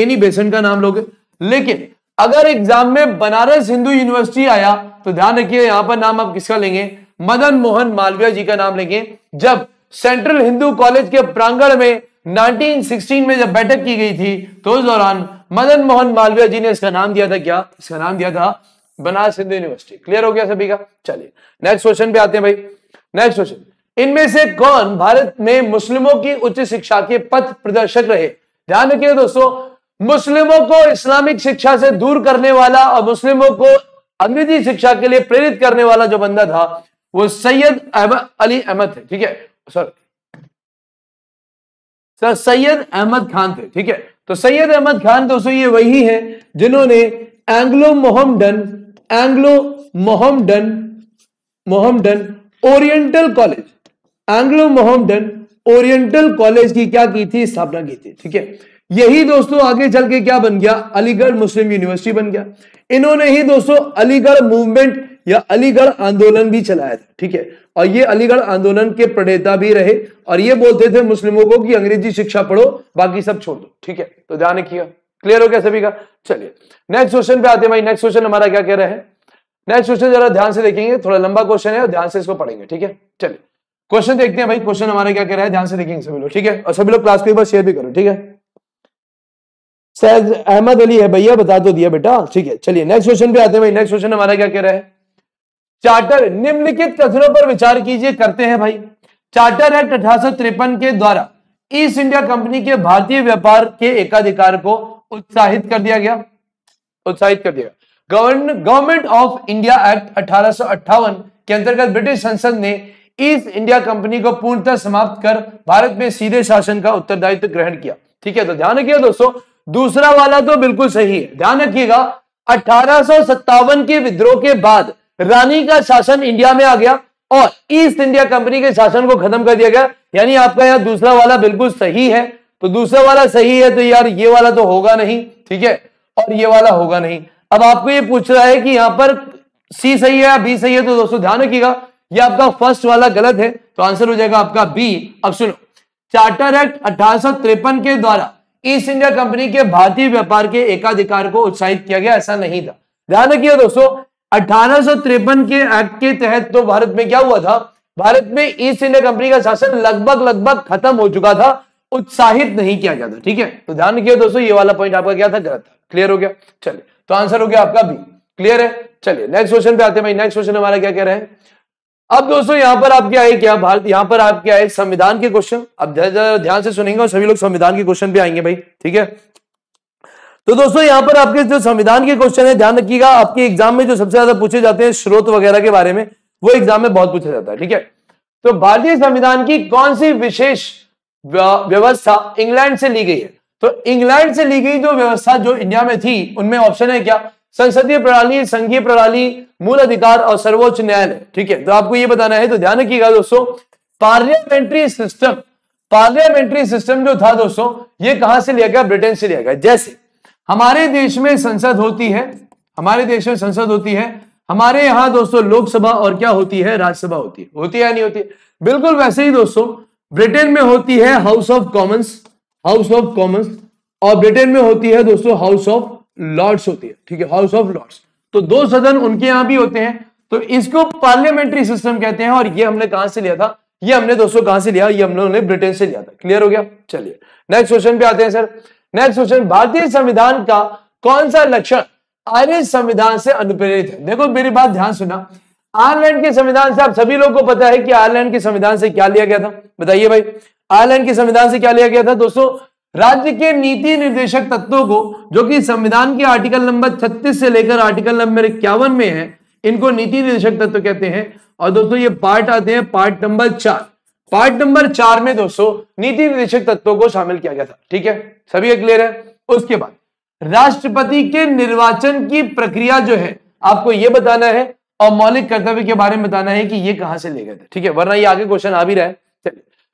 एनी बेसन का नाम लोगे लेकिन अगर एग्जाम में बनारस हिंदू यूनिवर्सिटी आया तो ध्यान रखिए यहां पर नाम आप किसका लेंगे मदन मोहन मालवीय जी का नाम लेंगे जब सेंट्रल हिंदू कॉलेज के प्रांगण में 1916 में जब बैठक की गई थी तो उस दौरान मदन मोहन मालवीय जी ने इसका नाम दिया था क्या इसका नाम दिया था बनारस हिंदू यूनिवर्सिटी क्लियर हो गया सभी का चलिए नेक्स्ट क्वेश्चन पे आते हैं भाई नेक्स्ट क्वेश्चन इनमें से कौन भारत में मुस्लिमों की उच्च शिक्षा के पथ प्रदर्शक रहे ध्यान रखिए दोस्तों मुस्लिमों को इस्लामिक शिक्षा से दूर करने वाला और मुस्लिमों को अंग्रेजी शिक्षा के लिए प्रेरित करने वाला जो बंदा था वो सैयद अहमद अली अहमद थे ठीक है सर सर सैयद अहमद खान थे ठीक है तो सैयद अहमद खान दोस्तों ये वही है जिन्होंने Anglo Mohammedan Anglo Mohammedan Mohammedan Oriental College Anglo Mohammedan Oriental College की क्या की थी स्थापना की थी ठीक है यही दोस्तों आगे चल के क्या बन गया अलीगढ़ मुस्लिम यूनिवर्सिटी बन गया इन्होंने ही दोस्तों अलीगढ़ मूवमेंट या अलीगढ़ आंदोलन भी चलाया था ठीक है और ये अलीगढ़ आंदोलन के प्रणेता भी रहे और ये बोलते थे मुस्लिमों को कि अंग्रेजी शिक्षा पढ़ो बाकी सब छोड़ दो ठीक है तो ध्यान रखिएगा क्लियर हो गया सभी का चलिए नेक्स्ट क्वेश्चन पे आते हैं भाई नेक्स्ट क्वेश्चन हमारा क्या कह रहे हैं नेक्स्ट क्वेश्चन जरा ध्यान से देखेंगे थोड़ा लंबा क्वेश्चन है और ध्यान से इसको पढ़ेंगे ठीक है चलिए क्वेश्चन देखते हैं भाई क्वेश्चन हमारा क्या कह रहा है ध्यान से देखेंगे सभी लोग ठीक है और सभी लोग क्लास के ऊपर शेयर भी करो ठीक है सैद अहमद अली है भैया बता तो दिया बेटा ठीक है चलिए नेक्स्ट क्वेश्चन पे आते हैं भाई नेक्स्ट क्वेश्चन हमारा क्या कह रहा है चार्टर निम्नलिखित कथनों पर विचार कीजिए करते हैं भाई चार्टर एक्ट अठारह के द्वारा ईस्ट इंडिया कंपनी के भारतीय व्यापार के एकाधिकार को उत्साहित कर दिया गया उत्साहित कर दिया गवर्नमेंट ऑफ इंडिया एक्ट अठारह के अंतर्गत ब्रिटिश संसद ने ईस्ट इंडिया कंपनी को पूर्णतः समाप्त कर भारत में सीधे शासन का उत्तरदायित्व ग्रहण किया ठीक है तो ध्यान रखिए दोस्तों दूसरा वाला तो बिल्कुल सही है ध्यान रखिएगा अठारह के विद्रोह के बाद रानी का शासन इंडिया में आ गया और ईस्ट इंडिया कंपनी के शासन को खत्म कर दिया गया यानी आपका यहां दूसरा वाला बिल्कुल सही है तो दूसरा वाला सही है तो यार ये वाला तो होगा नहीं ठीक है और ये वाला होगा नहीं अब आपको ये पूछ रहा है कि यहां पर सी सही है या बी सही है तो दोस्तों ध्यान रखिएगा ये आपका फर्स्ट वाला गलत है तो आंसर हो जाएगा आपका बी अब सुनो चार्टर एक्ट अठारह के द्वारा ईस्ट इंडिया कंपनी के भारतीय व्यापार के एकाधिकार को उत्साहित किया गया ऐसा नहीं था ध्यान रखिए दोस्तों अठारह के एक्ट के तहत तो भारत में क्या हुआ था भारत में ईस्ट इंडिया कंपनी का शासन लगभग लगभग खत्म हो चुका था उत्साहित नहीं किया गया था ठीक है तो ध्यान रखिए दोस्तों ये वाला पॉइंट आपका क्या था गलत था क्लियर हो गया चलिए तो आंसर हो गया आपका बी क्लियर है चलिए नेक्स्ट क्वेश्चन पे आते हैं भाई नेक्स्ट क्वेश्चन हमारा क्या कह रहे हैं अब दोस्तों यहां पर आपके आए क्या भारत यहाँ पर आपके आए संविधान के क्वेश्चन अब ध्यान से सुनेंगे और सभी लोग संविधान के क्वेश्चन भी आएंगे भाई ठीक है तो दोस्तों यहां पर आपके जो संविधान के क्वेश्चन है ध्यान रखिएगा आपके एग्जाम में जो सबसे ज्यादा पूछे जाते हैं स्रोत वगैरह के बारे में वो एग्जाम में बहुत पूछा जाता है ठीक है तो भारतीय संविधान की कौन सी विशेष व्यवस्था इंग्लैंड से ली गई है तो इंग्लैंड से ली गई जो व्यवस्था जो इंडिया में थी उनमें ऑप्शन है क्या संसदीय प्रणाली संघीय प्रणाली मूल अधिकार और सर्वोच्च न्यायालय ठीक है तो आपको ये बताना है तो ध्यान रखिएगा दोस्तों पार्लियामेंट्री सिस्टम पार्लियामेंट्री सिस्टम जो था दोस्तों ये कहां से लिया गया ब्रिटेन से लिया गया जैसे हमारे देश में संसद होती है हमारे देश में संसद होती है हमारे यहाँ दोस्तों लोकसभा और क्या होती है राज्यसभा होती है होती है या नहीं होती बिल्कुल वैसे ही दोस्तों ब्रिटेन में होती है House of Commons House of Commons और ब्रिटेन में होती है दोस्तों हाउस ऑफ लॉर्ड्स होती है ठीक है हाउस ऑफ लॉर्ड्स तो दो सदन उनके यहां भी होते हैं तो इसको पार्लियामेंट्री सिस्टम कहते हैं और ये हमने कहां से लिया था ये हमने दोस्तों कहां से लिया ये हमने ब्रिटेन से लिया था क्लियर हो गया चलिए नेक्स्ट क्वेश्चन पे आते हैं सर नेक्स्ट क्वेश्चन भारतीय संविधान का कौन सा लक्षण आयरलैंड संविधान से अनुप्रेरित है देखो मेरी बात ध्यान सुना आयरलैंड के संविधान से आप सभी लोगों को पता है कि आयरलैंड के संविधान से क्या लिया गया था बताइए भाई आयरलैंड के संविधान से क्या लिया गया था दोस्तों राज्य के नीति निर्देशक तत्वों को जो कि संविधान के आर्टिकल नंबर 36 से लेकर आर्टिकल नंबर इक्यावन में है इनको नीति निर्देशक तत्व कहते हैं और दोस्तों ये पार्ट आते हैं पार्ट नंबर चार पार्ट नंबर चार में दोस्तों नीति निर्देशक तत्वों को शामिल किया गया था ठीक है सभी क्लियर है उसके बाद राष्ट्रपति के निर्वाचन की प्रक्रिया जो है आपको यह बताना है और मौलिक कर्तव्य के बारे में बताना है कि ये कहां से ले गए थे ठीक है वरना ये आगे क्वेश्चन आ भी रहा है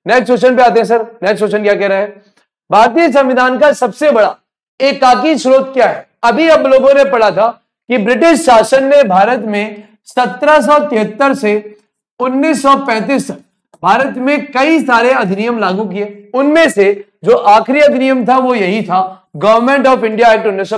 नेक्स्ट क्वेश्चन पे आते हैं सर नेक्स्ट क्वेश्चन क्या कह रहा है भारतीय संविधान का सबसे बड़ा एकाकी स्रोत क्या है अभी अब लोगों ने पढ़ा था कि ब्रिटिश शासन ने भारत में 1773 से 1935 तक भारत में कई सारे अधिनियम लागू किए उनमें से जो आखिरी अधिनियम था वो यही था गवर्नमेंट ऑफ इंडिया एक्ट उन्नीस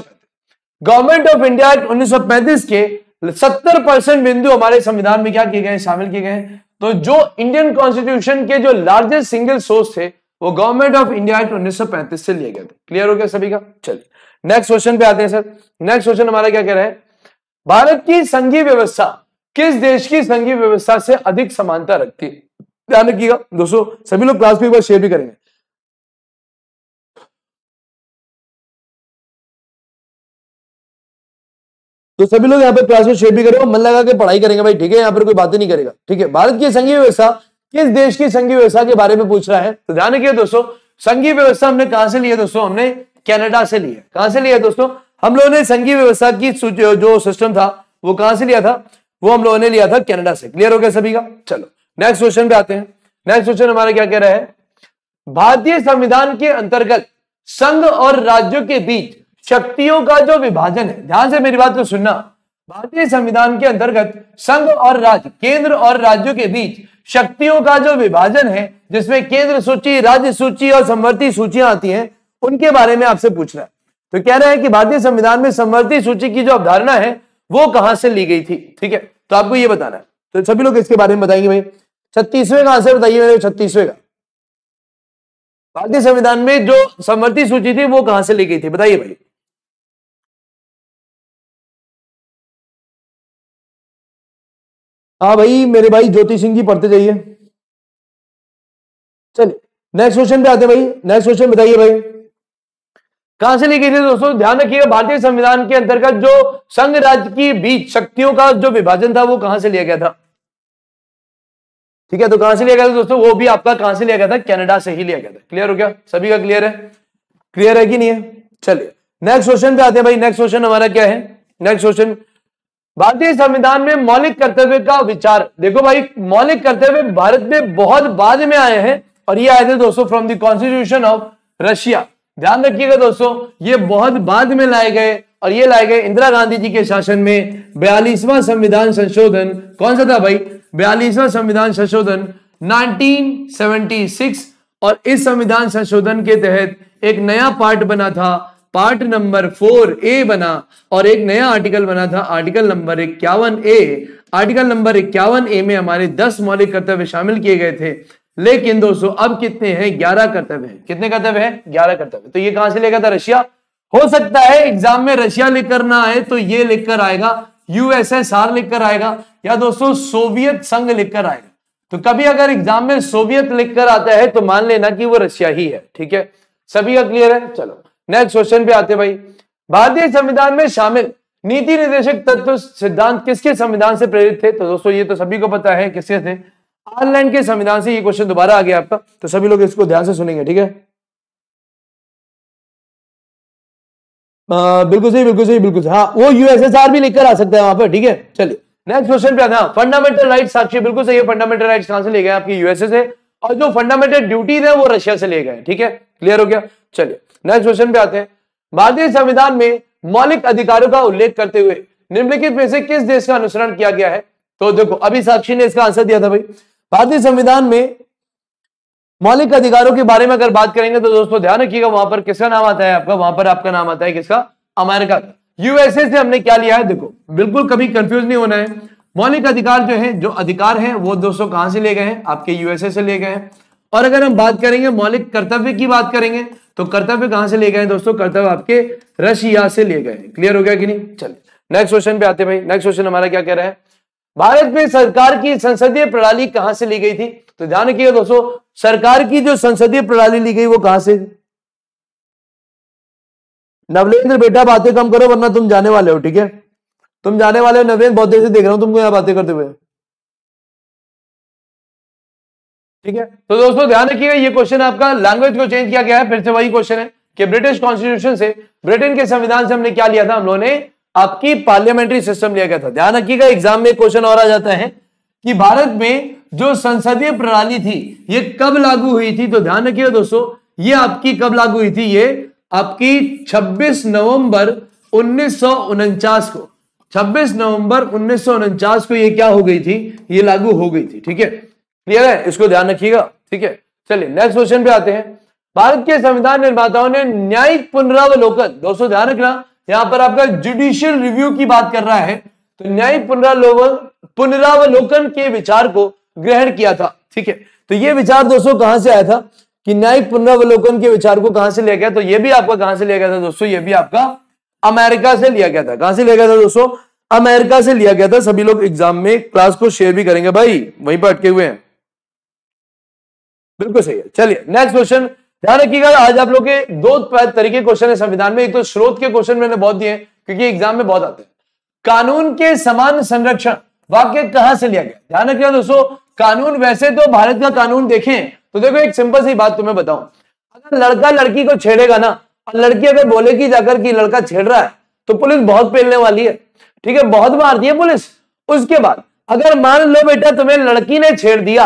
गवर्नमेंट ऑफ इंडिया एक्ट उन्नीस के 70 परसेंट बिंदु हमारे संविधान में क्या किए गए शामिल किए गए तो जो इंडियन कॉन्स्टिट्यूशन के जो लार्जेस्ट सिंगल सोर्स थे वो गवर्नमेंट ऑफ इंडिया एक्ट उन्नीस से लिए गए थे क्लियर हो गया सभी का चलिए नेक्स्ट क्वेश्चन पे आते हैं सर नेक्स्ट क्वेश्चन हमारा क्या कह रहे हैं भारत की संघीय व्यवस्था किस देश की संघीय व्यवस्था से अधिक समानता रखती है ध्यान रखिएगा दोस्तों सभी लोग क्लास में शेयर भी करेंगे तो सभी लोग यहाँ पर क्लास में शेयर भी करेंगे मन लगा के पढ़ाई करेंगे भाई ठीक है यहाँ पर कोई ही नहीं करेगा ठीक है भारत की संघीय व्यवस्था किस देश की संघीय व्यवस्था के बारे में पूछ रहा है तो ध्यान रखिए दोस्तों संघीय व्यवस्था हमने कहा से लिया दोस्तों हमने कैनेडा से लिया कहां से लिया दोस्तों हम लोगों ने संघीय व्यवस्था की जो सिस्टम था वो कहां से लिया था वो हम लोगों ने लिया था कनाडा से क्लियर हो गया सभी का चलो नेक्स्ट क्वेश्चन पे आते हैं नेक्स्ट क्वेश्चन हमारा क्या कह रहा है भारतीय संविधान के अंतर्गत संघ और राज्यों के बीच शक्तियों का जो विभाजन है ध्यान से मेरी बात को सुनना भारतीय संविधान के अंतर्गत संघ और राज्य केंद्र और राज्यों के बीच शक्तियों का जो विभाजन है जिसमें केंद्र सूची राज्य सूची और संवर्ती सूचियां आती हैं उनके बारे में आपसे पूछ रहा है तो कह रहे हैं कि भारतीय संविधान में संवर्ती सूची की जो अवधारणा है वो कहां से ली गई थी ठीक है तो आपको ये बताना है तो सभी लोग इसके बारे में बताएंगे भाई छत्तीसवें का आंसर बताइए मेरे छत्तीसवें का भारतीय संविधान में जो संवर्ती सूची थी वो कहां से ली गई थी बताइए भाई हाँ भाई मेरे भाई ज्योति सिंह जी पढ़ते जाइए चलिए नेक्स्ट क्वेश्चन पे आते हैं भाई नेक्स्ट क्वेश्चन बताइए भाई कहां से लेके थे दोस्तों ध्यान रखिएगा भारतीय संविधान के अंतर्गत जो संघ राज्य की बीच शक्तियों का जो विभाजन था वो कहां से लिया गया था ठीक है तो कहां से लिया गया था दोस्तों वो भी आपका कहां से लिया गया था कनाडा से ही लिया गया था क्लियर हो गया सभी का क्लियर है क्लियर है कि नहीं है चलिए नेक्स्ट क्वेश्चन पे आते हैं भाई नेक्स्ट क्वेश्चन हमारा क्या है नेक्स्ट क्वेश्चन भारतीय संविधान में मौलिक कर्तव्य का विचार देखो भाई मौलिक कर्तव्य भारत में बहुत बाद में आए हैं और ये आए थे दोस्तों from the constitution of Russia ध्यान रखिएगा दोस्तों ये बहुत बाद में लाए गए और ये लाए गए इंदिरा गांधी जी के शासन में बयालीसवां संविधान संशोधन कौन सा था भाई बयालीसवां संविधान संशोधन 1976 और इस संविधान संशोधन के तहत एक नया पार्ट बना था पार्ट नंबर फोर ए बना और एक नया आर्टिकल बना था आर्टिकल नंबर इक्यावन ए आर्टिकल नंबर इक्यावन ए में हमारे दस मौलिक कर्तव्य शामिल किए गए थे लेकिन दोस्तों अब कितने हैं ग्यारह कर्तव्य है कितने कर्तव्य है ग्यारह कर्तव्य तो ये कहां से लेकर था रशिया हो सकता है एग्जाम में रशिया लेकर ना आए तो ये लिखकर आएगा यूएसएसआर लिखकर आएगा या दोस्तों सोवियत संघ लिखकर आएगा तो कभी अगर एग्जाम में सोवियत लिखकर आता है तो मान लेना कि वो रशिया ही है ठीक है सभी का क्लियर है चलो नेक्स्ट क्वेश्चन पे आते भाई भारतीय संविधान में शामिल नीति निर्देशक तत्व सिद्धांत किसके संविधान से प्रेरित थे तो दोस्तों ये तो सभी को पता है किसके थे आयरलैंड के संविधान से ये क्वेश्चन दोबारा आ गया आपका तो सभी लोग इसको ध्यान से सुनेंगे ठीक है बिल्कुल सही बिल्कुल सही बिल्कुल सही हाँ वो यूएसएसआर भी लेकर आ सकता है वहां पर ठीक है चलिए नेक्स्ट क्वेश्चन पे आता फंडामेंटल राइट साक्षी बिल्कुल सही है फंडामेंटल राइट कहां से ले गए आपके यूएसए से और जो फंडामेंटल ड्यूटीज है वो रशिया से ले गए ठीक है क्लियर हो गया चलिए नेक्स्ट क्वेश्चन पे आते हैं भारतीय संविधान में मौलिक अधिकारों का उल्लेख करते हुए निम्नलिखित में से किस देश का अनुसरण किया गया है तो देखो अभी साक्षी ने इसका आंसर दिया था भाई भारतीय संविधान में मौलिक अधिकारों के बारे में अगर बात करेंगे तो दोस्तों ध्यान रखिएगा वहां पर किसका नाम आता है आपका वहां पर आपका नाम आता है किसका अमेरिका का यूएसए से हमने क्या लिया है देखो बिल्कुल कभी कंफ्यूज नहीं होना है मौलिक अधिकार जो है जो अधिकार है वो दोस्तों कहां से ले गए हैं आपके यूएसए से ले गए हैं और अगर हम बात करेंगे मौलिक कर्तव्य की बात करेंगे तो कर्तव्य कहां से ले गए दोस्तों कर्तव्य आपके रशिया से ले गए क्लियर हो गया कि नहीं चलिए नेक्स्ट क्वेश्चन पे आते भाई नेक्स्ट क्वेश्चन हमारा क्या कह रहा है भारत में सरकार की संसदीय प्रणाली कहां से ली गई थी तो ध्यान रखिएगा दोस्तों सरकार की जो संसदीय प्रणाली ली गई वो कहां से नवलेंद्र बेटा बातें कम करो वरना तुम जाने वाले हो ठीक है तुम जाने वाले हो नवलेंद्र बहुत देर से देख रहा हूं तुमको यहां बातें करते हुए ठीक है तो दोस्तों ध्यान रखिएगा ये क्वेश्चन आपका लैंग्वेज को चेंज किया गया है फिर से वही क्वेश्चन है कि ब्रिटिश कॉन्स्टिट्यूशन से ब्रिटेन के संविधान से हमने क्या लिया था हम लोगों ने आपकी पार्लियामेंट्री सिस्टम लिया गया था ध्यान रखिएगा एग्जाम में क्वेश्चन और आ जाता है कि भारत में जो संसदीय प्रणाली थी ये कब लागू हुई थी तो ध्यान रखिएगा दोस्तों ये आपकी कब लागू हुई थी ये आपकी 26 नवंबर उन्नीस को 26 नवंबर उन्नीस को ये क्या हो गई थी ये लागू हो गई थी ठीक है क्लियर है इसको ध्यान रखिएगा ठीक है चलिए नेक्स्ट क्वेश्चन पे आते हैं भारत के संविधान निर्माताओं ने न्यायिक पुनरावलोकन दोस्तों ध्यान रखना यहाँ पर आपका जुडिशियल रिव्यू की बात कर रहा है तो न्यायिक पुनरावलोकन पुनरावलोकन के विचार को ग्रहण किया था ठीक है तो ये विचार दोस्तों कहां से आया था कि न्यायिक पुनरावलोकन के विचार को कहां से लिया गया तो ये भी आपका कहां से लिया गया था दोस्तों ये भी आपका अमेरिका से लिया गया था कहां से लिया गया था दोस्तों अमेरिका से लिया गया था सभी लोग एग्जाम में क्लास को शेयर भी करेंगे भाई वहीं पर अटके हुए हैं बिल्कुल सही है चलिए नेक्स्ट क्वेश्चन ध्यान रखिएगा आज आप लोग के दो तरीके क्वेश्चन है संविधान में एक तो स्रोत के क्वेश्चन मैंने बहुत दिए क्योंकि एग्जाम में बहुत आते हैं कानून के समान संरक्षण वाक्य कहां से लिया गया ध्यान रखिएगा दोस्तों कानून वैसे तो भारत का कानून देखें तो देखो एक सिंपल सी बात तुम्हें बताऊं अगर लड़का लड़की को छेड़ेगा ना और लड़की अगर बोलेगी जाकर कि लड़का छेड़ रहा है तो पुलिस बहुत पेलने वाली है ठीक है बहुत मारती है पुलिस उसके बाद अगर मान लो बेटा तुम्हें लड़की ने छेड़ दिया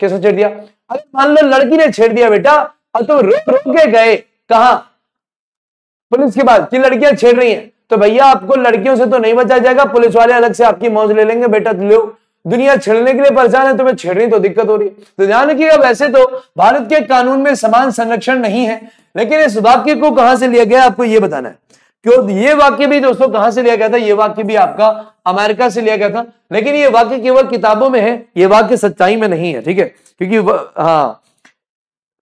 कैसे छेड़ दिया अगर मान लो लड़की ने छेड़ दिया बेटा और तुम तो रो रो के गए कहा पुलिस के बाद कि लड़कियां छेड़ रही हैं तो भैया आपको लड़कियों से तो नहीं बचा जाएगा पुलिस वाले अलग से आपकी मौज ले लेंगे बेटा तो लो दुनिया छेड़ने के लिए परेशान है तुम्हें छेड़नी तो दिक्कत हो रही है तो ध्यान रखिएगा वैसे तो भारत के कानून में समान संरक्षण नहीं है लेकिन इस वाक्य को कहां से लिया गया आपको ये बताना है क्यों ये वाक्य भी दोस्तों कहां से लिया गया था ये वाक्य भी आपका अमेरिका से लिया गया था लेकिन ये वाक्य केवल किताबों में है ये वाक्य सच्चाई में नहीं है ठीक है क्योंकि व, हाँ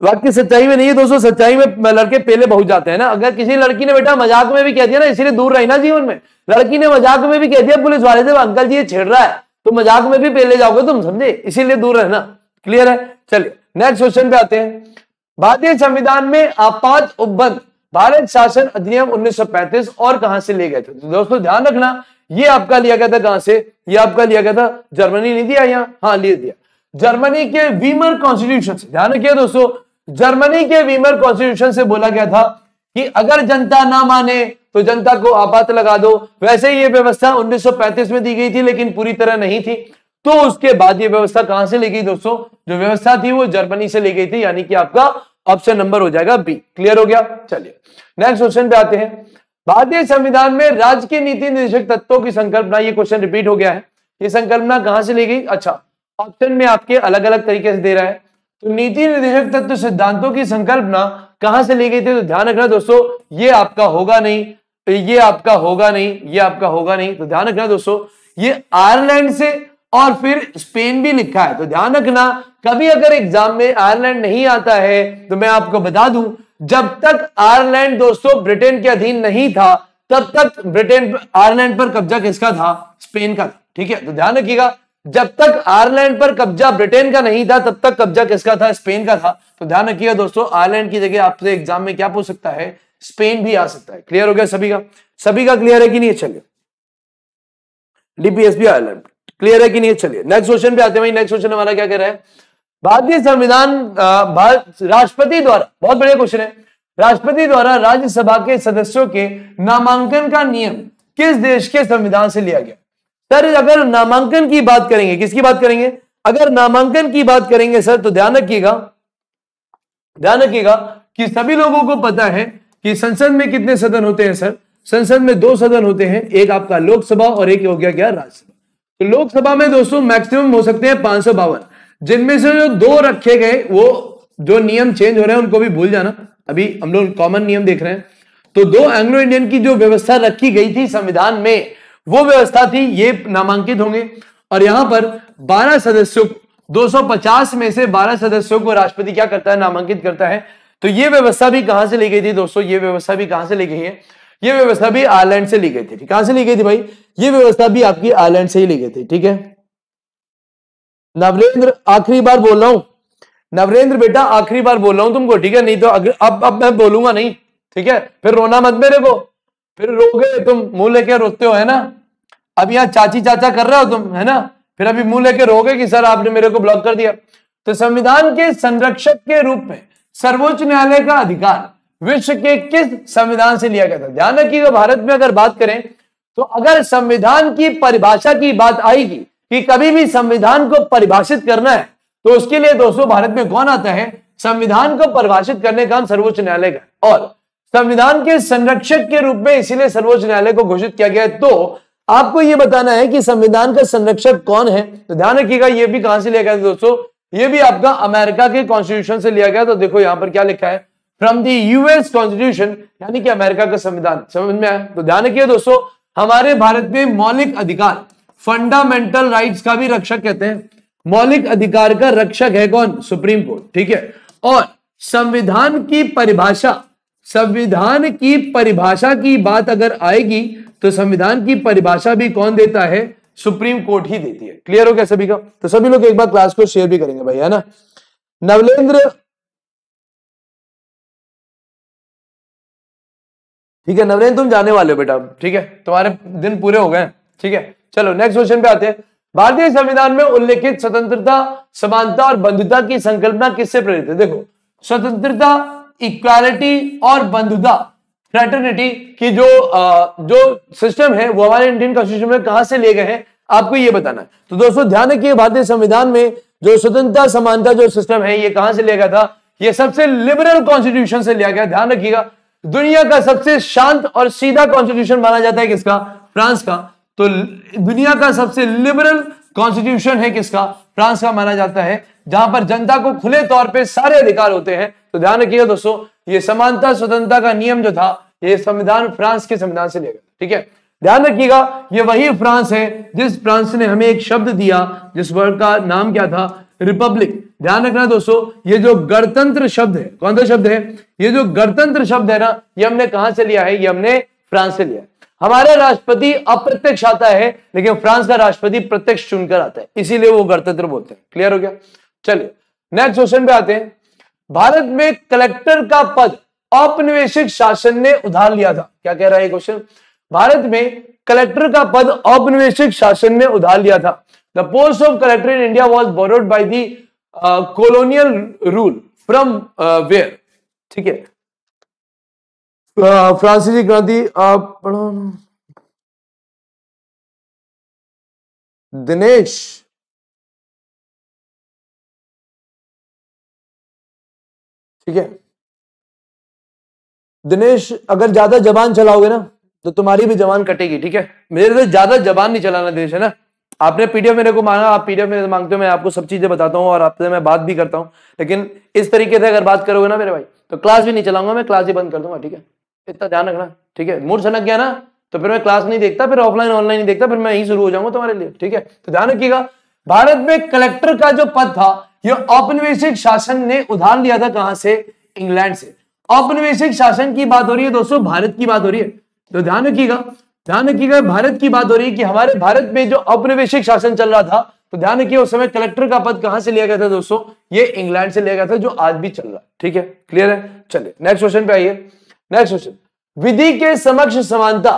वाक्य सच्चाई में नहीं है दोस्तों सच्चाई में लड़के पहले बहुत जाते हैं ना अगर किसी लड़की ने बेटा मजाक में भी कह दिया ना इसीलिए दूर रहना जीवन में लड़की ने मजाक में भी कह दिया पुलिस वाले से अंकल जी ये छेड़ रहा है तो मजाक में भी पहले जाओगे तुम समझे इसीलिए दूर रहना क्लियर है चलिए नेक्स्ट क्वेश्चन पे आते हैं भारतीय संविधान में आपात उपबंध भारत शासन अधिनियम उन्नीस और कहां से ले गए थे तो दोस्तों ध्यान रखना ये आपका लिया गया था कहां से ये आपका लिया गया था जर्मनी ने दिया यहाँ हाँ लिया दिया जर्मनी के वीमर कॉन्स्टिट्यूशन से ध्यान रखिए दोस्तों जर्मनी के वीमर कॉन्स्टिट्यूशन से बोला गया था कि अगर जनता ना माने तो जनता को आपात लगा दो वैसे ही यह व्यवस्था 1935 में दी गई थी लेकिन पूरी तरह नहीं थी तो उसके बाद यह व्यवस्था कहां से ली गई दोस्तों जो व्यवस्था थी वो जर्मनी से ली गई थी यानी कि आपका ऑप्शन नंबर हो जाएगा बी क्लियर हो गया चलिए नेक्स्ट क्वेश्चन पे आते हैं भारतीय संविधान में राज्य के नीति निर्देशक तत्वों की संकल्पना यह क्वेश्चन रिपीट हो गया है यह संकल्पना कहां से ली गई अच्छा ऑप्शन में आपके अलग अलग तरीके से दे रहा है तो नीति निर्देशक तत्व सिद्धांतों की संकल्पना कहां से ली गई थी तो ध्यान रखना दोस्तों ये आपका होगा नहीं ये आपका होगा नहीं ये आपका होगा नहीं तो ध्यान रखना दोस्तों ये आयरलैंड से और फिर स्पेन भी लिखा है तो ध्यान रखना कभी अगर एग्जाम में आयरलैंड नहीं आता है तो मैं आपको बता दूं जब तक आयरलैंड दोस्तों ब्रिटेन के अधीन नहीं था तब तक ब्रिटेन आयरलैंड पर कब्जा किसका था स्पेन का था ठीक है तो ध्यान रखिएगा जब तक आयरलैंड पर कब्जा ब्रिटेन का नहीं था तब तक कब्जा किसका था स्पेन का था तो ध्यान रखिएगा दोस्तों आयरलैंड की जगह आपसे एग्जाम में क्या पूछ सकता है स्पेन भी आ सकता है क्लियर हो गया सभी का सभी का क्लियर है कि नहीं चलिए डीपीएसबी आयरलैंड क्लियर है कि नहीं चलिए नेक्स्ट क्वेश्चन पे आते हैं नेक्स्ट क्वेश्चन हमारा क्या कह रहा है भारतीय संविधान राष्ट्रपति द्वारा बहुत बढ़िया क्वेश्चन है राष्ट्रपति द्वारा राज्यसभा के सदस्यों के नामांकन का नियम किस देश के संविधान से लिया गया सर अगर नामांकन की बात करेंगे किसकी बात करेंगे अगर नामांकन की बात करेंगे सर तो ध्यान रखिएगा ध्यान रखिएगा कि सभी लोगों को पता है कि संसद में कितने सदन होते हैं सर संसद में दो सदन होते हैं एक आपका लोकसभा और एक हो गया क्या राज्यसभा तो लोकसभा में दोस्तों मैक्सिमम हो सकते हैं पांच जिनमें से जो दो रखे गए वो जो नियम चेंज हो रहे हैं उनको भी भूल जाना अभी हम लोग कॉमन नियम देख रहे हैं तो दो एंग्लो इंडियन की जो व्यवस्था रखी गई थी संविधान में वो व्यवस्था थी ये नामांकित होंगे और यहां पर 12 सदस्यों 250 में से 12 सदस्यों को राष्ट्रपति क्या करता है नामांकित करता है तो ये व्यवस्था भी कहां से ली गई थी दोस्तों ये व्यवस्था भी कहां से ली गई है ये व्यवस्था भी आयरलैंड से ली गई थी कहां से ली गई थी भाई ये व्यवस्था भी आपकी आयरलैंड से ही ली गई थी ठीक है नवरेंद्र आखिरी बार बोल रहा हूं नवरेंद्र बेटा आखिरी बार बोल रहा हूं तुमको ठीक है नहीं तो अब अब मैं बोलूंगा नहीं ठीक है फिर रोना मत मेरे को फिर रोगे तुम मुंह लेके रोते हो है ना अब यहाँ चाची चाचा कर रहे हो तुम है ना फिर अभी मुंह लेके रोगे कि सर आपने मेरे को ब्लॉक कर दिया तो संविधान के संरक्षक के रूप में सर्वोच्च न्यायालय का अधिकार विश्व के किस संविधान से लिया गया था ध्यान रखिएगा भारत में अगर बात करें तो अगर संविधान की परिभाषा की बात आएगी कि कभी भी संविधान को परिभाषित करना है तो उसके लिए दोस्तों भारत में कौन आता है संविधान को परिभाषित करने का काम सर्वोच्च न्यायालय का और संविधान के संरक्षक के रूप में इसीलिए सर्वोच्च न्यायालय को घोषित किया गया है तो आपको यह बताना है कि संविधान का संरक्षक कौन है तो ध्यान रखिएगा यह भी कहां से लिया गया दोस्तों ये भी आपका अमेरिका के कॉन्स्टिट्यूशन से लिया गया तो देखो यहां पर क्या लिखा है फ्रॉम दी यूएस कॉन्स्टिट्यूशन यानी कि अमेरिका का संविधान समझ में आया तो ध्यान रखिए दोस्तों हमारे भारत में मौलिक अधिकार फंडामेंटल राइट्स का भी रक्षक कहते हैं मौलिक अधिकार का रक्षक है कौन सुप्रीम कोर्ट ठीक है और संविधान की परिभाषा संविधान की परिभाषा की बात अगर आएगी तो संविधान की परिभाषा भी कौन देता है सुप्रीम कोर्ट ही देती है क्लियर हो गया सभी का तो सभी लोग एक बार क्लास को शेयर भी करेंगे भाई है ना नवलेंद्र ठीक है नवलेंद्र तुम जाने वाले हो बेटा ठीक है तुम्हारे दिन पूरे हो गए ठीक है चलो नेक्स्ट क्वेश्चन पे आते हैं भारतीय संविधान में उल्लेखित स्वतंत्रता समानता और बंधुता की संकल्पना किससे प्रेरित है देखो स्वतंत्रता इक्वालिटी और बंधुता फ्रेटर्निटी की जो आ, जो सिस्टम है वो हमारे इंडियन कॉन्स्टिट्यूशन में कहां से ले गए हैं आपको ये बताना है तो दोस्तों ध्यान रखिए भारतीय संविधान में जो स्वतंत्रता समानता जो सिस्टम है ये कहां से लिया गया था ये सबसे लिबरल कॉन्स्टिट्यूशन से लिया गया ध्यान रखिएगा दुनिया का सबसे शांत और सीधा कॉन्स्टिट्यूशन माना जाता है किसका फ्रांस का तो दुनिया का सबसे लिबरल कॉन्स्टिट्यूशन है किसका फ्रांस का माना जाता है जहां पर जनता को खुले तौर पे सारे अधिकार होते हैं तो ध्यान रखिएगा दोस्तों ये समानता स्वतंत्रता का नियम जो था ये संविधान फ्रांस के संविधान से लेगा ठीक है ध्यान रखिएगा ये वही फ्रांस है जिस फ्रांस ने हमें एक शब्द दिया जिस वर्ड का नाम क्या था रिपब्लिक ध्यान रखना दोस्तों ये जो गणतंत्र शब्द है कौन सा शब्द है ये जो गणतंत्र शब्द है ना ये हमने कहा से लिया है ये हमने फ्रांस से लिया है हमारे राष्ट्रपति अप्रत्यक्ष आता है लेकिन फ्रांस का राष्ट्रपति प्रत्यक्ष चुनकर आता है इसीलिए वो गणतंत्र बोलते हैं क्लियर हो गया चलिए नेक्स्ट क्वेश्चन पे आते हैं भारत में कलेक्टर का पद औपनिवेशिक शासन ने उधार लिया था क्या कह रहा है क्वेश्चन भारत में कलेक्टर का पद औपनिवेशिक शासन ने उधार लिया था the post of collector in India was borrowed by the colonial rule from where ठीक है फ्रांसीसी क्रांति दिनेश ठीक है दिनेश अगर ज्यादा जबान चलाओगे ना तो तुम्हारी भी जबान कटेगी ठीक है मेरे से ज्यादा जबान नहीं चलाना दिनेश है ना आपने पीडीएफ मेरे को मांगा आप पीडीएफ मेरे मांगते हो मैं आपको सब चीजें बताता हूँ और आपसे मैं बात भी करता हूँ लेकिन इस तरीके से अगर बात करोगे ना मेरे भाई तो क्लास भी नहीं चलाऊंगा मैं क्लास ही बंद कर दूंगा ठीक है इतना ध्यान रखना ठीक है मूड सनक गया ना तो फिर मैं क्लास नहीं देखता फिर ऑफलाइन ऑनलाइन नहीं देखता फिर मैं यही शुरू हो जाऊंगा तुम्हारे लिए ठीक है तो ध्यान रखिएगा भारत में कलेक्टर का जो पद था ये औपनिवेशिक शासन ने उधार लिया था कहां से इंग्लैंड से औपनिवेशिक शासन की बात हो रही है दोस्तों भारत की बात हो रही है तो ध्यान रखिएगा ध्यान रखिएगा भारत की बात हो रही है कि हमारे भारत में जो औपनिवेशिक शासन चल रहा था तो ध्यान रखिए उस समय कलेक्टर का पद कहां से लिया गया था दोस्तों ये इंग्लैंड से लिया गया था जो आज भी चल रहा है ठीक है क्लियर है चलिए नेक्स्ट क्वेश्चन पे आइए नेक्स्ट क्वेश्चन विधि के समक्ष समानता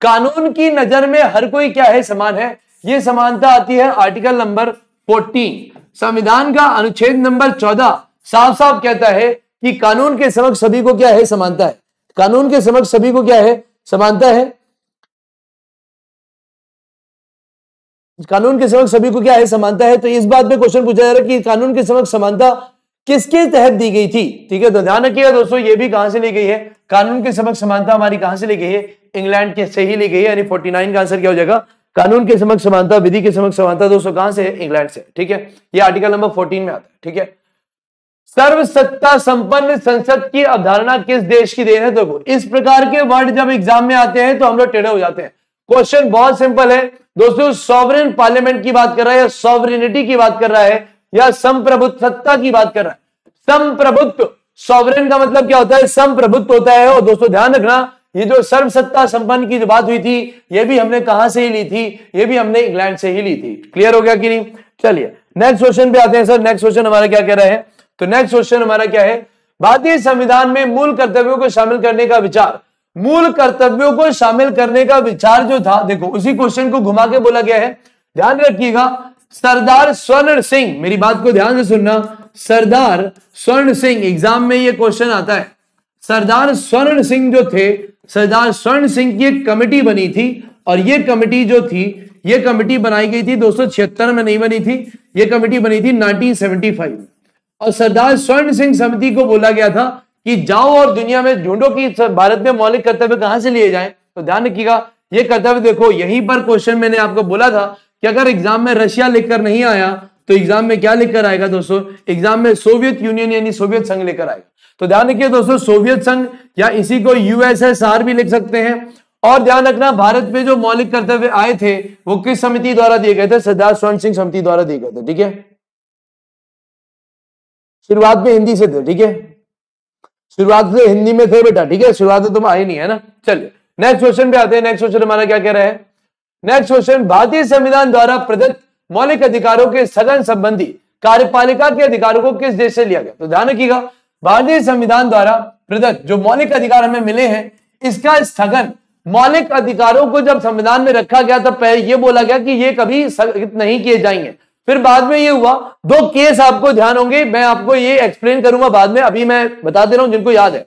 कानून की नजर में हर कोई क्या है समान है यह समानता आती है आर्टिकल नंबर 14 संविधान का अनुच्छेद नंबर 14 साफ साफ कहता है कि कानून के समक्ष सभी को क्या है समानता है कानून के समक्ष सभी को क्या है समानता है कानून के समक्ष सभी को क्या है समानता है तो इस बात पे क्वेश्चन पूछा जा रहा है कि कानून के समक्ष समानता किसके तहत दी गई थी ठीक है तो ध्यान रखिएगा दोस्तों ये भी कहां से ली गई है कानून के समक्ष समानता हमारी कहां से ली गई है इंग्लैंड के से ही ली गई है यानी 49 का आंसर क्या हो जाएगा कानून के समक्ष समानता विधि के समक्ष समानता दोस्तों कहां से है इंग्लैंड से ठीक है ये आर्टिकल नंबर फोर्टीन में आता है ठीक है सर्वसत्ता संपन्न संसद की अवधारणा किस देश की देन है तो इस प्रकार के वर्ड जब एग्जाम में आते हैं तो हम लोग टेढ़े हो जाते हैं क्वेश्चन बहुत सिंपल है दोस्तों सॉवरेन पार्लियामेंट की बात कर रहा है या सॉवरिनिटी की बात कर रहा है या सत्ता की बात कर रहा है संप्रभुत्व सॉवरेन का मतलब क्या होता है संप्रभुत्व होता है और दोस्तों ध्यान रखना ये जो सर्वसत्ता संपन्न की जो बात हुई थी ये भी हमने कहा से ही ली थी ये भी हमने इंग्लैंड से ही ली थी क्लियर हो गया कि नहीं चलिए नेक्स्ट क्वेश्चन पे आते हैं सर नेक्स्ट क्वेश्चन हमारा क्या कह रहे हैं तो नेक्स्ट क्वेश्चन हमारा क्या है भारतीय संविधान में मूल कर्तव्यों को शामिल करने का विचार मूल कर्तव्यों को शामिल करने का विचार जो था देखो उसी क्वेश्चन को घुमा के बोला गया है ध्यान रखिएगा सरदार स्वर्ण सिंह मेरी बात को ध्यान से सुनना सरदार स्वर्ण सिंह एग्जाम में ये क्वेश्चन आता है सरदार स्वर्ण सिंह जो थे सरदार स्वर्ण सिंह की एक कमेटी बनी थी और ये कमेटी जो थी ये कमेटी बनाई गई थी दो में नहीं बनी थी ये कमेटी बनी थी 1975 और सरदार स्वर्ण सिंह समिति को बोला गया था कि जाओ और दुनिया में ढूंढो कि भारत में मौलिक कर्तव्य कहां से लिए जाए तो ध्यान रखिएगा ये कर्तव्य देखो यहीं पर क्वेश्चन मैंने आपको बोला था कि अगर एग्जाम में रशिया लेकर नहीं आया तो एग्जाम में क्या लेकर आएगा दोस्तों एग्जाम में सोवियत यूनियन यानी सोवियत संघ लेकर आएगा तो ध्यान रखिए दोस्तों सोवियत संघ या इसी को यूएसएसआर भी लिख सकते हैं और ध्यान रखना भारत में जो मौलिक कर्तव्य आए थे वो किस समिति द्वारा दिए गए थे सरदार स्वर्ण सिंह समिति द्वारा दिए गए थे ठीक है शुरुआत में हिंदी से थे ठीक है शुरुआत से हिंदी में थे बेटा ठीक है शुरुआत तो तुम आए नहीं है ना चलिए नेक्स्ट क्वेश्चन पे आते हैं नेक्स्ट क्वेश्चन हमारा क्या कह रहा है नेक्स्ट क्वेश्चन भारतीय संविधान द्वारा प्रदत्त मौलिक अधिकारों के स्थगन संबंधी कार्यपालिका के अधिकारों को किस देश से लिया गया तो ध्यान रखिएगा भारतीय संविधान द्वारा प्रदत्त जो मौलिक अधिकार हमें मिले हैं इसका स्थगन मौलिक अधिकारों को जब संविधान में रखा गया तब पहले ये बोला गया कि ये कभी स्थगित नहीं किए जाएंगे फिर बाद में ये हुआ दो केस आपको ध्यान होंगे मैं आपको ये एक्सप्लेन करूंगा बाद में अभी मैं बता दे रहा हूं जिनको याद है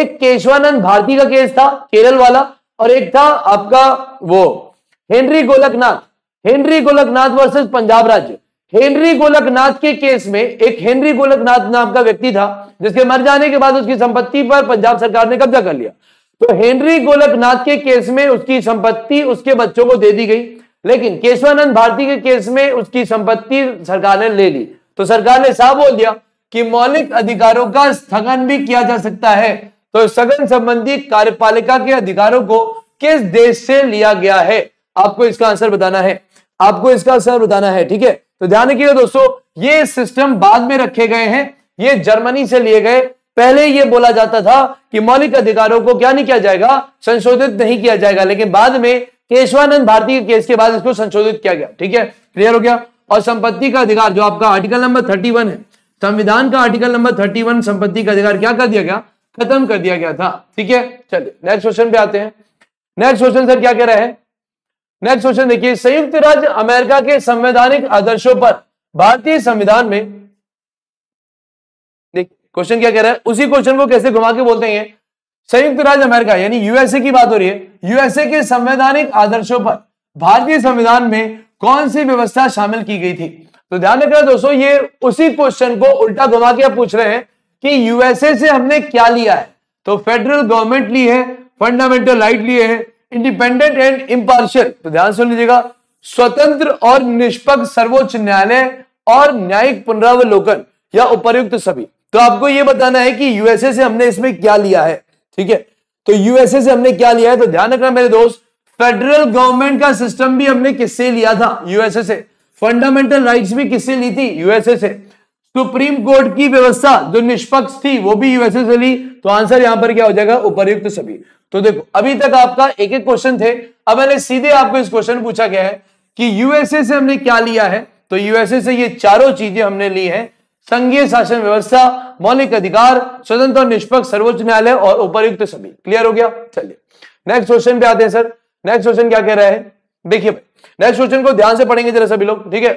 एक केशवानंद भारती का केस था केरल वाला और एक था आपका वो Henry Golaknath Henry Golaknath versus Punjab राज्य हेनरी गोलकनाथ के केस में एक हेनरी गोलकनाथ नाम का व्यक्ति था जिसके मर जाने के बाद उसकी संपत्ति पर पंजाब सरकार ने कब्जा कर लिया तो हेनरी गोलकनाथ के केस में उसकी संपत्ति उसके बच्चों को दे दी गई लेकिन केशवानंद भारती के केस में उसकी संपत्ति सरकार ने ले ली तो सरकार ने साफ बोल दिया कि मौलिक अधिकारों का स्थगन भी किया जा सकता है तो स्थगन संबंधी कार्यपालिका के अधिकारों को किस देश से लिया गया है आपको इसका आंसर बताना है आपको इसका आंसर बताना है ठीक है तो ध्यान रखिएगा दोस्तों ये सिस्टम बाद में रखे गए हैं ये जर्मनी से लिए गए पहले ये बोला जाता था कि मौलिक अधिकारों को क्या नहीं किया जाएगा संशोधित नहीं किया जाएगा लेकिन बाद में केशवानंद भारती के केस के बाद इसको संशोधित किया गया ठीक है क्लियर हो गया और संपत्ति का अधिकार जो आपका आर्टिकल नंबर थर्टी वन है संविधान का आर्टिकल नंबर थर्टी वन संपत्ति का अधिकार क्या कर दिया गया खत्म कर दिया गया था ठीक है चलिए नेक्स्ट क्वेश्चन पे आते हैं नेक्स्ट क्वेश्चन सर क्या कह रहे हैं नेक्स्ट क्वेश्चन देखिए संयुक्त राज्य अमेरिका के संवैधानिक आदर्शों पर भारतीय संविधान में क्वेश्चन क्या कह रहा है उसी क्वेश्चन को कैसे घुमा के बोलते हैं संयुक्त राज्य अमेरिका यानी यूएसए की बात हो रही है यूएसए के संवैधानिक आदर्शों पर भारतीय संविधान में कौन सी व्यवस्था शामिल की गई थी तो ध्यान रखना दोस्तों ये उसी क्वेश्चन को उल्टा घुमा के आप पूछ रहे हैं कि यूएसए से हमने क्या लिया है तो फेडरल गवर्नमेंट ली है फंडामेंटल राइट लिए हैं इंडिपेंडेंट एंड इम्पार्शियल तो ध्यान सुन लीजिएगा स्वतंत्र और निष्पक्ष सर्वोच्च न्यायालय और न्यायिक पुनरावलोकन या उपर्युक्त सभी तो आपको यह बताना है कि यूएसए से हमने इसमें क्या लिया है ठीक है तो यूएसए से हमने क्या लिया है तो ध्यान रखना मेरे दोस्त फेडरल गवर्नमेंट का सिस्टम भी हमने किससे लिया था यूएसए से फंडामेंटल राइट्स भी किससे ली थी यूएसए से सुप्रीम कोर्ट की व्यवस्था जो निष्पक्ष थी वो भी यूएसए से ली तो आंसर यहां पर क्या हो जाएगा उपर्युक्त सभी तो देखो अभी तक आपका एक एक क्वेश्चन थे अब मैंने सीधे आपको इस क्वेश्चन पूछा गया है कि यूएसए से हमने क्या लिया है तो यूएसए से ये चारों चीजें हमने ली है संघीय शासन व्यवस्था मौलिक अधिकार स्वतंत्र और निष्पक्ष सर्वोच्च न्यायालय और उपयुक्त सभी क्लियर हो गया चलिए नेक्स्ट क्वेश्चन पे आते हैं सर नेक्स्ट क्वेश्चन क्या कह रहे हैं देखिए नेक्स्ट क्वेश्चन को ध्यान से पढ़ेंगे जरा सभी लोग ठीक है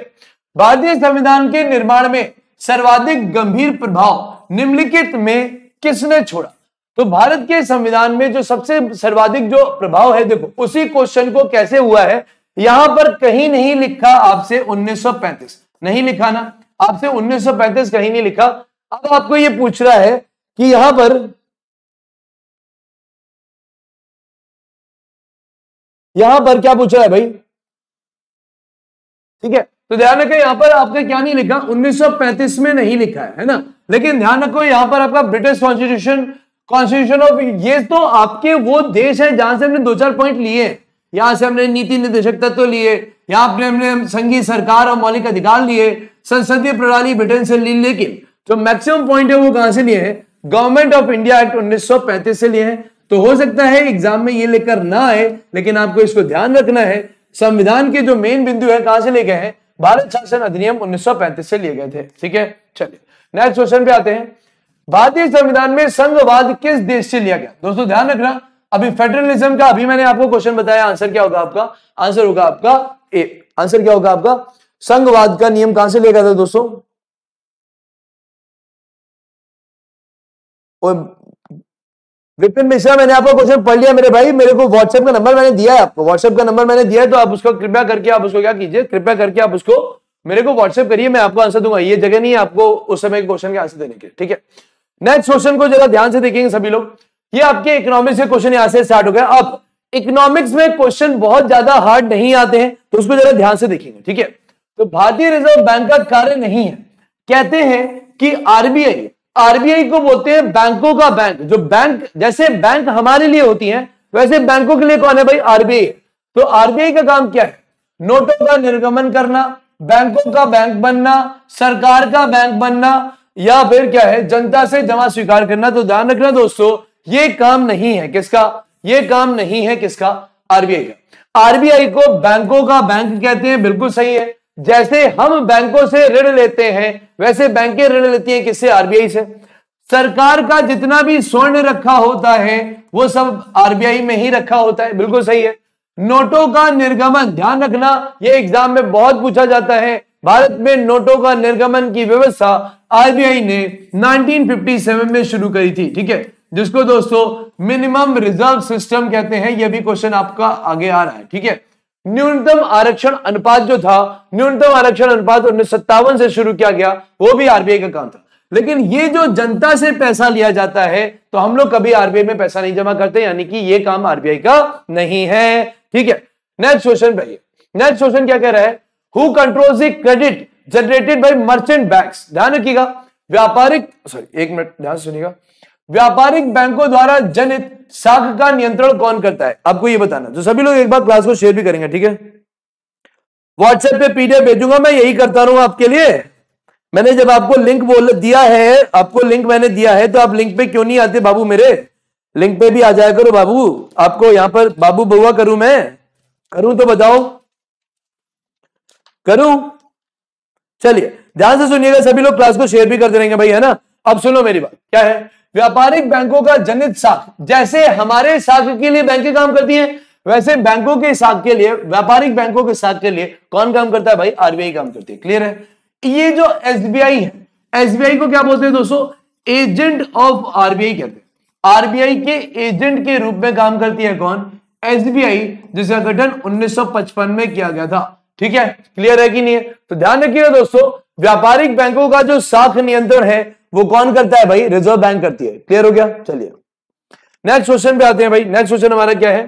भारतीय संविधान के निर्माण में सर्वाधिक गंभीर प्रभाव निम्नलिखित में किसने छोड़ा तो भारत के संविधान में जो सबसे सर्वाधिक जो प्रभाव है देखो उसी क्वेश्चन को कैसे हुआ है यहां पर कहीं नहीं लिखा आपसे 1935 नहीं लिखा ना आपसे 1935 कहीं नहीं लिखा अब आपको यह पूछ रहा है कि यहां पर यहां पर क्या पूछ रहा है भाई ठीक है तो ध्यान रखो यहां पर आपका क्या नहीं लिखा 1935 में नहीं लिखा है, है ना लेकिन ध्यान रखो यहां पर आपका ब्रिटिश कॉन्स्टिट्यूशन कॉन्स्टिट्यूशन ऑफ ये तो आपके वो देश है जहां से हमने दो चार पॉइंट लिए यहां से हमने नीति निर्देशक तत्व लिए यहां हमने संघीय सरकार और मौलिक अधिकार लिए संसदीय प्रणाली ब्रिटेन से ली लेकिन जो मैक्सिमम पॉइंट है वो कहां से लिए गवर्नमेंट ऑफ इंडिया एक्ट उन्नीस से लिए हैं तो हो सकता है एग्जाम में ये लेकर ना आए लेकिन आपको इसको ध्यान रखना है संविधान के जो मेन बिंदु है कहां से ले गए हैं भारत शासन अधिनियम 1935 से लिए गए थे ठीक है चलिए नेक्स्ट क्वेश्चन पे आते हैं भारतीय संविधान में संघवाद किस देश से लिया गया दोस्तों ध्यान रखना अभी फेडरलिज्म का अभी मैंने आपको क्वेश्चन बताया आंसर क्या होगा आपका आंसर होगा आपका ए आंसर क्या होगा आपका संघवाद का नियम कहां से लेगा था दोस्तों विपिन मिश्रा मैंने आपका क्वेश्चन पढ़ लिया मेरे भाई मेरे को व्हाट्सएप का नंबर मैंने दिया है आपको व्हाट्सएप का नंबर मैंने दिया है तो आप उसको कृपया करके आप उसको क्या कीजिए कृपया करके आप उसको मेरे को व्हाट्सएप करिए मैं आपको आंसर दूंगा ये जगह नहीं है आपको उस समय क्वेश्चन के आंसर देने के ठीक है नेक्स्ट क्वेश्चन को जरा ध्यान से देखेंगे सभी लोग ये आपके इकोनॉमिक्स के क्वेश्चन यहां से स्टार्ट हो गया अब इकोनॉमिक्स में क्वेश्चन बहुत ज्यादा हार्ड नहीं आते हैं तो उसको जरा ध्यान से देखेंगे ठीक है तो भारतीय रिजर्व बैंक का कार्य नहीं है कहते हैं कि आरबीआई आरबीआई को बोलते हैं बैंकों का बैंक जो बैंक जैसे बैंक हमारे लिए होती है वैसे बैंकों के लिए कौन है भाई आरबीआई तो आरबीआई का काम क्या है नोटों का निर्गमन करना बैंकों का बैंक बनना सरकार का बैंक बनना या फिर क्या है जनता से जमा स्वीकार करना तो ध्यान रखना दोस्तों ये काम नहीं है किसका ये काम नहीं है किसका आरबीआई का आरबीआई को बैंकों का बैंक कहते हैं बिल्कुल सही है जैसे हम बैंकों से ऋण लेते हैं वैसे बैंकें ऋण लेती हैं किससे आरबीआई से सरकार का जितना भी स्वर्ण रखा होता है वो सब आरबीआई में ही रखा होता है बिल्कुल सही है नोटों का निर्गमन ध्यान रखना ये एग्जाम में बहुत पूछा जाता है भारत में नोटों का निर्गमन की व्यवस्था आरबीआई ने 1957 में शुरू करी थी ठीक है जिसको दोस्तों मिनिमम रिजर्व सिस्टम कहते हैं यह भी क्वेश्चन आपका आगे आ रहा है ठीक है न्यूनतम आरक्षण अनुपात जो था न्यूनतम आरक्षण अनुपात उन्नीस से शुरू किया गया वो भी आरबीआई का काम था लेकिन ये जो जनता से पैसा लिया जाता है तो हम लोग कभी आरबीआई में पैसा नहीं जमा करते यानी कि ये काम आरबीआई का नहीं है ठीक है नेक्स्ट क्वेश्चन भाई नेक्स्ट क्वेश्चन क्या कह रहा है who control the credit generated by merchant bank ध्यान रखिएगा व्यापारिक सॉरी एक मिनट ध्यान सुनिएगा व्यापारिक बैंकों द्वारा जनित साख का नियंत्रण कौन करता है आपको यह बताना तो सभी लोग एक बार क्लास को शेयर भी करेंगे ठीक है व्हाट्सएप पे पीडीएफ भेजूंगा मैं यही करता रहूंगा आपके लिए मैंने जब आपको लिंक बोल दिया है आपको लिंक मैंने दिया है तो आप लिंक पे क्यों नहीं आते बाबू मेरे लिंक पे भी आ जाया करो बाबू आपको यहां पर बाबू बउआ करूं मैं करूं तो बताओ करूं चलिए ध्यान से सुनिएगा सभी लोग क्लास को शेयर भी करते रहेंगे भाई है ना अब सुनो मेरी बात क्या है व्यापारिक बैंकों का जनित साख जैसे हमारे साख के लिए बैंकें काम करती हैं वैसे बैंकों के साख के लिए व्यापारिक बैंकों के साख के लिए कौन काम करता है भाई आरबीआई काम करती है क्लियर है ये जो एसबीआई है एसबीआई को क्या बोलते हैं दोस्तों एजेंट ऑफ आरबीआई कहते हैं आरबीआई के एजेंट के रूप में काम करती है कौन एसबीआई जिसका गठन 1955 में किया गया था ठीक है क्लियर है कि नहीं है तो ध्यान रखिएगा दोस्तों व्यापारिक बैंकों का जो साख नियंत्रण है वो कौन करता है भाई रिजर्व बैंक करती है क्लियर हो गया चलिए नेक्स्ट क्वेश्चन पे आते हैं भाई नेक्स्ट क्वेश्चन हमारा क्या है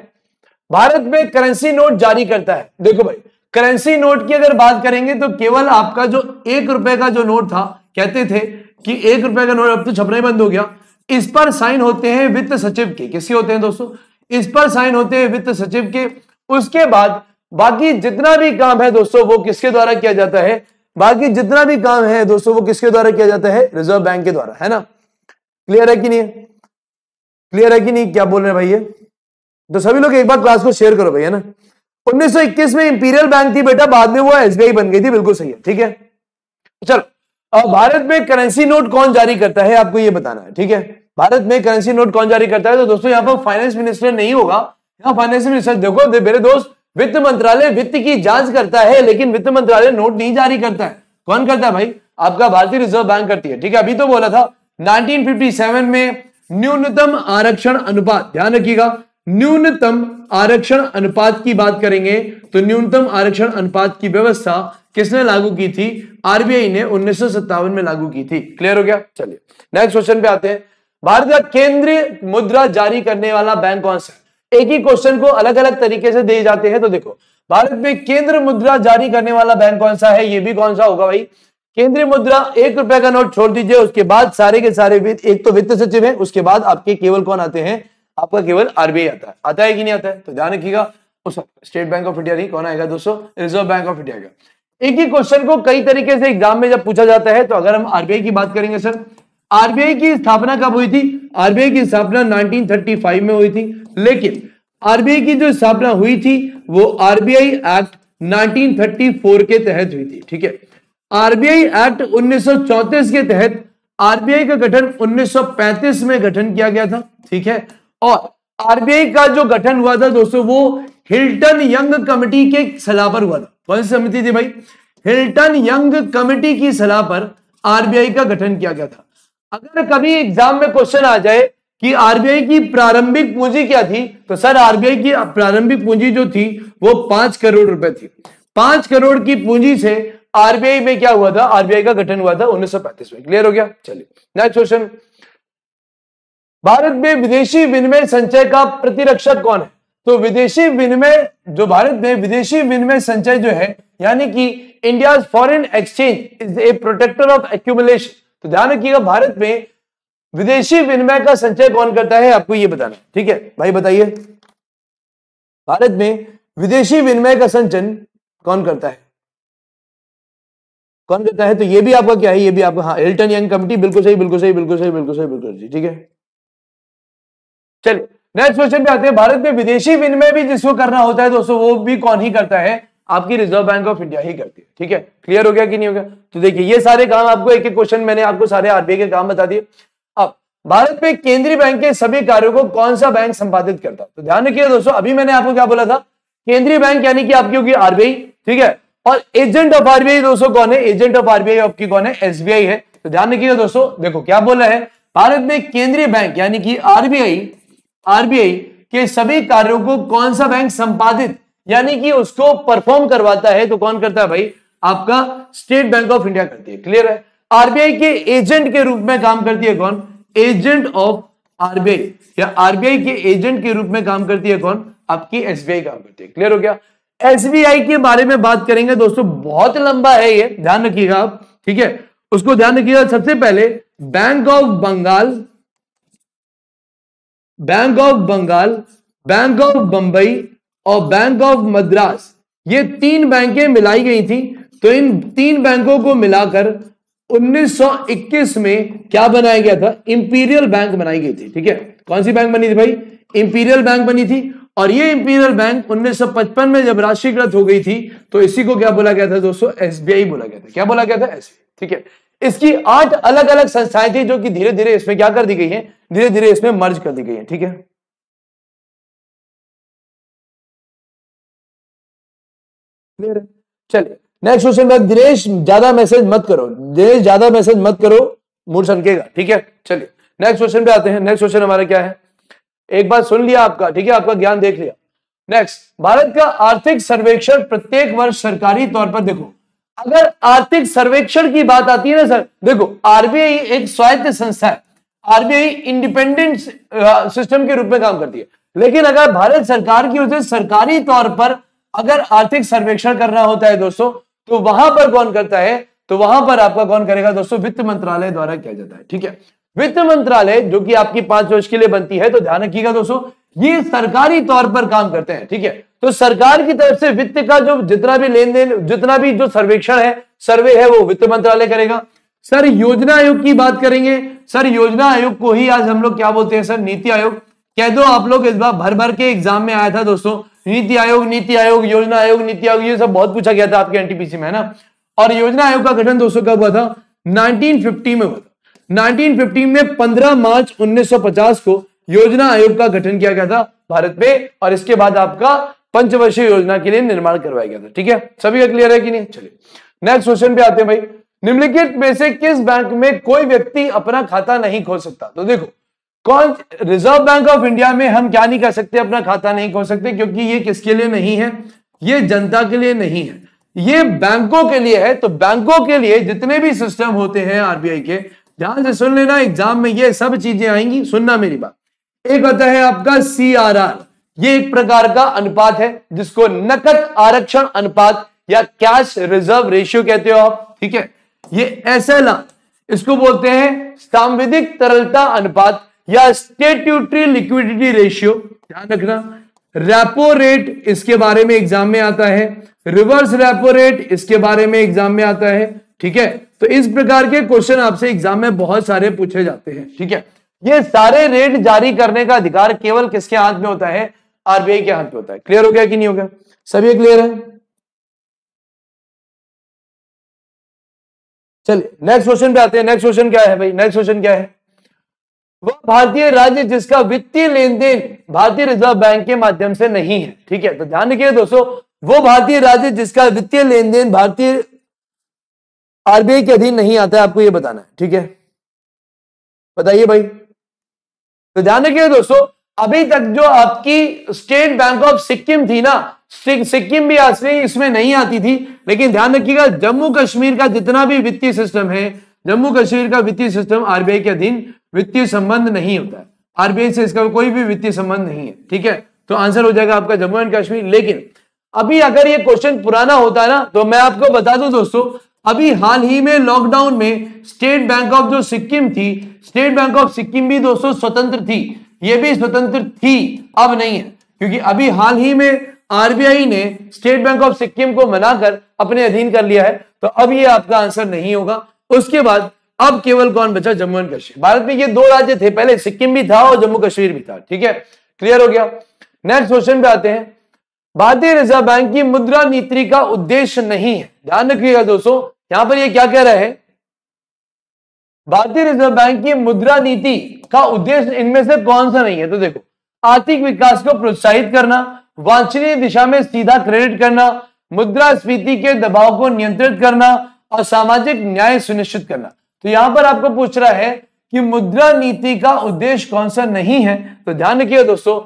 भारत में करेंसी नोट जारी करता है देखो भाई करेंसी नोट की अगर बात करेंगे तो केवल आपका जो एक रुपए का जो नोट था कहते थे कि एक रुपए का नोट अब तो छपना ही बंद हो गया इस पर साइन होते हैं वित्त सचिव के किसके होते हैं दोस्तों इस पर साइन होते हैं वित्त सचिव के उसके बाद बाकी जितना भी काम है दोस्तों वो किसके द्वारा किया जाता है बाकी जितना भी काम है दोस्तों वो किसके द्वारा किया जाता है रिजर्व बैंक के द्वारा है ना क्लियर है कि नहीं क्लियर है कि नहीं क्या बोल रहे हैं भाई तो सभी लोग एक बार क्लास को शेयर करो भैया ना 1921 में इंपीरियल बैंक थी बेटा बाद में वो एसबीआई बन गई थी बिल्कुल सही है ठीक है तो चलो अब भारत में करेंसी नोट कौन जारी करता है आपको ये बताना है ठीक है भारत में करेंसी नोट कौन जारी करता है तो दोस्तों यहाँ पर फाइनेंस मिनिस्टर नहीं होगा यहाँ फाइनेंस मिनिस्टर देखो मेरे दोस्त वित्त मंत्रालय वित्त की जांच करता है लेकिन वित्त मंत्रालय नोट नहीं जारी करता है कौन करता है भाई आपका भारतीय रिजर्व बैंक करती है ठीक है अभी तो बोला था 1957 में न्यूनतम आरक्षण अनुपात ध्यान रखिएगा न्यूनतम आरक्षण अनुपात की बात करेंगे तो न्यूनतम आरक्षण अनुपात की व्यवस्था किसने लागू की थी आरबीआई ने उन्नीस में लागू की थी क्लियर हो गया चलिए नेक्स्ट क्वेश्चन पे आते हैं भारत का केंद्रीय मुद्रा जारी करने वाला बैंक कौन सा है एक ही क्वेश्चन को अलग अलग तरीके से दिए जाते हैं तो देखो भारत में केंद्र मुद्रा जारी करने वाला बैंक कौन सा है ये भी कौन सा होगा भाई केंद्रीय मुद्रा एक रुपए का नोट छोड़ दीजिए उसके बाद सारे के सारे वित्त एक तो वित्त सचिव है उसके बाद आपके केवल कौन आते हैं आपका केवल आरबीआई आता है आता है कि नहीं आता है तो ध्यान रखिएगा स्टेट बैंक ऑफ इंडिया नहीं कौन आएगा दोस्तों रिजर्व बैंक ऑफ इंडिया का एक ही क्वेश्चन को कई तरीके से एग्जाम में जब पूछा जाता है तो अगर हम आरबीआई की बात करेंगे सर आरबीआई की स्थापना कब हुई थी आरबीआई की स्थापना 1935 में हुई थी लेकिन आरबीआई की जो स्थापना हुई थी वो आरबीआई एक्ट 1934 के तहत हुई थी ठीक है आरबीआई एक्ट 1934 के तहत आरबीआई का गठन 1935 में गठन किया गया था ठीक है और आरबीआई का जो गठन हुआ था दोस्तों वो हिल्टन यंग कमिटी के सलाह पर हुआ था कौन सी समिति थी भाई हिल्टन यंग कमिटी की सलाह पर आरबीआई का गठन किया गया था अगर कभी एग्जाम में क्वेश्चन आ जाए कि आरबीआई की प्रारंभिक पूंजी क्या थी तो सर आरबीआई की प्रारंभिक पूंजी जो थी वो पांच करोड़ रुपए थी पांच करोड़ की पूंजी से आरबीआई में क्या हुआ था आरबीआई का गठन हुआ था 1935 में क्लियर हो गया चलिए नेक्स्ट क्वेश्चन भारत में विदेशी विनिमय संचय का प्रतिरक्षक कौन है तो विदेशी विनिमय जो भारत में विदेशी विनिमय संचय जो है यानी कि India foreign exchange is a protector of accumulation तो ध्यान रखिएगा भारत में विदेशी विनिमय का संचय कौन करता है आपको ये बताना ठीक है भाई बताइए भारत में विदेशी विनिमय का संचयन कौन करता है कौन करता है तो ये भी आपका क्या है ये भी आपका हाँ यंग कमिटी बिल्कुल सही बिल्कुल सही बिल्कुल सही बिल्कुल सही बिल्कुल जी ठीक है चलिए नेक्स्ट क्वेश्चन पे आते हैं भारत में विदेशी विनिमय भी जिसको करना होता है दोस्तों वो भी कौन ही करता है आपकी रिजर्व बैंक ऑफ इंडिया ही करती है ठीक है क्लियर हो गया कि नहीं हो गया तो देखिए ये सारे काम आपको एक एक क्वेश्चन मैंने आपको सारे आरबीआई के काम बता दिए अब भारत में केंद्रीय बैंक के सभी कार्यों को कौन सा बैंक संपादित करता है तो ध्यान रखिए दोस्तों अभी मैंने आपको क्या बोला था केंद्रीय बैंक यानी कि आपकी होगी आरबीआई ठीक है और एजेंट ऑफ आरबीआई दोस्तों कौन है एजेंट ऑफ आरबीआई आपकी कौन है एसबीआई है तो ध्यान रखिए दोस्तों देखो क्या बोला है भारत में केंद्रीय बैंक यानी कि आरबीआई आरबीआई के सभी कार्यों को कौन सा बैंक संपादित यानी कि उसको परफॉर्म करवाता है तो कौन करता है भाई आपका स्टेट बैंक ऑफ इंडिया करती है क्लियर है आरबीआई के एजेंट के रूप में काम करती है कौन एजेंट ऑफ आरबीआई या आरबीआई के एजेंट के रूप में काम करती है कौन आपकी एसबीआई काम करती है क्लियर हो गया एसबीआई के बारे में बात करेंगे दोस्तों बहुत लंबा है ये ध्यान रखिएगा आप ठीक है उसको ध्यान रखिएगा सबसे पहले bank of Bengal bank of Bengal bank of Bombay और बैंक ऑफ मद्रास ये तीन बैंकें मिलाई गई थी तो इन तीन बैंकों को मिलाकर 1921 में क्या बनाया गया था इंपीरियल बैंक बनाई गई थी ठीक है कौन सी बैंक बनी थी भाई इंपीरियल बैंक बनी थी और ये इंपीरियल बैंक 1955 में जब राष्ट्रीयकृत हो गई थी तो इसी को क्या बोला गया था दोस्तों एसबीआई बोला गया था क्या बोला गया था एसबीआई ठीक है इसकी आठ अलग अलग संस्थाएं थी जो कि धीरे धीरे इसमें क्या कर दी गई है धीरे धीरे इसमें मर्ज कर दी गई है ठीक है क्लियर है चलिए नेक्स्ट क्वेश्चन में दिनेश ज्यादा मैसेज मत करो दिनेश ज्यादा मैसेज मत करो मूड संकेगा ठीक है चलिए नेक्स्ट क्वेश्चन पे आते हैं नेक्स्ट क्वेश्चन हमारा क्या है एक बार सुन लिया आपका ठीक है आपका ज्ञान देख लिया नेक्स्ट भारत का आर्थिक सर्वेक्षण प्रत्येक वर्ष सरकारी तौर पर देखो अगर आर्थिक सर्वेक्षण की बात आती है ना सर देखो आरबीआई एक स्वायत्त संस्था है आरबीआई इंडिपेंडेंट सिस्टम के रूप में काम करती है लेकिन अगर भारत सरकार की ओर से सरकारी तौर पर अगर आर्थिक सर्वेक्षण करना होता है दोस्तों तो वहां पर कौन करता है तो वहां पर आपका कौन करेगा दोस्तों वित्त मंत्रालय द्वारा किया जाता है ठीक है वित्त मंत्रालय जो कि आपकी पांच वर्ष के लिए बनती है तो ध्यान रखिएगा दोस्तों ये सरकारी तौर पर काम करते हैं ठीक है तो सरकार की तरफ से वित्त का जो जितना भी लेन देन जितना भी जो सर्वेक्षण है सर्वे है वो वित्त मंत्रालय करेगा सर योजना आयोग की बात करेंगे सर योजना आयोग को ही आज हम लोग क्या बोलते हैं सर नीति आयोग कह दो आप लोग इस बार भर भर के एग्जाम में आया था दोस्तों नीति आयोग नीति आयोग योजना आयोग नीति आयोग ये सब बहुत पूछा गया था आपके एनटीपीसी में है ना और योजना आयोग का गठन दोस्तों कब हुआ था 1950 में हुआ था 1950 में 15 मार्च 1950 को योजना आयोग का गठन किया गया था भारत में और इसके बाद आपका पंचवर्षीय योजना के लिए निर्माण करवाया गया था ठीक है सभी का क्लियर है कि नहीं चलिए नेक्स्ट क्वेश्चन पे आते हैं भाई निम्नलिखित में से किस बैंक में कोई व्यक्ति अपना खाता नहीं खोल सकता तो देखो कौन रिजर्व बैंक ऑफ इंडिया में हम क्या नहीं कर सकते अपना खाता नहीं खोल सकते क्योंकि ये किसके लिए नहीं है ये जनता के लिए नहीं है ये बैंकों के लिए है तो बैंकों के लिए जितने भी सिस्टम होते हैं आरबीआई के ध्यान से सुन लेना एग्जाम में ये सब चीजें आएंगी सुनना मेरी बात एक होता है आपका सी ये एक प्रकार का अनुपात है जिसको नकद आरक्षण अनुपात या कैश रिजर्व रेशियो कहते हो आप ठीक है ये एस इसको बोलते हैं सांविधिक तरलता अनुपात या स्टेट्यूटरी लिक्विडिटी रेशियो ध्यान रखना रेपो रेट इसके बारे में एग्जाम में आता है रिवर्स रेपो रेट इसके बारे में एग्जाम में आता है ठीक है तो इस प्रकार के क्वेश्चन आपसे एग्जाम में बहुत सारे पूछे जाते हैं ठीक है ये सारे रेट जारी करने का अधिकार केवल किसके हाथ में होता है आरबीआई के हाथ में होता है क्लियर हो गया कि नहीं हो गया सभी क्लियर है चलिए नेक्स्ट क्वेश्चन पे आते हैं नेक्स्ट क्वेश्चन क्या है भाई नेक्स्ट क्वेश्चन क्या है वह भारतीय राज्य जिसका वित्तीय लेन देन भारतीय रिजर्व बैंक के माध्यम से नहीं है ठीक है तो ध्यान रखिए दोस्तों वो भारतीय राज्य जिसका वित्तीय लेन देन भारतीय आरबीआई के अधीन नहीं आता है आपको ये बताना है ठीक है बताइए भाई तो ध्यान रखिए दोस्तों अभी तक जो आपकी स्टेट बैंक ऑफ सिक्किम थी ना सिक्किम भी से इसमें नहीं आती थी लेकिन ध्यान रखिएगा जम्मू कश्मीर का जितना भी वित्तीय सिस्टम है जम्मू कश्मीर का वित्तीय सिस्टम आरबीआई के अधीन वित्तीय संबंध नहीं होता है आरबीआई से इसका कोई भी वित्तीय संबंध नहीं है ठीक है तो आंसर हो जाएगा आपका जम्मू एंड कश्मीर लेकिन अभी अगर ये क्वेश्चन पुराना होता है ना तो मैं आपको बता दूं दोस्तों अभी हाल ही में लॉकडाउन में स्टेट बैंक ऑफ जो सिक्किम थी स्टेट बैंक ऑफ सिक्किम भी दोस्तों स्वतंत्र थी ये भी स्वतंत्र थी अब नहीं है क्योंकि अभी हाल ही में आरबीआई ने स्टेट बैंक ऑफ सिक्किम को मनाकर अपने अधीन कर लिया है तो अब ये आपका आंसर नहीं होगा उसके बाद अब केवल कौन बचा जम्मू एंड कश्मीर भारत में ये दो राज्य थे पहले सिक्किम भी था और जम्मू कश्मीर भी था ठीक है क्लियर हो गया नेक्स्ट क्वेश्चन पे आते हैं भारतीय रिजर्व बैंक की मुद्रा नीति का उद्देश्य नहीं है ध्यान रखिएगा दोस्तों यहां पर ये क्या कह रहे हैं भारतीय रिजर्व बैंक की मुद्रा नीति का उद्देश्य इनमें से कौन सा नहीं है तो देखो आर्थिक विकास को प्रोत्साहित करना वांछनीय दिशा में सीधा क्रेडिट करना मुद्रा स्फीति के दबाव को नियंत्रित करना और सामाजिक न्याय सुनिश्चित करना तो यहां पर आपको पूछ रहा है कि मुद्रा नीति का उद्देश्य कौन सा नहीं है तो ध्यान रखिए दोस्तों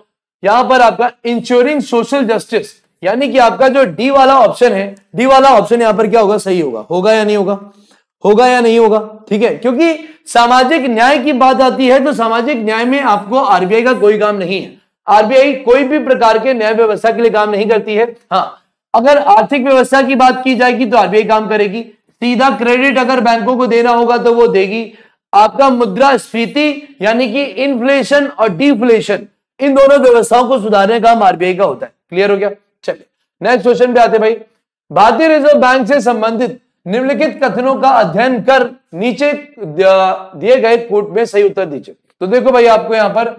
यहां पर आपका इंश्योरिंग सोशल जस्टिस यानी कि आपका जो डी वाला ऑप्शन है डी वाला ऑप्शन यहां पर क्या होगा सही होगा होगा या नहीं होगा होगा या नहीं होगा ठीक है क्योंकि सामाजिक न्याय की बात आती है तो सामाजिक न्याय में आपको आरबीआई का कोई काम नहीं है आरबीआई कोई भी प्रकार के न्याय व्यवस्था के लिए काम नहीं करती है हाँ अगर आर्थिक व्यवस्था की बात की जाएगी तो आरबीआई काम करेगी सीधा क्रेडिट अगर बैंकों को देना होगा तो वो देगी आपका मुद्रा स्फीति यानी कि इन्फ्लेशन और डिफ्लेशन इन दोनों व्यवस्थाओं को सुधारने का आरबीआई का होता है क्लियर हो गया चलिए नेक्स्ट क्वेश्चन पे आते भाई भारतीय रिजर्व बैंक से संबंधित निम्नलिखित कथनों का अध्ययन कर नीचे दिए गए कोर्ट में सही उत्तर दीजिए तो देखो भाई आपको यहां पर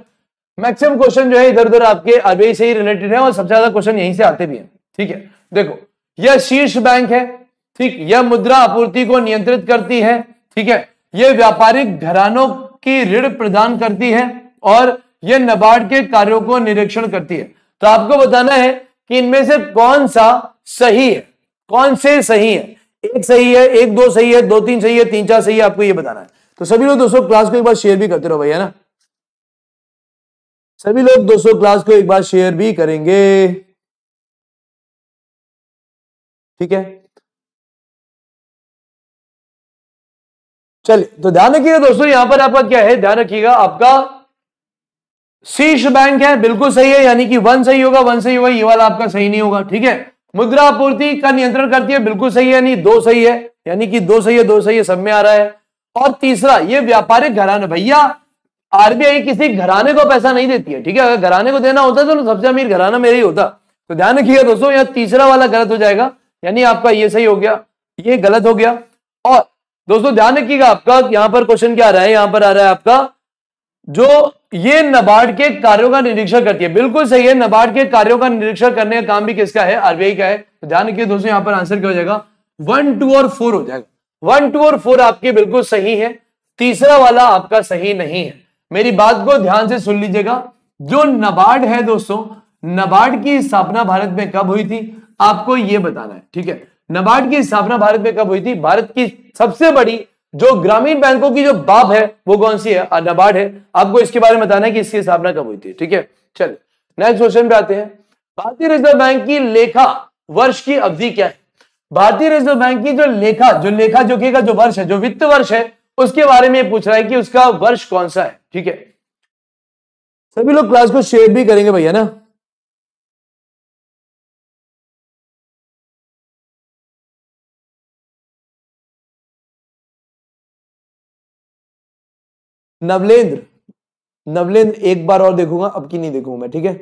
मैक्सिमम क्वेश्चन जो है इधर उधर आपके आरबीआई से ही रिलेटेड है और सबसे ज्यादा क्वेश्चन यहीं से आते भी हैं ठीक है देखो यह शीर्ष बैंक है ठीक यह मुद्रा आपूर्ति को नियंत्रित करती है ठीक है यह व्यापारिक घरानों की ऋण प्रदान करती है और यह नबार्ड के कार्यों को निरीक्षण करती है तो आपको बताना है कि इनमें से कौन सा सही है कौन से सही है एक सही है एक दो सही है दो तीन सही है तीन चार सही है आपको यह बताना है तो सभी लोग दोस्तों क्लास को एक बार शेयर भी करते रहो भैया ना सभी लोग दोस्तों क्लास को एक बार शेयर भी करेंगे ठीक है चलिए तो ध्यान रखिएगा दोस्तों यहां पर आपका क्या है ध्यान रखिएगा आपका शीर्ष बैंक है बिल्कुल सही है यानी कि वन सही होगा वन सही होगा ये वाला आपका सही नहीं होगा ठीक है मुद्रा आपूर्ति का नियंत्रण करती है बिल्कुल सही है नहीं दो सही है यानी कि दो सही है दो सही है सब में आ रहा है और तीसरा ये व्यापारिक घराना भैया आरबीआई किसी घराने को पैसा नहीं देती है ठीक है अगर घराने को देना होता तो सबसे अमीर घराना मेरा ही होता तो ध्यान रखिएगा दोस्तों यहाँ तीसरा वाला गलत हो जाएगा यानी आपका ये सही हो गया ये गलत हो गया और दोस्तों ध्यान रखिएगा आपका यहां पर क्वेश्चन क्या आ रहा है यहां पर आ रहा है आपका जो ये नबार्ड के कार्यों का निरीक्षण करती है बिल्कुल सही है नबार्ड के कार्यों का निरीक्षण करने का काम भी किसका है आरबीआई का है तो ध्यान रखिए दोस्तों यहां पर आंसर क्या हो जाएगा वन टू और फोर हो जाएगा वन टू और फोर आपके बिल्कुल सही है तीसरा वाला आपका सही नहीं है मेरी बात को ध्यान से सुन लीजिएगा जो नबार्ड है दोस्तों नबार्ड की स्थापना भारत में कब हुई थी आपको यह बताना है ठीक है नबार्ड की स्थापना भारत में कब हुई थी भारत की सबसे बड़ी जो ग्रामीण बैंकों की जो बाप है वो कौन सी है नबार्ड है आपको इसके बारे में बताना है कि इसकी स्थापना कब हुई थी ठीक है चलिए नेक्स्ट क्वेश्चन पे आते हैं भारतीय रिजर्व बैंक की लेखा वर्ष की अवधि क्या है भारतीय रिजर्व बैंक की जो लेखा जो लेखा जोखी का जो वर्ष है जो वित्त वर्ष है उसके बारे में पूछ रहा है कि उसका वर्ष कौन सा है ठीक है सभी लोग क्लास को शेयर भी करेंगे भैया ना नवलेंद्र नवलेंद्र एक बार और देखूंगा अब की नहीं देखूंगा मैं ठीक है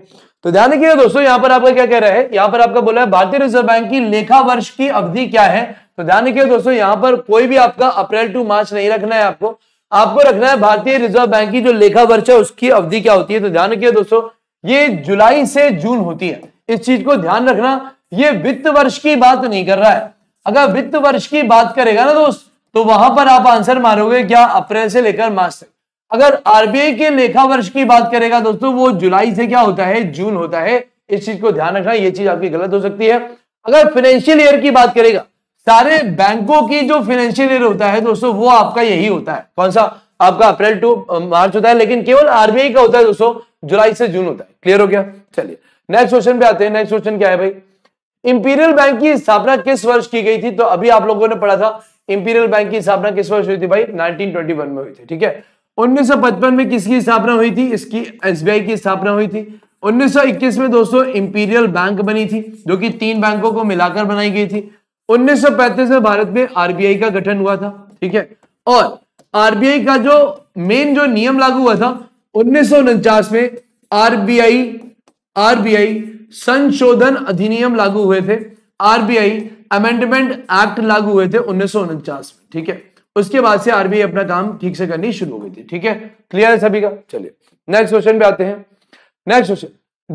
तो ध्यान रखिएगा दोस्तों यहां पर आपका क्या कह रहा है यहां पर आपका बोला है भारतीय रिजर्व बैंक की लेखा वर्ष की अवधि क्या है तो ध्यान रखिएगा दोस्तों यहां पर कोई भी आपका अप्रैल टू मार्च नहीं रखना है आपको आपको रखना है भारतीय रिजर्व बैंक की जो लेखा वर्ष है उसकी अवधि क्या होती है तो ध्यान रखिए दोस्तों ये जुलाई से जून होती है इस चीज को ध्यान रखना ये वित्त वर्ष की बात तो नहीं कर रहा है अगर वित्त वर्ष की बात करेगा ना दोस्त तो वहां पर आप आंसर मारोगे क्या अप्रैल से लेकर मार्च तक अगर आरबीआई के लेखा वर्ष की बात करेगा दोस्तों वो जुलाई से क्या होता है जून होता है इस चीज को ध्यान रखना ये चीज आपकी गलत हो सकती है अगर फाइनेंशियल ईयर की बात करेगा सारे बैंकों की जो फाइनेंशियल ईयर होता है दोस्तों वो आपका यही होता है कौन सा आपका अप्रैल टू मार्च होता है लेकिन केवल आरबीआई का होता है दोस्तों जुलाई से जून होता है क्लियर हो गया चलिए नेक्स्ट क्वेश्चन पे आते हैं नेक्स्ट क्वेश्चन क्या है भाई इंपीरियल बैंक की स्थापना किस वर्ष की गई थी तो अभी आप लोगों ने पढ़ा था इंपीरियल बैंक की स्थापना किस वर्ष हुई थी भाई 1921 में हुई थी ठीक है 1955 में किसकी स्थापना हुई थी इसकी एसबीआई की स्थापना हुई थी 1921 में दोस्तों इंपीरियल बैंक बनी थी जो कि तीन बैंकों को मिलाकर बनाई गई थी 1935 में भारत में आरबीआई का गठन हुआ था ठीक है और आरबीआई का जो मेन जो नियम लागू हुआ था उन्नीस में आरबीआई आरबीआई संशोधन अधिनियम लागू हुए थे आरबीआई अमेंडमेंट एक्ट लागू हुए थे उन्नीस में ठीक है उसके बाद से आरबीआई अपना काम ठीक से करनी शुरू हो गई थी ठीक है क्लियर है सभी का चलिए नेक्स्ट क्वेश्चन पे आते हैं नेक्स्ट क्वेश्चन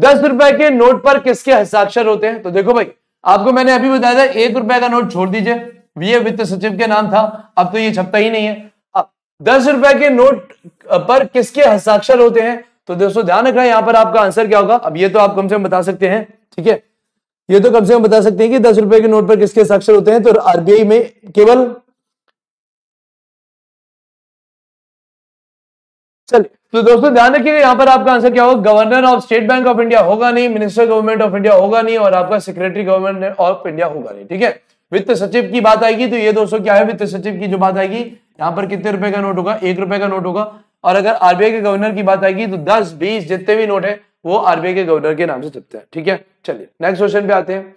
दस रुपए के नोट पर किसके हस्ताक्षर होते हैं तो देखो भाई आपको मैंने अभी बताया था एक रुपए का नोट छोड़ दीजिए ये वित्त सचिव के नाम था अब तो ये छपता ही नहीं है अब दस रुपए के नोट पर किसके हस्ताक्षर होते हैं तो दोस्तों ध्यान रखना यहाँ पर आपका आंसर क्या होगा अब ये तो आप कम से कम बता सकते हैं ठीक है ये तो कम से कम बता सकते हैं कि दस रुपए के नोट पर किसके हस्ताक्षर होते हैं तो आरबीआई में केवल चलिए तो दोस्तों ध्यान रखिएगा यहाँ पर आपका आंसर क्या होगा governor of State Bank of India होगा नहीं मिनिस्टर गवर्नमेंट ऑफ इंडिया होगा नहीं और आपका सेक्रेटरी गवर्नमेंट ऑफ इंडिया होगा नहीं ठीक है वित्त सचिव की बात आएगी तो ये दोस्तों क्या है वित्त सचिव की जो बात आएगी यहाँ पर कितने रुपए का नोट होगा एक रुपए का नोट होगा और अगर आरबीआई के गवर्नर की बात आएगी तो दस बीस जितने भी नोट है वो आरबीआई के गवर्नर के नाम से छपते हैं ठीक है चलिए नेक्स्ट क्वेश्चन पे आते हैं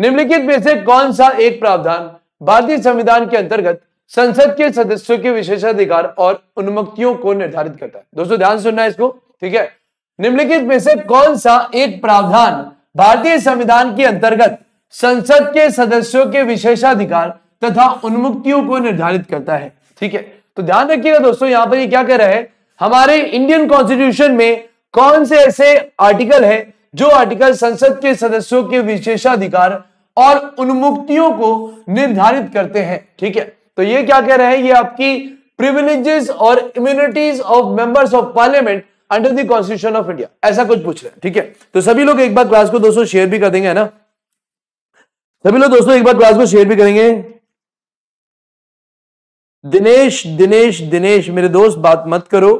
निम्नलिखित में से कौन सा एक प्रावधान भारतीय संविधान के अंतर्गत संसद के सदस्यों के विशेषाधिकार और उन्मुक्तियों को निर्धारित करता है दोस्तों ध्यान सुनना है इसको ठीक है निम्नलिखित में से कौन सा एक प्रावधान भारतीय संविधान के अंतर्गत संसद के सदस्यों के विशेषाधिकार तथा उन्मुक्तियों को निर्धारित करता है ठीक है तो ध्यान रखिएगा दोस्तों यहां पर ये क्या कह रहा है हमारे इंडियन कॉन्स्टिट्यूशन में कौन से ऐसे आर्टिकल है जो आर्टिकल संसद के सदस्यों के विशेषाधिकार और उन्मुक्तियों को निर्धारित करते हैं ठीक है तो ये क्या कह रहे हैं ये आपकी प्रिविलेजेस और immunities of members of parliament under the constitution of India ऐसा कुछ पूछ रहे हैं ठीक है तो सभी लोग एक बार क्लास को दोस्तों शेयर भी कर देंगे है ना सभी लोग दोस्तों एक बार क्लास को शेयर भी करेंगे दिनेश दिनेश दिनेश मेरे दोस्त बात मत करो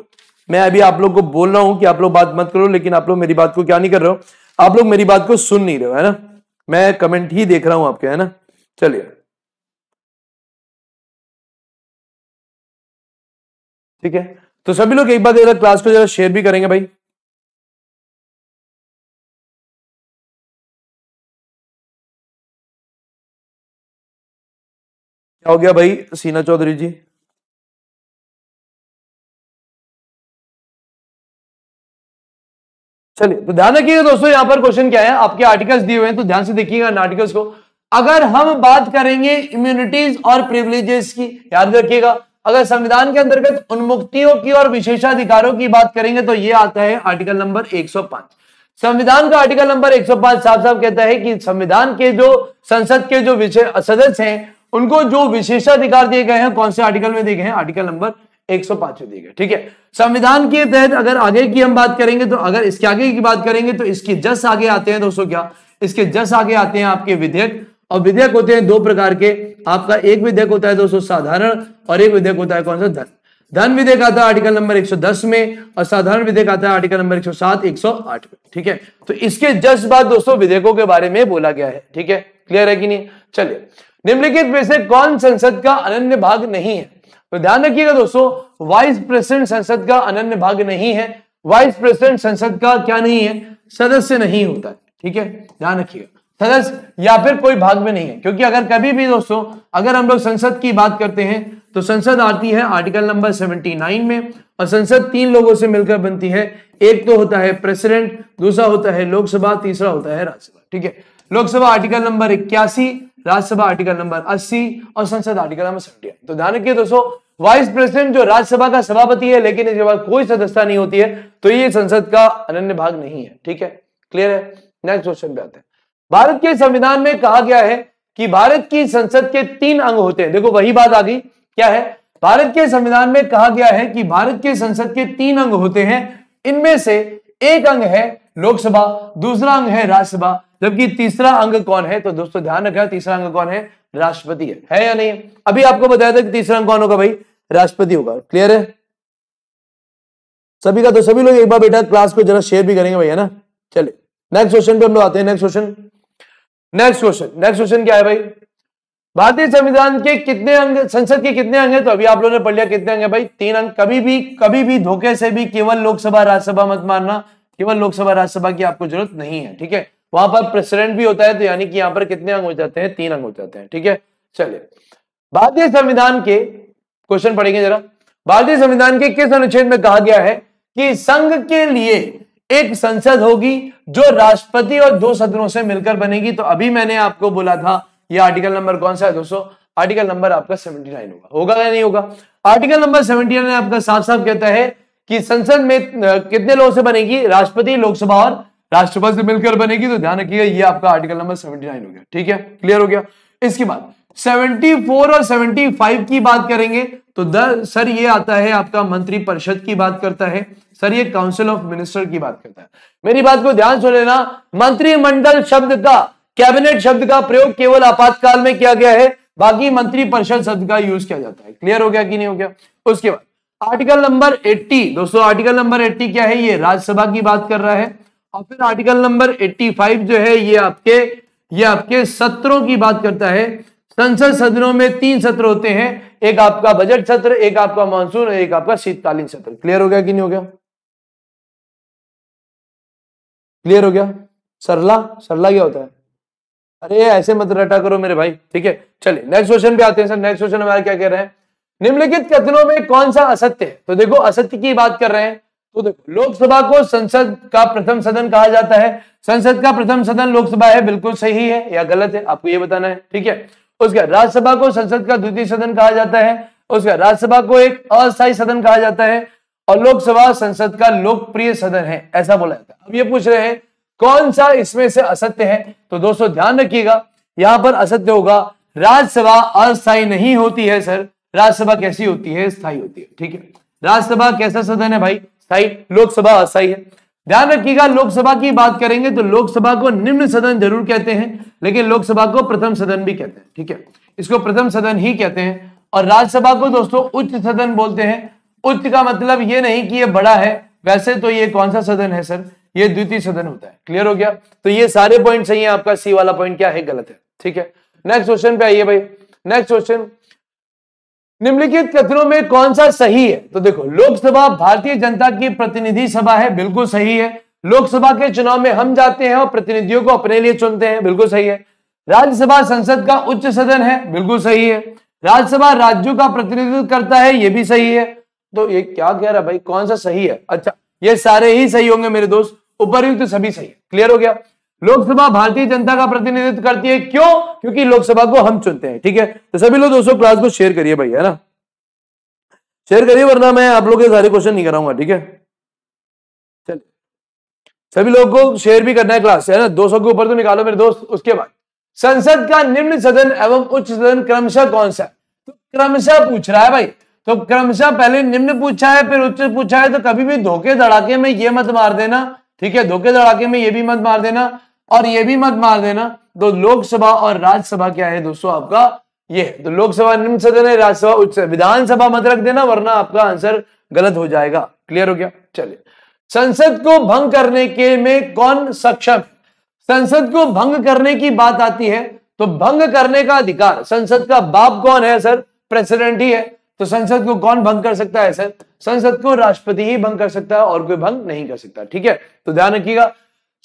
मैं अभी आप लोग को बोल रहा हूं कि आप लोग बात मत करो लेकिन आप लोग मेरी बात को क्या नहीं कर रहे हो आप लोग मेरी बात को सुन नहीं रहे हो है ना मैं कमेंट ही देख रहा हूं आपके है ना चलिए ठीक है तो सभी लोग एक बार जरा क्लास को जरा शेयर भी करेंगे भाई क्या हो गया भाई सीना चौधरी जी चलिए तो ध्यान रखिएगा दोस्तों यहां पर क्वेश्चन क्या है आपके आर्टिकल्स दिए हुए हैं तो ध्यान से देखिएगा इन आर्टिकल्स को अगर हम बात करेंगे इम्यूनिटीज और प्रिविलेजेस की याद रखिएगा अगर संविधान के अंतर्गत उन्मुक्तियों की और विशेषाधिकारों की बात करेंगे तो यह आता है आर्टिकल नंबर 105 संविधान का आर्टिकल नंबर 105 साफ साफ कहता है कि संविधान के जो संसद के जो सदस्य हैं उनको जो विशेषाधिकार दिए गए हैं कौन से आर्टिकल में दिए गए हैं आर्टिकल नंबर एक सौ पांच में दिए गए ठीक है संविधान के तहत अगर आगे की हम बात करेंगे तो अगर इसके आगे की बात करेंगे तो इसके जस आगे आते हैं दोस्तों क्या इसके जस आगे आते हैं आपके विधेयक और विधेयक होते हैं दो प्रकार के आपका एक विधेयक होता है दोस्तों साधारण और एक विधेयक होता है कौन सा धन धन विधेयक आता है आर्टिकल नंबर 110 में और साधारण विधेयक आता है आर्टिकल नंबर 107 108 में ठीक है तो इसके जस्ट बाद दोस्तों विधेयकों के बारे में बोला गया है ठीक है क्लियर है कि नहीं चलिए निम्नलिखित में से कौन संसद का अनन्य भाग नहीं है तो ध्यान रखिएगा दोस्तों वाइस प्रेसिडेंट संसद का अनन्य भाग नहीं है वाइस प्रेसिडेंट संसद का क्या नहीं है सदस्य नहीं होता ठीक है ध्यान रखिएगा सदस्य या फिर कोई भाग में नहीं है क्योंकि अगर कभी भी दोस्तों अगर हम लोग संसद की बात करते हैं तो संसद आती है आर्टिकल नंबर 79 में और संसद तीन लोगों से मिलकर बनती है एक तो होता है प्रेसिडेंट दूसरा होता है लोकसभा तीसरा होता है राज्यसभा ठीक है लोकसभा आर्टिकल नंबर इक्यासी राज्यसभा आर्टिकल नंबर अस्सी और संसद आर्टिकल नंबर सेवेंटी तो ध्यान रखिए दोस्तों वाइस प्रेसिडेंट जो राज्यसभा का सभापति है लेकिन इसके बाद कोई सदस्यता नहीं होती है तो ये संसद का अनन्य भाग नहीं है ठीक है क्लियर है नेक्स्ट क्वेश्चन पे आते हैं भारत के संविधान में कहा गया है कि भारत की संसद के तीन अंग होते हैं देखो वही बात आ गई क्या है भारत के संविधान में कहा गया है कि भारत के संसद के तीन अंग होते हैं इनमें से एक अंग है लोकसभा दूसरा अंग है राज्यसभा जबकि तीसरा अंग कौन है तो दोस्तों ध्यान रखना तीसरा अंग कौन है राष्ट्रपति है, है या नहीं अभी आपको बताया था कि तीसरा अंग कौन होगा भाई राष्ट्रपति होगा क्लियर है सभी का तो सभी लोग एक बार बेटा क्लास को जरा शेयर भी करेंगे भैया ना चले नेक्स्ट क्वेश्चन पे हम लोग आते हैं next question next question next question क्या है भाई भारतीय संविधान के कितने अंग संसद के कितने अंग है तो अभी आप लोगों ने पढ़ लिया कितने अंग है भाई तीन अंग कभी भी कभी भी धोखे से भी केवल लोकसभा राज्यसभा मत मानना केवल लोकसभा राज्यसभा की आपको जरूरत नहीं है ठीक है वहां पर प्रेसिडेंट भी होता है तो यानी कि यहां पर कितने अंग हो जाते हैं तीन अंग हो जाते हैं ठीक है चलिए भारतीय संविधान के क्वेश्चन पढ़ेंगे जरा भारतीय संविधान के किस अनुच्छेद में कहा गया है कि संघ के लिए एक संसद होगी जो राष्ट्रपति और दो सदनों से मिलकर बनेगी तो अभी मैंने आपको बोला था यह आर्टिकल नंबर कौन सा है दोस्तों आर्टिकल नंबर आपका 79 होगा होगा या नहीं होगा आर्टिकल नंबर 79 आपका साफ साफ कहता है कि संसद में कितने लोगों से बनेगी राष्ट्रपति लोकसभा और राष्ट्रपति से मिलकर बनेगी तो ध्यान रखिएगा ये आपका आर्टिकल नंबर 79 हो गया ठीक है क्लियर हो गया इसके बाद 74 और 75 की बात करेंगे तो द सर ये आता है आपका मंत्री परिषद की बात करता है सर ये काउंसिल ऑफ मिनिस्टर की बात करता है मेरी बात को ध्यान सुन लेना मंत्रिमंडल शब्द का कैबिनेट शब्द का प्रयोग केवल आपातकाल में किया गया है बाकी मंत्री परिषद शब्द का यूज किया जाता है क्लियर हो गया कि नहीं हो गया उसके बाद आर्टिकल नंबर 80 दोस्तों आर्टिकल नंबर 80 क्या है ये राज्यसभा की बात कर रहा है और फिर आर्टिकल नंबर 85 जो है ये आपके ये आपके सत्रों की बात करता है संसद सदनों में तीन सत्र होते हैं एक आपका बजट सत्र एक आपका मानसून और एक आपका शीतकालीन सत्र क्लियर हो गया कि नहीं हो गया क्लियर हो गया सरला सरला क्या होता है अरे ऐसे मत रटा करो मेरे भाई ठीक है चलिए नेक्स्ट क्वेश्चन पे आते हैं सर नेक्स्ट क्वेश्चन हमारा क्या कह रहे हैं निम्नलिखित कथनों में कौन सा असत्य है तो देखो असत्य की बात कर रहे हैं तो देखो लोकसभा को संसद का प्रथम सदन कहा जाता है संसद का प्रथम सदन लोकसभा है बिल्कुल सही है या गलत है आपको यह बताना है ठीक है उसका राज्यसभा को संसद का द्वितीय सदन कहा जाता है उसका राज्यसभा को एक अस्थायी सदन कहा जाता है और लोकसभा संसद का लोकप्रिय सदन है ऐसा बोला जाता है अब ये पूछ रहे हैं कौन सा इसमें से असत्य है तो दोस्तों ध्यान रखिएगा यहां पर असत्य होगा राज्यसभा अस्थायी नहीं होती है सर राज्यसभा कैसी होती है स्थायी होती है ठीक है राज्यसभा कैसा सदन है भाई स्थायी लोकसभा अस्थायी है ध्यान रखिएगा लोकसभा की बात करेंगे तो लोकसभा को निम्न सदन जरूर कहते हैं लेकिन लोकसभा को प्रथम सदन भी कहते हैं ठीक है इसको प्रथम सदन ही कहते हैं और राज्यसभा को दोस्तों उच्च सदन बोलते हैं उच्च का मतलब ये नहीं कि ये बड़ा है वैसे तो ये कौन सा सदन है सर ये द्वितीय सदन होता है क्लियर हो गया तो ये सारे पॉइंट सही है आपका सी वाला पॉइंट क्या है गलत है ठीक है नेक्स्ट क्वेश्चन पे आइए भाई नेक्स्ट क्वेश्चन निम्नलिखित कथनों में कौन सा सही है तो देखो लोकसभा भारतीय जनता की प्रतिनिधि सभा है बिल्कुल सही है लोकसभा के चुनाव में हम जाते हैं और प्रतिनिधियों को अपने लिए चुनते हैं बिल्कुल सही है राज्यसभा संसद का उच्च सदन है बिल्कुल सही है राज्यसभा राज्यों का प्रतिनिधित्व करता है ये भी सही है तो ये क्या कह रहा भाई कौन सा सही है अच्छा ये सारे ही सही होंगे मेरे दोस्त उपरयुक्त तो सभी सही है क्लियर हो गया लोकसभा भारतीय जनता का प्रतिनिधित्व करती है क्यों क्योंकि लोकसभा को हम चुनते हैं ठीक है तो सभी लोग दोस्तों क्लास को शेयर करिए भाई है ना शेयर करिए वरना मैं आप लोग के सारे क्वेश्चन नहीं कराऊंगा ठीक है चल सभी लोगों को शेयर भी करना है क्लास है ना दो के ऊपर तो निकालो मेरे दोस्त उसके बाद संसद का निम्न सदन एवं उच्च सदन क्रमशः कौन सा तो क्रमशः पूछ रहा है भाई तो क्रमशः पहले निम्न पूछा है फिर उच्च पूछा है तो कभी भी धोखे धड़ाके में ये मत मार देना ठीक है धोखे धड़ाके में ये भी मत मार देना और ये भी मत मार देना तो लोकसभा और राज्यसभा क्या है दोस्तों आपका ये तो लोकसभा निम्न सदन है राज्यसभा उच्च विधानसभा मत रख देना वरना आपका आंसर गलत हो जाएगा क्लियर हो गया चलिए संसद को भंग करने के में कौन सक्षम संसद को भंग करने की बात आती है तो भंग करने का अधिकार संसद का बाप कौन है सर प्रेसिडेंट ही है तो संसद को कौन भंग कर सकता है सर संसद को राष्ट्रपति ही भंग कर सकता है और कोई भंग नहीं कर सकता ठीक है तो ध्यान रखिएगा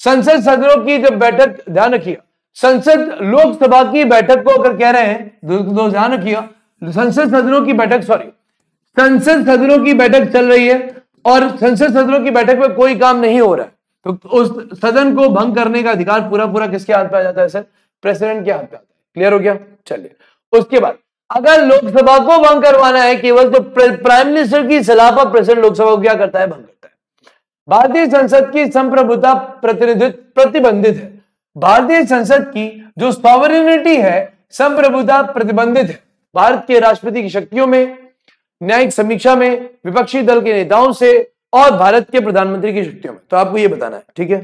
संसद सदनों की जब बैठक ध्यान रखिए संसद लोकसभा की बैठक को अगर कह रहे हैं तो ध्यान रखिए संसद सदनों की बैठक सॉरी संसद सदनों की बैठक चल रही है और संसद सदनों की बैठक में कोई काम नहीं हो रहा है तो उस सदन को भंग करने का अधिकार पूरा पूरा किसके हाथ पे आ जाता है सर प्रेसिडेंट के हाथ पे आता है क्लियर हो गया चलिए उसके बाद अगर लोकसभा को भंग करवाना है केवल तो प्राइम मिनिस्टर की सलाह पर प्रेसिडेंट लोकसभा को क्या करता है भंग करता है भारतीय संसद की संप्रभुता प्रतिनिधित्व प्रतिबंधित है भारतीय संसद की जो सॉवरिटी है संप्रभुता प्रतिबंधित है भारत के राष्ट्रपति की शक्तियों में न्यायिक समीक्षा में विपक्षी दल के नेताओं से और भारत के प्रधानमंत्री की शक्तियों में तो आपको यह बताना है ठीक है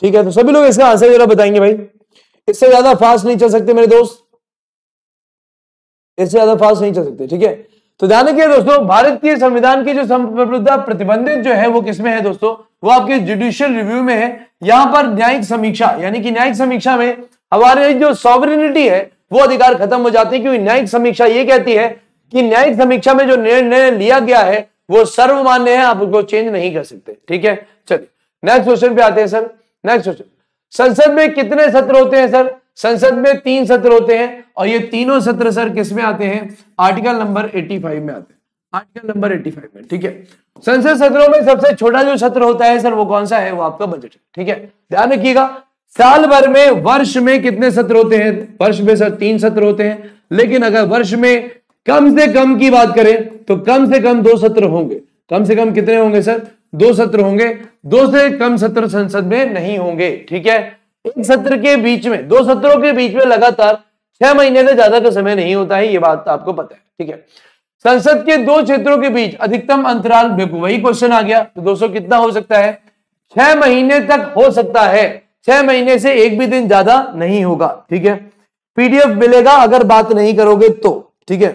ठीक है तो सभी लोग इसका आंसर जरा बताएंगे भाई इससे ज्यादा फास्ट नहीं चल सकते मेरे दोस्त इससे ज्यादा फास्ट नहीं चल सकते ठीक है तो ध्यान रखिए दोस्तों भारतीय संविधान की जो संप्रभुता प्रतिबंधित जो है वो किसमें है दोस्तों वो आपके जुडिशियल रिव्यू में है यहां पर न्यायिक समीक्षा यानी कि न्यायिक समीक्षा में हमारे जो सॉवरिनिटी है वो अधिकार खत्म हो जाते हैं क्योंकि न्यायिक समीक्षा ये कहती है कि न्यायिक समीक्षा में जो निर्णय लिया गया है वो सर्वमान्य है आप उसको चेंज नहीं कर सकते ठीक है चलिए नेक्स्ट क्वेश्चन पे आते हैं सर नेक्स्ट क्वेश्चन संसद में कितने सत्र होते हैं सर संसद में तीन सत्र होते हैं और ये तीनों सत्र सर किस में आते हैं आर्टिकल नंबर 85 में आते हैं आर्टिकल नंबर 85 में ठीक है संसद सत्रों में सबसे छोटा जो सत्र होता है सर वो कौन सा है वो आपका बजट है ठीक है ध्यान रखिएगा साल भर में वर्ष में कितने सत्र होते हैं वर्ष में सर तीन सत्र होते हैं लेकिन अगर वर्ष में कम से कम की बात करें तो कम से कम दो सत्र होंगे कम से कम कितने होंगे सर दो सत्र होंगे दो से कम सत्र संसद में नहीं होंगे ठीक है एक सत्र के बीच में दो सत्रों के बीच में लगातार छह महीने से ज्यादा का समय नहीं होता है ये बात तो आपको पता है ठीक है संसद के दो क्षेत्रों के बीच अधिकतम अंतराल वही क्वेश्चन आ गया तो दोस्तों कितना हो सकता है छह महीने तक हो सकता है छह महीने से एक भी दिन ज्यादा नहीं होगा ठीक है पीडीएफ मिलेगा अगर बात नहीं करोगे तो ठीक है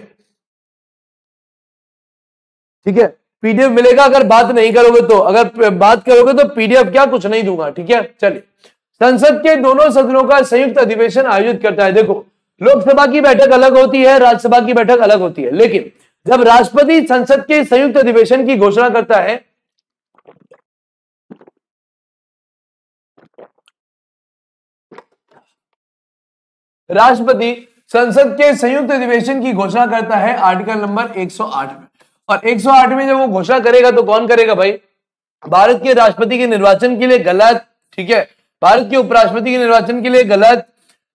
ठीक है पीडीएफ मिलेगा अगर बात नहीं करोगे तो अगर बात करोगे तो पीडीएफ क्या कुछ नहीं दूंगा ठीक है चलिए संसद के दोनों सदनों का संयुक्त अधिवेशन आयोजित करता है देखो लोकसभा की बैठक अलग होती है राज्यसभा की बैठक अलग होती है लेकिन जब राष्ट्रपति संसद के संयुक्त अधिवेशन की घोषणा करता है राष्ट्रपति संसद के संयुक्त अधिवेशन की घोषणा करता है आर्टिकल नंबर 108 में और 108 में जब वो घोषणा करेगा तो कौन करेगा भाई भारत के राष्ट्रपति के निर्वाचन के लिए गलत ठीक है भारत के उपराष्ट्रपति के निर्वाचन के लिए गलत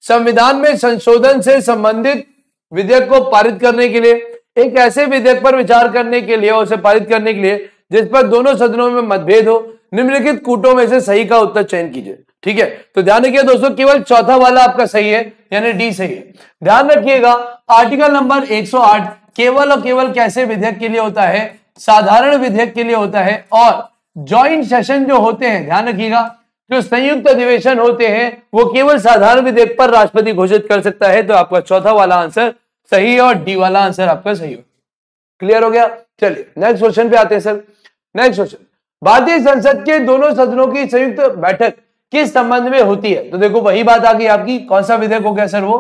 संविधान में संशोधन से संबंधित विधेयक को पारित करने के लिए एक ऐसे विधेयक पर विचार करने के लिए उसे पारित करने के लिए जिस पर दोनों सदनों में मतभेद हो निम्नलिखित कूटों में से सही का उत्तर चयन कीजिए ठीक है तो ध्यान रखिए दोस्तों केवल चौथा वाला आपका सही है यानी डी सही है ध्यान रखिएगा आर्टिकल नंबर 108 केवल और केवल कैसे विधेयक के लिए होता है साधारण विधेयक के लिए होता है और ज्वाइंट सेशन जो होते हैं ध्यान रखिएगा जो संयुक्त अधिवेशन होते हैं वो केवल साधारण विधेयक पर राष्ट्रपति घोषित कर सकता है तो आपका चौथा वाला आंसर सही और डी वाला आंसर आपका सही हो क्लियर हो गया चलिए नेक्स्ट क्वेश्चन पे आते हैं सर नेक्स्ट क्वेश्चन भारतीय संसद के दोनों सदनों की संयुक्त बैठक किस संबंध में होती है तो देखो वही बात आ गई आपकी कौन सा विधेयक हो गया सर वो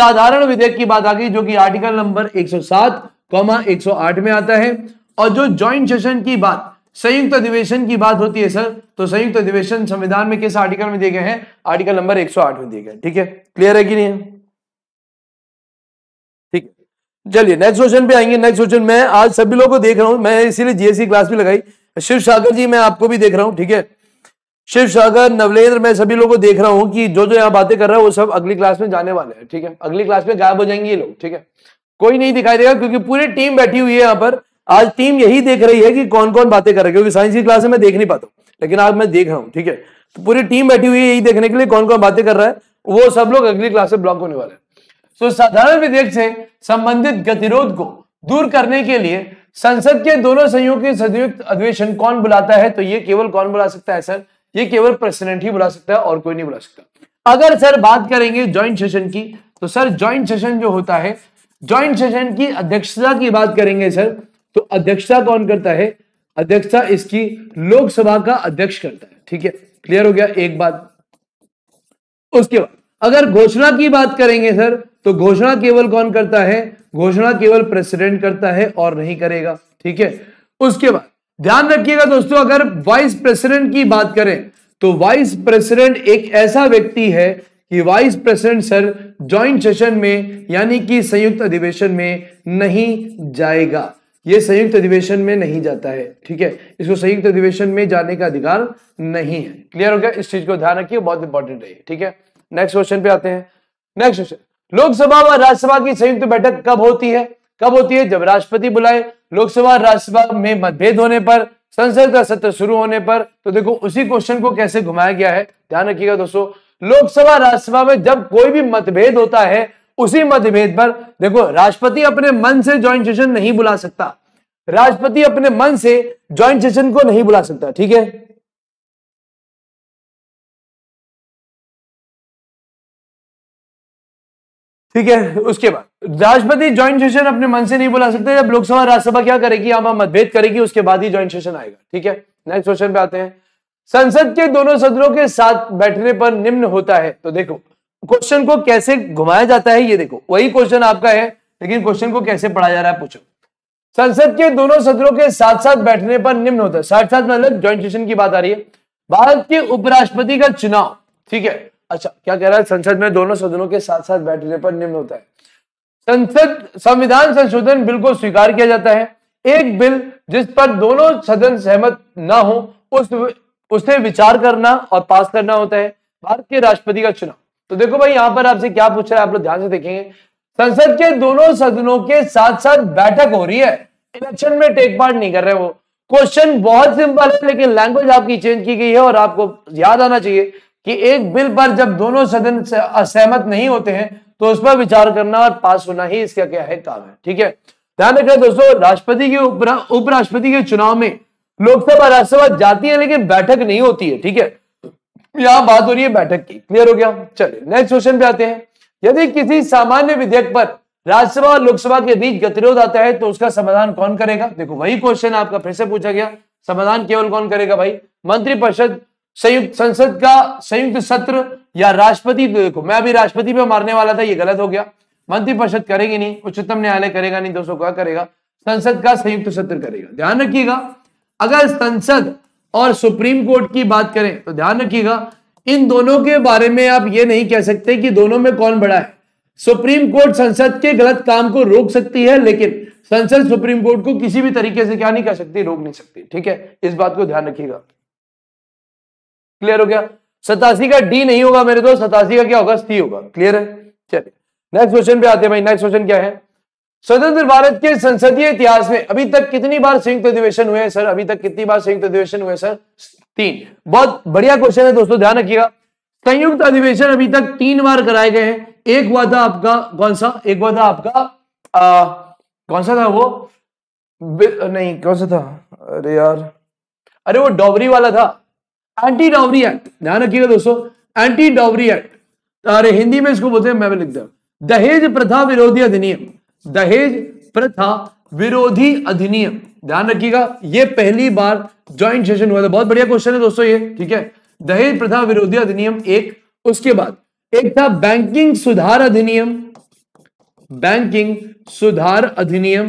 साधारण विधेयक की बात आ गई जो कि आर्टिकल नंबर 107, 108 में आता है और जो ज्वाइंट सेशन की बात संयुक्त अधिवेशन की बात होती है सर तो संयुक्त अधिवेशन संविधान में किस आर्टिकल में दिए गए हैं आर्टिकल नंबर 108 में दिए गए ठीक है क्लियर है कि नहीं ठीक चलिए नेक्स्ट क्वेश्चन पे आएंगे नेक्स्ट क्वेश्चन मैं आज सभी लोगों को देख रहा हूं मैं इसीलिए जीएससी क्लास भी लगाई शिव सागर जी मैं आपको भी देख रहा हूँ ठीक है शिव सागर नवलेंद्र मैं सभी लोगों को देख रहा हूँ कि जो जो यहाँ बातें कर रहा है वो सब अगली क्लास में जाने वाले हैं ठीक है अगली क्लास में गायब हो जाएंगे ये लोग ठीक है कोई नहीं दिखाई देगा क्योंकि पूरी टीम बैठी हुई है यहाँ पर आज टीम यही देख रही है कि कौन कौन बातें कर रहे हैं क्योंकि साइंस की क्लास में देख नहीं पाता लेकिन आज मैं देख रहा हूँ ठीक है तो पूरी टीम बैठी हुई है यही देखने के लिए कौन कौन बातें कर रहा है वो सब लोग अगली क्लास से ब्लॉक होने वाले हैं तो साधारण विधेयक से संबंधित गतिरोध को दूर करने के लिए संसद के दोनों संयुक्त के संयुक्त अधिवेशन कौन बुलाता है तो ये केवल कौन बुला सकता है सर ये केवल प्रेसिडेंट ही बुला सकता है और कोई नहीं बुला सकता अगर सर बात करेंगे ज्वाइंट सेशन की तो सर ज्वाइंट सेशन जो होता है ज्वाइंट सेशन की अध्यक्षता की बात करेंगे सर तो अध्यक्षता कौन करता है अध्यक्षता इसकी लोकसभा का अध्यक्ष करता है ठीक है क्लियर हो गया एक बात उसके बाद अगर घोषणा की बात करेंगे सर तो घोषणा केवल कौन करता है घोषणा केवल प्रेसिडेंट करता है और नहीं करेगा ठीक है उसके बाद ध्यान रखिएगा दोस्तों अगर वाइस प्रेसिडेंट की बात करें तो वाइस प्रेसिडेंट एक ऐसा व्यक्ति है कि vice president sir joint session में यानी कि संयुक्त अधिवेशन में नहीं जाएगा ये संयुक्त अधिवेशन में नहीं जाता है ठीक है इसको संयुक्त अधिवेशन में जाने का अधिकार नहीं है क्लियर हो गया इस चीज को ध्यान रखिए बहुत इंपॉर्टेंट है ठीक है नेक्स्ट क्वेश्चन पे आते हैं नेक्स्ट क्वेश्चन लोकसभा और राज्यसभा की संयुक्त बैठक कब होती है कब होती है जब राष्ट्रपति बुलाए लोकसभा राज्यसभा में मतभेद होने पर संसद का सत्र शुरू होने पर तो देखो उसी क्वेश्चन को कैसे घुमाया गया है ध्यान रखिएगा दोस्तों लोकसभा राज्यसभा में जब कोई भी मतभेद होता है उसी मतभेद पर देखो राष्ट्रपति अपने मन से ज्वाइंट सेशन नहीं बुला सकता राष्ट्रपति अपने मन से ज्वाइंट सेशन को नहीं बुला सकता ठीक है ठीक है उसके बाद राष्ट्रपति ज्वाइंट सेशन अपने मन से नहीं बुला सकते जब लोकसभा राज्यसभा क्या करेगी आप मतभेद करेगी उसके बाद ही ज्वाइंट सेशन आएगा ठीक है नेक्स्ट क्वेश्चन पे आते हैं संसद के दोनों सदनों के साथ बैठने पर निम्न होता है तो देखो क्वेश्चन को कैसे घुमाया जाता है ये देखो वही क्वेश्चन आपका है लेकिन क्वेश्चन को कैसे पढ़ा जा रहा है पूछो संसद के दोनों सदनों के साथ साथ बैठने पर निम्न होता है साथ साथ मतलब ज्वाइंट सेशन की बात आ रही है भारत के उपराष्ट्रपति का चुनाव ठीक है अच्छा क्या कह रहा है संसद में दोनों सदनों के साथ साथ बैठने पर निम्न होता है संसद संविधान संशोधन बिल को स्वीकार किया जाता है एक बिल जिस पर दोनों सदन सहमत ना हो उस उसे विचार करना और पास करना होता है भारत के राष्ट्रपति का चुनाव तो देखो भाई यहां पर आपसे क्या पूछ रहा है आप लोग ध्यान से देखेंगे संसद के दोनों सदनों के साथ साथ बैठक हो रही है इलेक्शन में टेक पार्ट नहीं कर रहे वो क्वेश्चन बहुत सिंपल है लेकिन लैंग्वेज आपकी चेंज की गई है और आपको याद आना चाहिए कि एक बिल पर जब दोनों सदन असहमत नहीं होते हैं तो उस पर विचार करना और पास होना ही इसका क्या है काम है ठीक है ध्यान रखना दोस्तों राष्ट्रपति के उपराष्ट्रपति के चुनाव में लोकसभा राज्यसभा जाती है लेकिन बैठक नहीं होती है ठीक है यहां बात हो रही है बैठक की क्लियर हो गया चलिए नेक्स्ट क्वेश्चन पे आते हैं यदि किसी सामान्य विधेयक पर राज्यसभा और लोकसभा के बीच गतिरोध आता है तो उसका समाधान कौन करेगा देखो वही क्वेश्चन आपका फिर से पूछा गया समाधान केवल कौन करेगा भाई मंत्रिपरिषद संयुक्त संसद का संयुक्त सत्र या राष्ट्रपति देखो मैं अभी राष्ट्रपति पे मारने वाला था ये गलत हो गया मंत्रिपरिषद करेगी नहीं उच्चतम न्यायालय करेगा नहीं दोस्तों क्या करेगा संसद का संयुक्त सत्र करेगा ध्यान रखिएगा अगर संसद और सुप्रीम कोर्ट की बात करें तो ध्यान रखिएगा इन दोनों के बारे में आप ये नहीं कह सकते कि दोनों में कौन बड़ा है सुप्रीम कोर्ट संसद के गलत काम को रोक सकती है लेकिन संसद सुप्रीम कोर्ट को किसी भी तरीके से क्या नहीं कर सकती रोक नहीं सकती ठीक है इस बात को ध्यान रखिएगा क्लियर हो गया सतासी का डी नहीं होगा मेरे दोस्त सतासी का क्या होगा सी होगा क्लियर है चलिए नेक्स्ट क्वेश्चन पे आते हैं भाई नेक्स्ट क्वेश्चन क्या है स्वतंत्र भारत के संसदीय इतिहास में अभी तक कितनी बार संयुक्त अधिवेशन हुए हैं सर अभी तक कितनी बार संयुक्त अधिवेशन हुए सर तीन बहुत बढ़िया क्वेश्चन है दोस्तों ध्यान रखिएगा संयुक्त अधिवेशन अभी तक तीन बार कराए गए हैं एक हुआ था आपका कौन सा एक हुआ था आपका आ, कौन सा था वो नहीं कौन सा था अरे यार अरे वो डॉबरी वाला था एंटी डॉबरी एक्ट ध्यान रखिएगा दोस्तों एंटी डॉबरी एक्ट अरे हिंदी में इसको बोलते हैं मैं भी लिख दहेज प्रथा विरोधी अधिनियम दहेज प्रथा विरोधी अधिनियम ध्यान रखिएगा ये पहली बार ज्वाइंट सेशन हुआ था तो बहुत बढ़िया क्वेश्चन है दोस्तों ये ठीक है दहेज प्रथा विरोधी अधिनियम एक उसके बाद एक था बैंकिंग सुधार अधिनियम बैंकिंग सुधार अधिनियम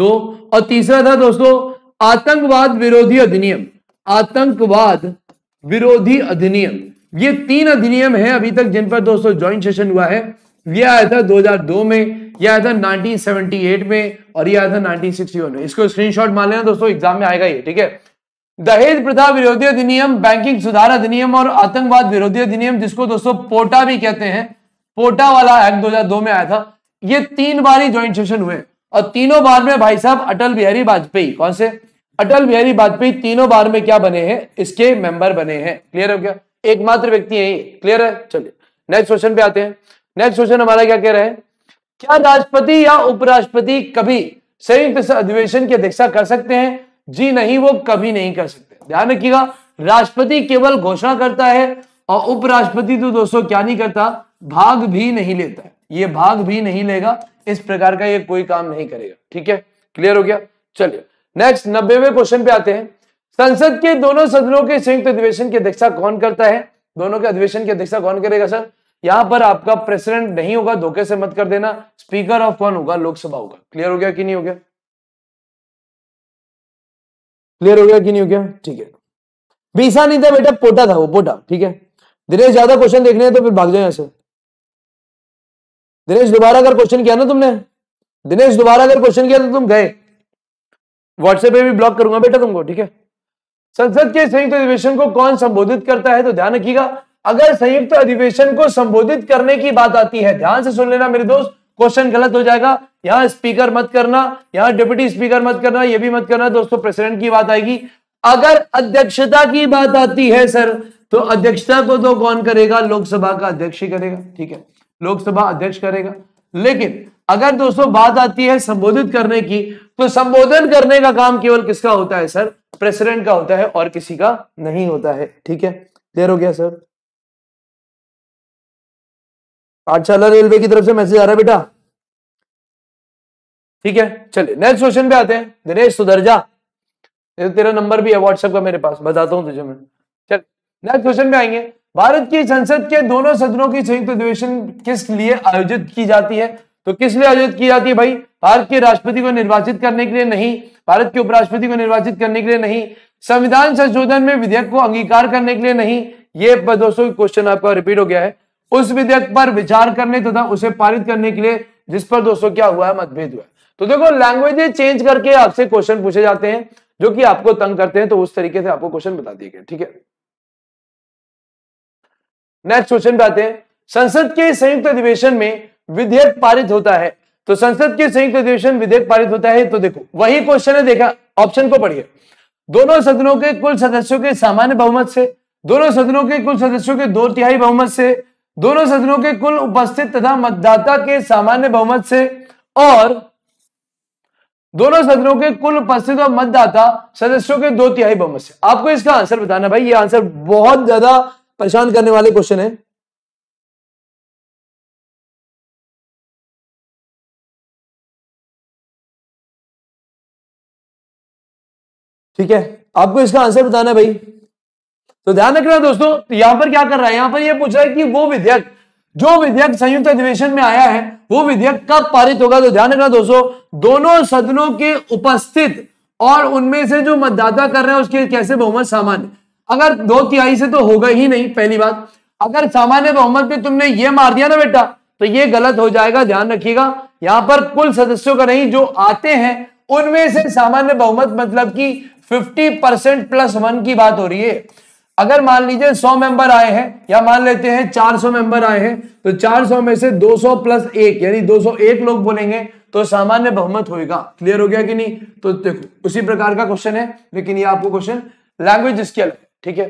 दो और तीसरा था दोस्तों आतंकवाद विरोधी अधिनियम आतंकवाद विरोधी अधिनियम ये तीन अधिनियम है अभी तक जिन पर दोस्तों ज्वाइंट सेशन हुआ है ये आया था 2002 में ये आया था 1978 में और ये आया था 1961 में इसको स्क्रीनशॉट मान लेना दोस्तों एग्जाम में आएगा ये ठीक है दहेज प्रथा विरोधी अधिनियम बैंकिंग सुधार अधिनियम और आतंकवाद विरोधी अधिनियम जिसको दोस्तों पोटा भी कहते हैं पोटा वाला एक्ट दो में आया था ये तीन बार ही ज्वाइंट सेशन हुए और तीनों बार में भाई साहब अटल बिहारी वाजपेयी कौन से अटल बिहारी वाजपेयी तीनों बार में क्या बने हैं इसके मेंबर बने हैं क्लियर हो गया एकमात्र व्यक्ति है क्लियर है चलिए नेक्स्ट क्वेश्चन पे आते हैं नेक्स्ट क्वेश्चन हमारा क्या कह रहे हैं क्या राष्ट्रपति या उपराष्ट्रपति कभी संयुक्त अधिवेशन की अध्यक्षता कर सकते हैं जी नहीं वो कभी नहीं कर सकते ध्यान रखिएगा राष्ट्रपति केवल घोषणा करता है और उपराष्ट्रपति तो दोस्तों क्या नहीं करता भाग भी नहीं लेता है ये भाग भी नहीं लेगा इस प्रकार का ये कोई काम नहीं करेगा ठीक है क्लियर हो गया चलिए नेक्स्ट नब्बेवे क्वेश्चन पे आते हैं संसद के दोनों सदनों के संयुक्त अधिवेशन की अध्यक्षता कौन करता है दोनों के अधिवेशन की अध्यक्षता कौन करेगा सर यहां पर आपका प्रेसिडेंट नहीं होगा धोखे से मत कर देना स्पीकर ऑफ कौन होगा लोकसभा होगा क्लियर हो गया कि नहीं हो गया क्लियर हो गया कि नहीं हो गया ठीक है बीसा नहीं था बेटा पोटा था वो पोटा ठीक है दिनेश ज्यादा क्वेश्चन देखने हैं तो फिर भाग जाए ऐसे से दिनेश दोबारा अगर क्वेश्चन किया ना तुमने दिनेश दोबारा अगर क्वेश्चन किया तो तुम गए व्हाट्सएप पे भी ब्लॉक करूंगा बेटा तुमको ठीक है संसद के संयुक्त अधिवेशन को कौन संबोधित करता है तो ध्यान रखिएगा अगर संयुक्त अधिवेशन को संबोधित करने की बात आती है ध्यान से सुन लेना मेरे दोस्त क्वेश्चन गलत हो जाएगा यहाँ स्पीकर मत करना यहाँ डिप्यूटी स्पीकर मत करना यह भी मत करना दोस्तों प्रेसिडेंट की बात आएगी अगर अध्यक्षता की बात आती है सर तो अध्यक्षता को तो कौन करेगा लोकसभा का अध्यक्ष ही करेगा ठीक है लोकसभा अध्यक्ष करेगा लेकिन अगर दोस्तों बात आती है संबोधित करने की तो संबोधन करने का काम केवल किसका होता है सर प्रेसिडेंट का होता है और किसी का नहीं होता है ठीक है देर हो गया सर पाठशाला अच्छा, रेलवे की तरफ से मैसेज आ रहा है बेटा ठीक है चलिए नेक्स्ट क्वेश्चन पे आते हैं दिनेश सुधर जा तो तेरा नंबर भी है व्हाट्सएप का मेरे पास बताता हूं तुझे मैं चल नेक्स्ट क्वेश्चन पे आएंगे भारत की संसद के दोनों सदनों की संयुक्त अधिवेशन किस लिए आयोजित की जाती है तो किस लिए आयोजित की जाती है भाई भारत के राष्ट्रपति को निर्वाचित करने के लिए नहीं भारत के उपराष्ट्रपति को निर्वाचित करने के लिए नहीं संविधान संशोधन में विधेयक को अंगीकार करने के लिए नहीं ये दोस्तों क्वेश्चन आपका रिपीट हो गया है उस विधेयक पर विचार करने तथा उसे पारित करने के लिए जिस पर दोस्तों क्या हुआ है मतभेद हुआ है तो देखो लैंग्वेज चेंज करके आपसे क्वेश्चन पूछे जाते हैं जो कि आपको तंग करते हैं तो उस तरीके से आपको क्वेश्चन बता दिए गए ठीक है नेक्स्ट क्वेश्चन पे आते हैं संसद के संयुक्त अधिवेशन में विधेयक पारित होता है तो संसद के संयुक्त अधिवेशन विधेयक पारित होता है तो देखो वही क्वेश्चन है देखा ऑप्शन को पढ़िए दोनों सदनों के कुल सदस्यों के सामान्य बहुमत से दोनों सदनों के कुल सदस्यों के दो तिहाई बहुमत से दोनों सदनों के कुल उपस्थित तथा मतदाता के सामान्य बहुमत से और दोनों सदनों के कुल उपस्थित और मतदाता सदस्यों के दो तिहाई बहुमत से आपको इसका आंसर बताना भाई ये आंसर बहुत ज्यादा परेशान करने वाले क्वेश्चन है ठीक है आपको इसका आंसर बताना भाई तो ध्यान रखना दोस्तों तो यहां पर क्या कर रहा है यहां पर यह पूछ रहा है कि वो विधेयक जो विधेयक संयुक्त अधिवेशन में आया है वो विधेयक कब पारित होगा तो ध्यान रखना दोस्तों दोनों सदनों के उपस्थित और उनमें से जो मतदाता कर रहे हैं उसके कैसे बहुमत सामान्य अगर दो तिहाई से तो होगा ही नहीं पहली बात अगर सामान्य बहुमत पे तुमने ये मार दिया ना बेटा तो ये गलत हो जाएगा ध्यान रखिएगा यहां पर कुल सदस्यों का नहीं जो आते हैं उनमें से सामान्य बहुमत मतलब कि 50 परसेंट प्लस वन की बात हो रही है अगर मान लीजिए 100 मेंबर आए हैं या मान लेते हैं 400 मेंबर आए हैं तो 400 में से 200 प्लस एक यानी 201 लोग बोलेंगे तो सामान्य बहुमत होगा क्लियर हो गया कि नहीं तो देखो उसी प्रकार का क्वेश्चन है लेकिन ये आपको क्वेश्चन लैंग्वेज इसके अलग ठीक है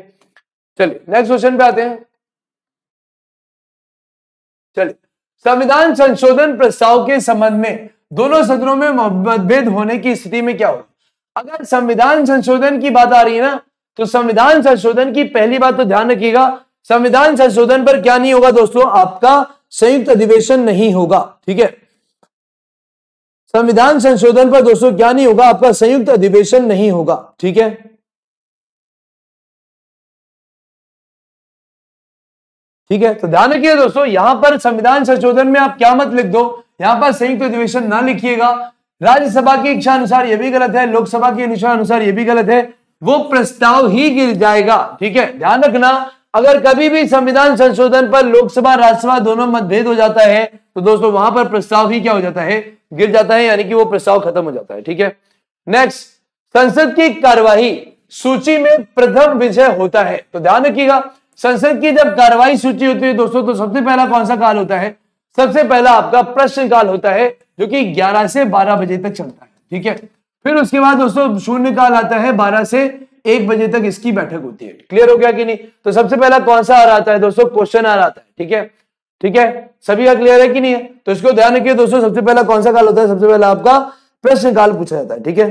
चलिए नेक्स्ट क्वेश्चन पे आते हैं चलिए संविधान संशोधन प्रस्ताव के संबंध में दोनों सदनों में मतभेद होने की स्थिति में क्या होगा अगर संविधान संशोधन की बात आ रही है ना तो संविधान संशोधन की पहली बात तो ध्यान रखिएगा संविधान संशोधन पर क्या नहीं होगा दोस्तों आपका संयुक्त अधिवेशन नहीं होगा ठीक है संविधान संशोधन पर दोस्तों क्या नहीं होगा आपका संयुक्त अधिवेशन नहीं होगा ठीक है ठीक है तो ध्यान रखिए दोस्तों यहां पर संविधान संशोधन में आप क्या मत लिख दो यहां पर संयुक्त अधिवेशन ना लिखिएगा राज्यसभा की इच्छा अनुसार यह भी गलत है लोकसभा की इच्छा अनुसार यह भी गलत है वो प्रस्ताव ही गिर जाएगा ठीक है ध्यान रखना अगर कभी भी संविधान संशोधन पर लोकसभा राज्यसभा दोनों मतभेद हो जाता है तो दोस्तों वहां पर प्रस्ताव ही क्या हो जाता है गिर जाता है यानी कि वो प्रस्ताव खत्म हो जाता है ठीक है नेक्स्ट संसद की कार्यवाही सूची में प्रथम विषय होता है तो ध्यान रखिएगा संसद की जब कार्यवाही सूची होती है दोस्तों तो सबसे पहला कौन सा काल होता है सबसे पहला आपका प्रश्न काल होता है जो कि 11 से 12 बजे तक चलता है ठीक है फिर उसके बाद दोस्तों शून्यकाल आता है बारह से एक बजे तक इसकी बैठक होती है क्लियर हो गया कि नहीं तो सबसे पहला कौन सा आ रहा आता है दोस्तों क्वेश्चन आ रहा आता है ठीक है ठीक है सभी का क्लियर है कि नहीं है तो इसको ध्यान रखिए दोस्तों सबसे पहला कौन सा काल होता है सबसे पहला आपका प्रश्न काल पूछा जाता है ठीक है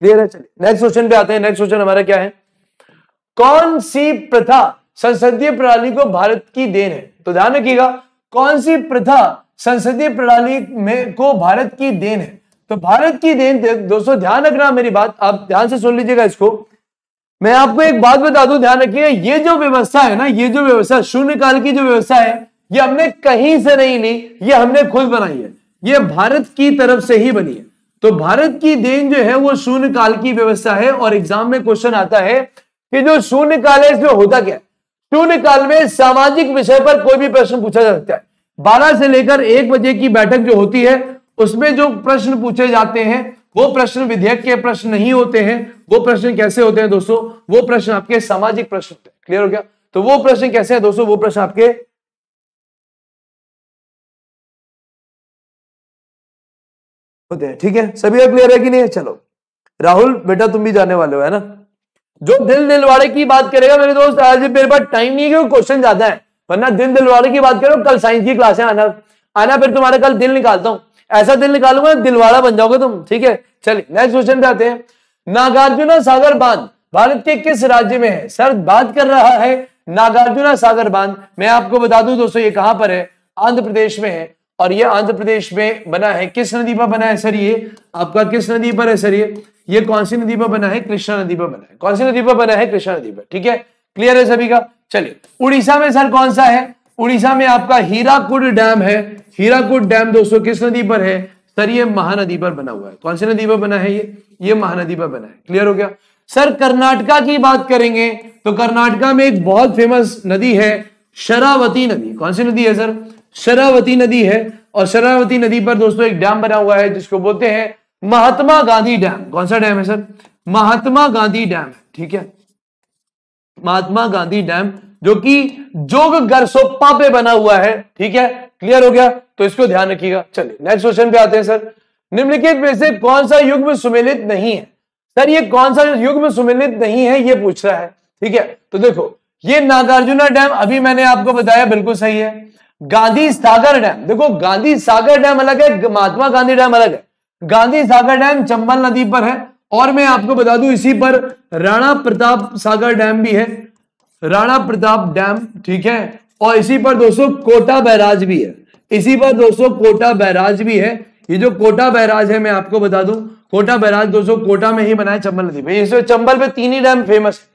क्लियर है चलिए नेक्स्ट क्वेश्चन पे आते हैं नेक्स्ट क्वेश्चन हमारा क्या है कौन सी प्रथा संसदीय प्रणाली को भारत की देन है तो ध्यान रखिएगा कौन सी प्रथा संसदीय प्रणाली में को भारत की देन है तो भारत की देन दोस्तों ध्यान रखना मेरी बात आप ध्यान से सुन लीजिएगा इसको मैं आपको एक बात बता दू ध्यान रखिए ये जो व्यवस्था है ना ये जो व्यवस्था शून्यकाल की जो व्यवस्था है ये हमने कहीं से नहीं ली ये हमने खुद बनाई है ये भारत की तरफ से ही बनी है तो भारत की देन जो है वो शून्यकाल की व्यवस्था है और एग्जाम में क्वेश्चन आता है कि जो शून्यकाल है इसमें होता क्या है शून्यकाल में सामाजिक विषय पर कोई भी प्रश्न पूछा जा सकता है 12 से लेकर एक बजे की बैठक जो होती है उसमें जो प्रश्न पूछे जाते हैं वो प्रश्न विधेयक के प्रश्न नहीं होते हैं वो प्रश्न कैसे होते हैं दोस्तों वो प्रश्न आपके सामाजिक प्रश्न होते हैं क्लियर हो गया तो वो प्रश्न कैसे हैं दोस्तों वो प्रश्न आपके होते हैं ठीक है सभी क्लियर है कि नहीं है चलो राहुल बेटा तुम भी जाने वाले हो है ना जो दिल दिलवाड़े की बात करेगा मेरे दोस्त आज मेरे पास टाइम नहीं है क्योंकि क्वेश्चन ज्यादा है वरना दिन दिलवाड़े की बात करो कल साइंस की क्लास है आना आना फिर तुम्हारा कल दिल निकालता हूँ ऐसा दिल निकालूंगा दिलवाड़ा बन जाओगे तुम ठीक है चलिए नेक्स्ट क्वेश्चन पे आते हैं नागार्जुना सागर बांध भारत के किस राज्य में है सर बात कर रहा है नागार्जुना सागर बांध मैं आपको बता दूं दोस्तों ये कहां पर है आंध्र प्रदेश में है और ये आंध्र प्रदेश में बना है किस नदी पर बना है सर ये आपका किस नदी पर है सर ये ये कौन सी नदी पर बना है कृष्णा नदी पर बना है कौन सी नदी पर बना है कृष्णा नदी पर ठीक है क्लियर है सभी का चलिए उड़ीसा में सर कौन सा है उड़ीसा में आपका हीराकुड डैम है हीराकुड डैम दोस्तों किस नदी पर है सर ये महानदी पर बना हुआ है कौन सी नदी पर बना है ये ये महानदी पर बना है क्लियर हो गया सर कर्नाटका की बात करेंगे तो कर्नाटका में एक बहुत फेमस नदी है शरावती नदी कौन सी नदी है सर शरावती नदी है और शरावती नदी पर दोस्तों एक डैम बना हुआ है जिसको बोलते हैं महात्मा गांधी डैम कौन सा डैम है सर महात्मा गांधी डैम ठीक है महात्मा गांधी डैम जो कि जोग गरसोप्पा पे बना हुआ है ठीक है क्लियर हो गया तो इसको ध्यान रखिएगा चलिए नेक्स्ट क्वेश्चन पे आते हैं सर निम्नलिखित में से कौन सा में सुमेलित नहीं है सर ये कौन सा युग में सुमेलित नहीं है ये पूछ रहा है ठीक है तो देखो ये नागार्जुना डैम अभी मैंने आपको बताया बिल्कुल सही है गांधी सागर डैम देखो गांधी सागर डैम अलग है महात्मा गांधी डैम अलग है गांधी सागर डैम चंबल नदी पर है और मैं आपको बता दूं इसी पर राणा प्रताप सागर डैम भी है राणा प्रताप डैम ठीक है और इसी पर दोस्तों कोटा बैराज भी है इसी पर दोस्तों कोटा बैराज भी है ये जो कोटा बैराज है मैं आपको बता दूं कोटा बैराज दोस्तों कोटा में ही बना है चंबल नदी पर इस चंबल पे तीन ही डैम फेमस है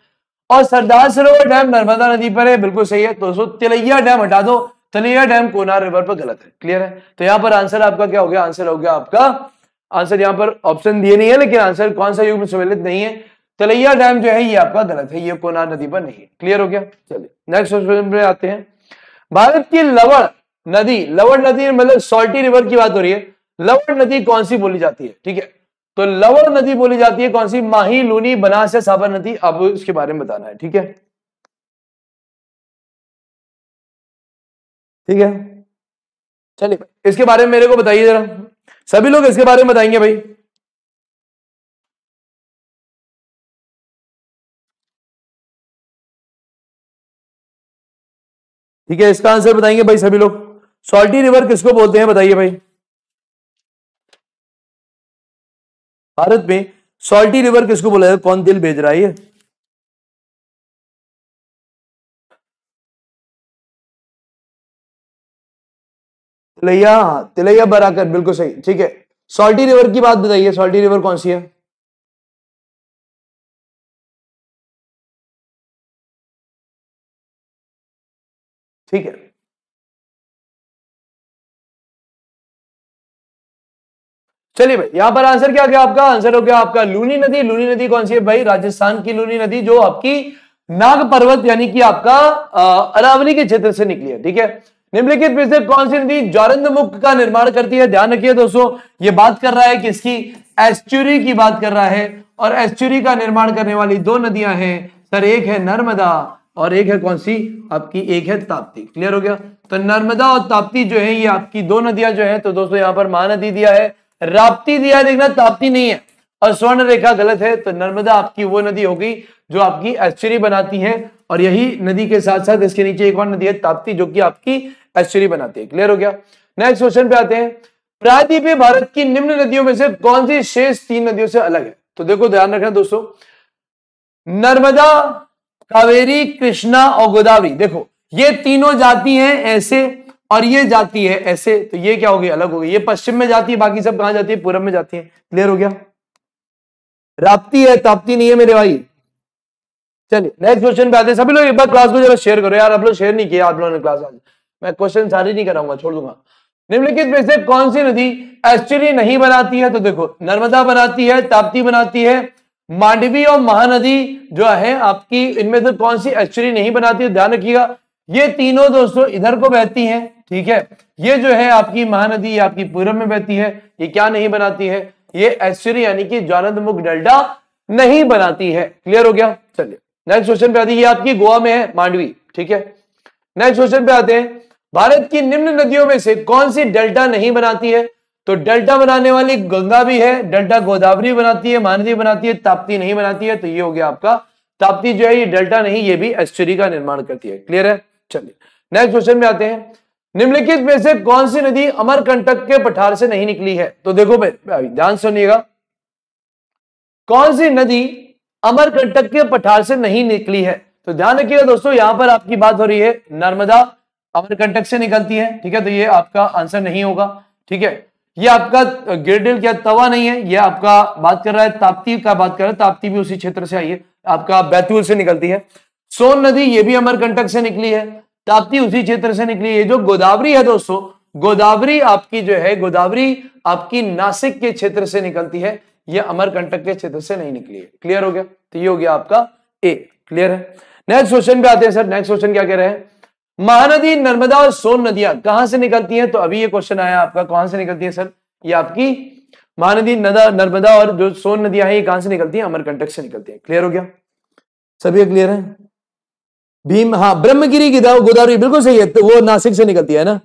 और सरदार सरोवर डैम नर्मदा नदी पर है बिल्कुल सही है दोस्तों तिलैया डैम हटा दो तिलैया डैम कोनार रिवर पर गलत है क्लियर है तो यहां पर आंसर आपका क्या हो गया आंसर हो गया आपका आंसर यहाँ पर ऑप्शन दिए नहीं है लेकिन आंसर कौन सा युग में सम्मिलित नहीं है तलैया डैम जो है ये आपका गलत है ये कोना नदी पर नहीं है क्लियर हो गया चलिए नेक्स्ट क्वेश्चन पे आते हैं भारत की लवण नदी लवण नदी मतलब सोल्टी रिवर की बात हो रही है लवण नदी कौन सी बोली जाती है ठीक है तो लवण नदी बोली जाती है कौन सी माही लूनी बनास या साबर नदी अब इसके बारे में बताना है ठीक है ठीक है चलिए इसके बारे में मेरे को बताइए जरा सभी लोग इसके बारे में बताएंगे भाई ठीक है इसका आंसर बताएंगे भाई सभी लोग सॉल्टी रिवर किसको बोलते हैं बताइए भाई भारत में सॉल्टी रिवर किसको बोला जाता है कौन दिल भेज रहा है तिलैया तिलैया बराकर बिल्कुल सही ठीक है सॉल्टी रिवर की बात बताइए सॉल्टी रिवर कौन सी है ठीक है चलिए भाई यहां पर आंसर क्या गया आपका आंसर हो गया आपका लूनी नदी लूनी नदी कौन सी है भाई राजस्थान की लूनी नदी जो आपकी नाग पर्वत यानी कि आपका अरावली के क्षेत्र से निकली है ठीक है निम्नलिखित में से कौन सी नदी ज्वारंद मुख का निर्माण करती है ध्यान रखिए दोस्तों ये बात कर रहा है किसकी एस्चुरी की बात कर रहा है और एस्चुरी का निर्माण करने वाली दो नदियां हैं सर एक है नर्मदा और एक है कौन सी आपकी एक है ताप्ती क्लियर हो गया तो नर्मदा और ताप्ती जो है ये आपकी दो नदियां जो है तो दोस्तों यहाँ पर महानदी दिया है राप्ती दिया है देखना ताप्ती नहीं है और स्वर्ण रेखा गलत है तो नर्मदा आपकी वो नदी होगी जो आपकी एस्चुरी बनाती है और यही नदी के साथ साथ इसके नीचे एक और नदी है ताप्ती जो कि आपकी एस्चुरी बनाती है क्लियर हो गया नेक्स्ट क्वेश्चन पे आते हैं प्रायद्वीपीय भारत की निम्न नदियों में से कौन सी शेष तीन नदियों से अलग है तो देखो ध्यान रखना दोस्तों नर्मदा कावेरी कृष्णा और गोदावरी देखो ये तीनों जाती हैं ऐसे और ये जाती है ऐसे तो ये क्या हो गई अलग हो गई ये पश्चिम में जाती है बाकी सब कहां जाती है पूरब में जाती है क्लियर हो गया राप्ती है ताप्ती नहीं है मेरे भाई चलिए नेक्स्ट क्वेश्चन पे आते हैं सभी लोग एक बार क्लास को जरा शेयर करो यार आप लोग शेयर नहीं किया आप लोगों ने क्लास आज मैं क्वेश्चन सारी नहीं कराऊंगा छोड़ दूंगा निम्नलिखित में से कौन सी नदी एस्चुरी नहीं बनाती है तो देखो नर्मदा बनाती है ताप्ती बनाती है मांडवी और महानदी जो है आपकी इनमें से कौन सी एस्चुरी नहीं बनाती है ध्यान रखिएगा ये तीनों दोस्तों इधर को बहती हैं ठीक है ये जो है आपकी महानदी आपकी पूरब में बहती है ये क्या नहीं बनाती है ये एस्चुरी यानी कि ज्वालंदमुख डेल्टा नहीं बनाती है क्लियर हो गया चलिए नेक्स्ट क्वेश्चन पे आती है ये आपकी गोवा में है मांडवी ठीक है नेक्स्ट क्वेश्चन पे आते हैं भारत की निम्न नदियों में से कौन सी डेल्टा नहीं बनाती है तो डेल्टा बनाने वाली गंगा भी है डेल्टा गोदावरी बनाती है मानदी बनाती है ताप्ती नहीं बनाती है तो ये हो गया आपका ताप्ती जो है ये डेल्टा नहीं ये भी एस्चुरी का निर्माण करती है क्लियर है चलिए नेक्स्ट क्वेश्चन में आते हैं निम्नलिखित में से कौन सी नदी अमरकंटक के पठार से नहीं निकली है तो देखो भाई ध्यान सुनिएगा कौन सी नदी अमरकंटक के पठार से नहीं निकली है तो ध्यान रखिएगा दोस्तों यहां पर आपकी बात हो रही है नर्मदा अमरकंटक से निकलती है ठीक है तो ये आपका आंसर नहीं होगा ठीक है ये आपका गिरडिल क्या तवा नहीं है ये आपका बात कर रहा है ताप्ती का बात कर रहा है ताप्ती भी उसी क्षेत्र से आई है आपका बैतूल से निकलती है सोन नदी ये भी अमरकंटक से निकली है ताप्ती उसी क्षेत्र से निकली है ये जो गोदावरी है दोस्तों गोदावरी आपकी जो है गोदावरी आपकी नासिक के क्षेत्र से निकलती है ये अमरकंटक के क्षेत्र से नहीं निकली है क्लियर हो गया तो ये हो गया आपका ए क्लियर है नेक्स्ट क्वेश्चन पे आते हैं सर नेक्स्ट क्वेश्चन क्या कह रहे हैं महानदी नर्मदा और सोन नदियां कहां से निकलती हैं तो अभी ये क्वेश्चन आया आपका कहां से निकलती है सर ये आपकी महानदी नर्मदा और जो सोन नदियां हैं ये कहां से निकलती हैं अमरकंटक से निकलती हैं क्लियर हो गया सभी क्लियर है भीम हाँ ब्रह्मगिरी की गोदावरी बिल्कुल सही है तो वो नासिक से निकलती है ना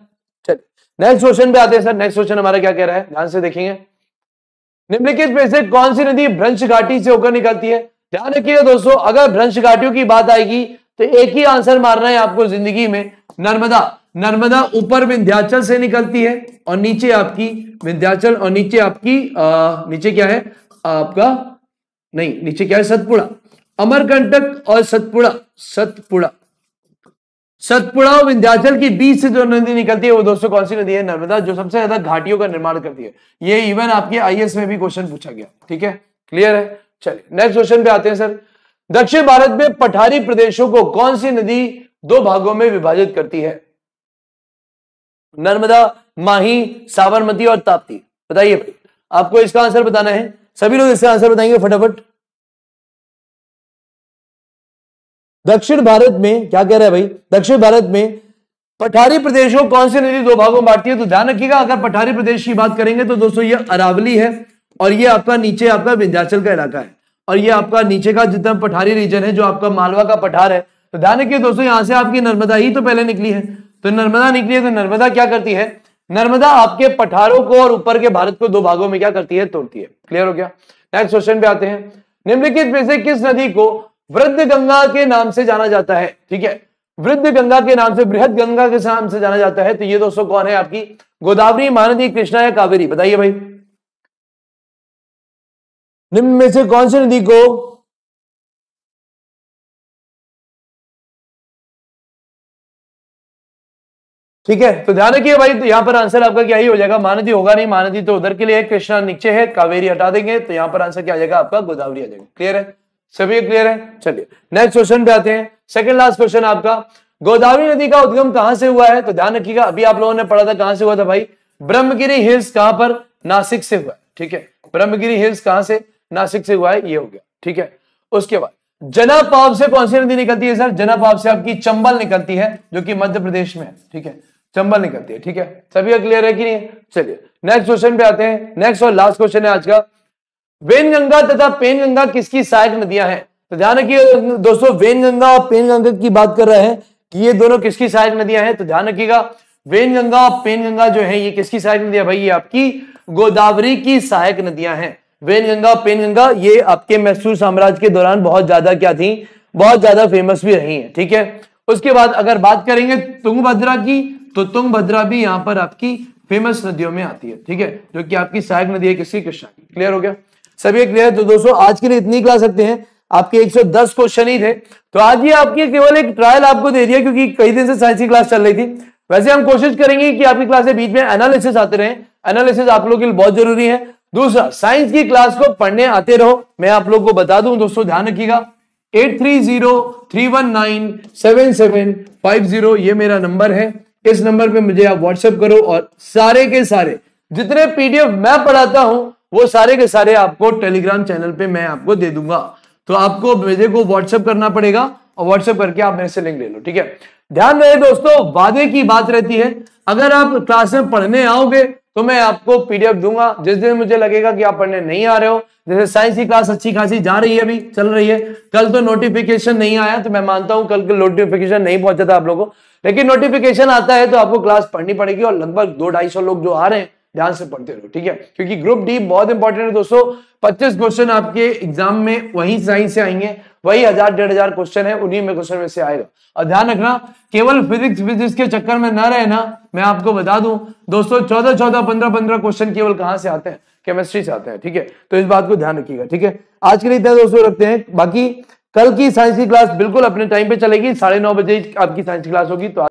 चल नेक्स्ट क्वेश्चन पे आते हैं सर नेक्स्ट क्वेश्चन हमारा क्या कह रहा है ध्यान से देखेंगे निम्नलिखित में से कौन सी नदी भ्रंश घाटी से होकर निकलती है ध्यान रखिएगा दोस्तों अगर भ्रंश घाटियों की बात आएगी तो एक ही आंसर मारना है आपको जिंदगी में नर्मदा नर्मदा ऊपर विंध्याचल से निकलती है और नीचे आपकी विंध्याचल और नीचे आपकी आ, नीचे क्या है आपका नहीं नीचे क्या है सतपुड़ा अमरकंटक और सतपुड़ा सतपुड़ा सतपुड़ा और विंध्याचल के बीच से जो नदी निकलती है वो दोस्तों कौन सी नदी है नर्मदा जो सबसे ज्यादा घाटियों का निर्माण करती है ये इवन आपके आई में भी क्वेश्चन पूछा गया ठीक है क्लियर है चलिए नेक्स्ट क्वेश्चन पे आते हैं सर दक्षिण भारत में पठारी प्रदेशों को कौन सी नदी दो भागों में विभाजित करती है नर्मदा माही साबरमती और ताप्ती बताइए आपको इसका आंसर बताना है सभी लोग इसका आंसर बताएंगे फटाफट दक्षिण भारत में क्या कह रहा है भाई दक्षिण भारत में पठारी प्रदेश को कौन सी नदी दो भागों में बांटती है तो ध्यान रखिएगा अगर पठारी प्रदेश की बात करेंगे तो दोस्तों ये अरावली है और ये आपका नीचे आपका विंध्याचल का इलाका है और ये आपका नीचे का जितना पठारी रीजन है जो आपका मालवा का पठार है तो ध्यान रखिए दोस्तों यहाँ से आपकी नर्मदा ही तो पहले निकली है तो नर्मदा निकली है तो नर्मदा क्या करती है नर्मदा आपके पठारों को और ऊपर के भारत को दो भागों में क्या करती है तोड़ती है क्लियर हो गया नेक्स्ट क्वेश्चन पे आते हैं निम्नलिखित में से किस नदी को वृद्ध गंगा के नाम से जाना जाता है ठीक है वृद्ध गंगा के नाम से बृहद गंगा के नाम से जाना जाता है तो ये दोस्तों कौन है आपकी गोदावरी महानदी कृष्णा या कावेरी बताइए भाई निम्न में से कौन सी नदी को ठीक है तो ध्यान रखिए भाई तो यहां पर आंसर आपका क्या ही हो जाएगा महानदी होगा नहीं महानदी तो उधर के लिए कृष्णा नीचे है कावेरी हटा देंगे तो यहां पर आंसर क्या आ जाएगा आपका गोदावरी आ जाएगा क्लियर है सभी क्लियर है चलिए नेक्स्ट क्वेश्चन पे आते हैं सेकंड लास्ट क्वेश्चन आपका गोदावरी नदी का उद्गम कहां से हुआ है तो ध्यान रखिएगा अभी आप लोगों ने पढ़ा था कहां से हुआ था भाई ब्रह्मगिरी हिल्स कहां पर नासिक से हुआ ठीक है ब्रह्मगिरी हिल्स कहां से नासिक से हुआ है ये हो गया ठीक है उसके बाद जनापाव से कौन सी नदी निकलती है सर जनापाव से आपकी चंबल निकलती है जो कि मध्य प्रदेश में है ठीक है चंबल निकलती है ठीक है सभी क्लियर है कि नहीं चलिए नेक्स्ट क्वेश्चन पे आते हैं नेक्स्ट और लास्ट क्वेश्चन है आज का वेन गंगा तथा पेन गंगा किसकी सहायक नदियां हैं तो ध्यान रखिए दोस्तों वेन गंगा और पेन गंगा की बात कर रहे हैं कि ये दोनों किसकी सहायक नदियां हैं तो ध्यान रखिएगा वेन गंगा और पेन गंगा जो है ये किसकी सहायक नदियां भाई ये आपकी गोदावरी की सहायक नदियां हैं वेन गंगा पेन गंगा ये आपके मैसूर साम्राज्य के दौरान बहुत ज्यादा क्या थी बहुत ज्यादा फेमस भी रही है ठीक है उसके बाद अगर बात करेंगे तुंगभद्रा की तो तुंगभद्रा भी यहाँ पर आपकी फेमस नदियों में आती है ठीक है जो कि आपकी सहायक नदी है किसकी कृष्णा की क्लियर हो गया सभी क्लियर है तो दोस्तों आज के लिए इतनी क्लास सकते हैं आपके 110 क्वेश्चन ही थे तो आज ये आपकी केवल एक ट्रायल आपको दे दिया क्योंकि कई दिन से साइंस की क्लास चल रही थी वैसे हम कोशिश करेंगे कि आपकी क्लास के बीच में एनालिसिस आते रहे एनालिसिस आप लोग के लिए बहुत जरूरी है दूसरा साइंस की क्लास को पढ़ने आते रहो मैं आप लोग को बता दूं दोस्तों ध्यान रखिएगा eight three zero three one nine seven seven five zero ये मेरा नंबर है इस नंबर पे मुझे आप व्हाट्सएप करो और सारे के सारे जितने पीडीएफ मैं पढ़ाता हूं वो सारे के सारे आपको टेलीग्राम चैनल पे मैं आपको दे दूंगा तो आपको मेरे को व्हाट्सएप करना पड़ेगा और व्हाट्सएप करके आप मेरे से लिंक ले लो ठीक है ध्यान रहे दोस्तों वादे की बात रहती है अगर आप क्लास में पढ़ने आओगे तो मैं आपको पीडीएफ दूंगा जिस दिन मुझे लगेगा कि आप पढ़ने नहीं आ रहे हो जैसे साइंस की क्लास अच्छी खासी जा रही है अभी चल रही है कल तो नोटिफिकेशन नहीं आया तो मैं मानता हूं कल नोटिफिकेशन नहीं पहुंचा था आप लोगों को लेकिन नोटिफिकेशन आता है तो आपको क्लास पढ़नी पड़ेगी और लगभग दो ढाई सौ लोग जो आ रहे हैं ध्यान से पढ़ते रहो ठीक है क्योंकि ग्रुप डी बहुत इंपॉर्टेंट है दोस्तों पच्चीस क्वेश्चन आपके एग्जाम में वही साइंस से आएंगे वही हजार डेढ़ हजार क्वेश्चन है उन्हीं में क्वेश्चन में से आएगा और ध्यान रखना केवल फिजिक्स फिजिक्स के चक्कर में ना रहे ना मैं आपको बता दूं दोस्तों चौदह चौदह पंद्रह पंद्रह क्वेश्चन केवल कहां से आते हैं केमिस्ट्री से आते हैं ठीक है तो इस बात को ध्यान रखिएगा ठीक है आज के लिए इतना दोस्तों रखते हैं बाकी कल की साइंस की क्लास बिल्कुल अपने टाइम पे चलेगी साढ़े बजे आपकी साइंस की क्लास होगी तो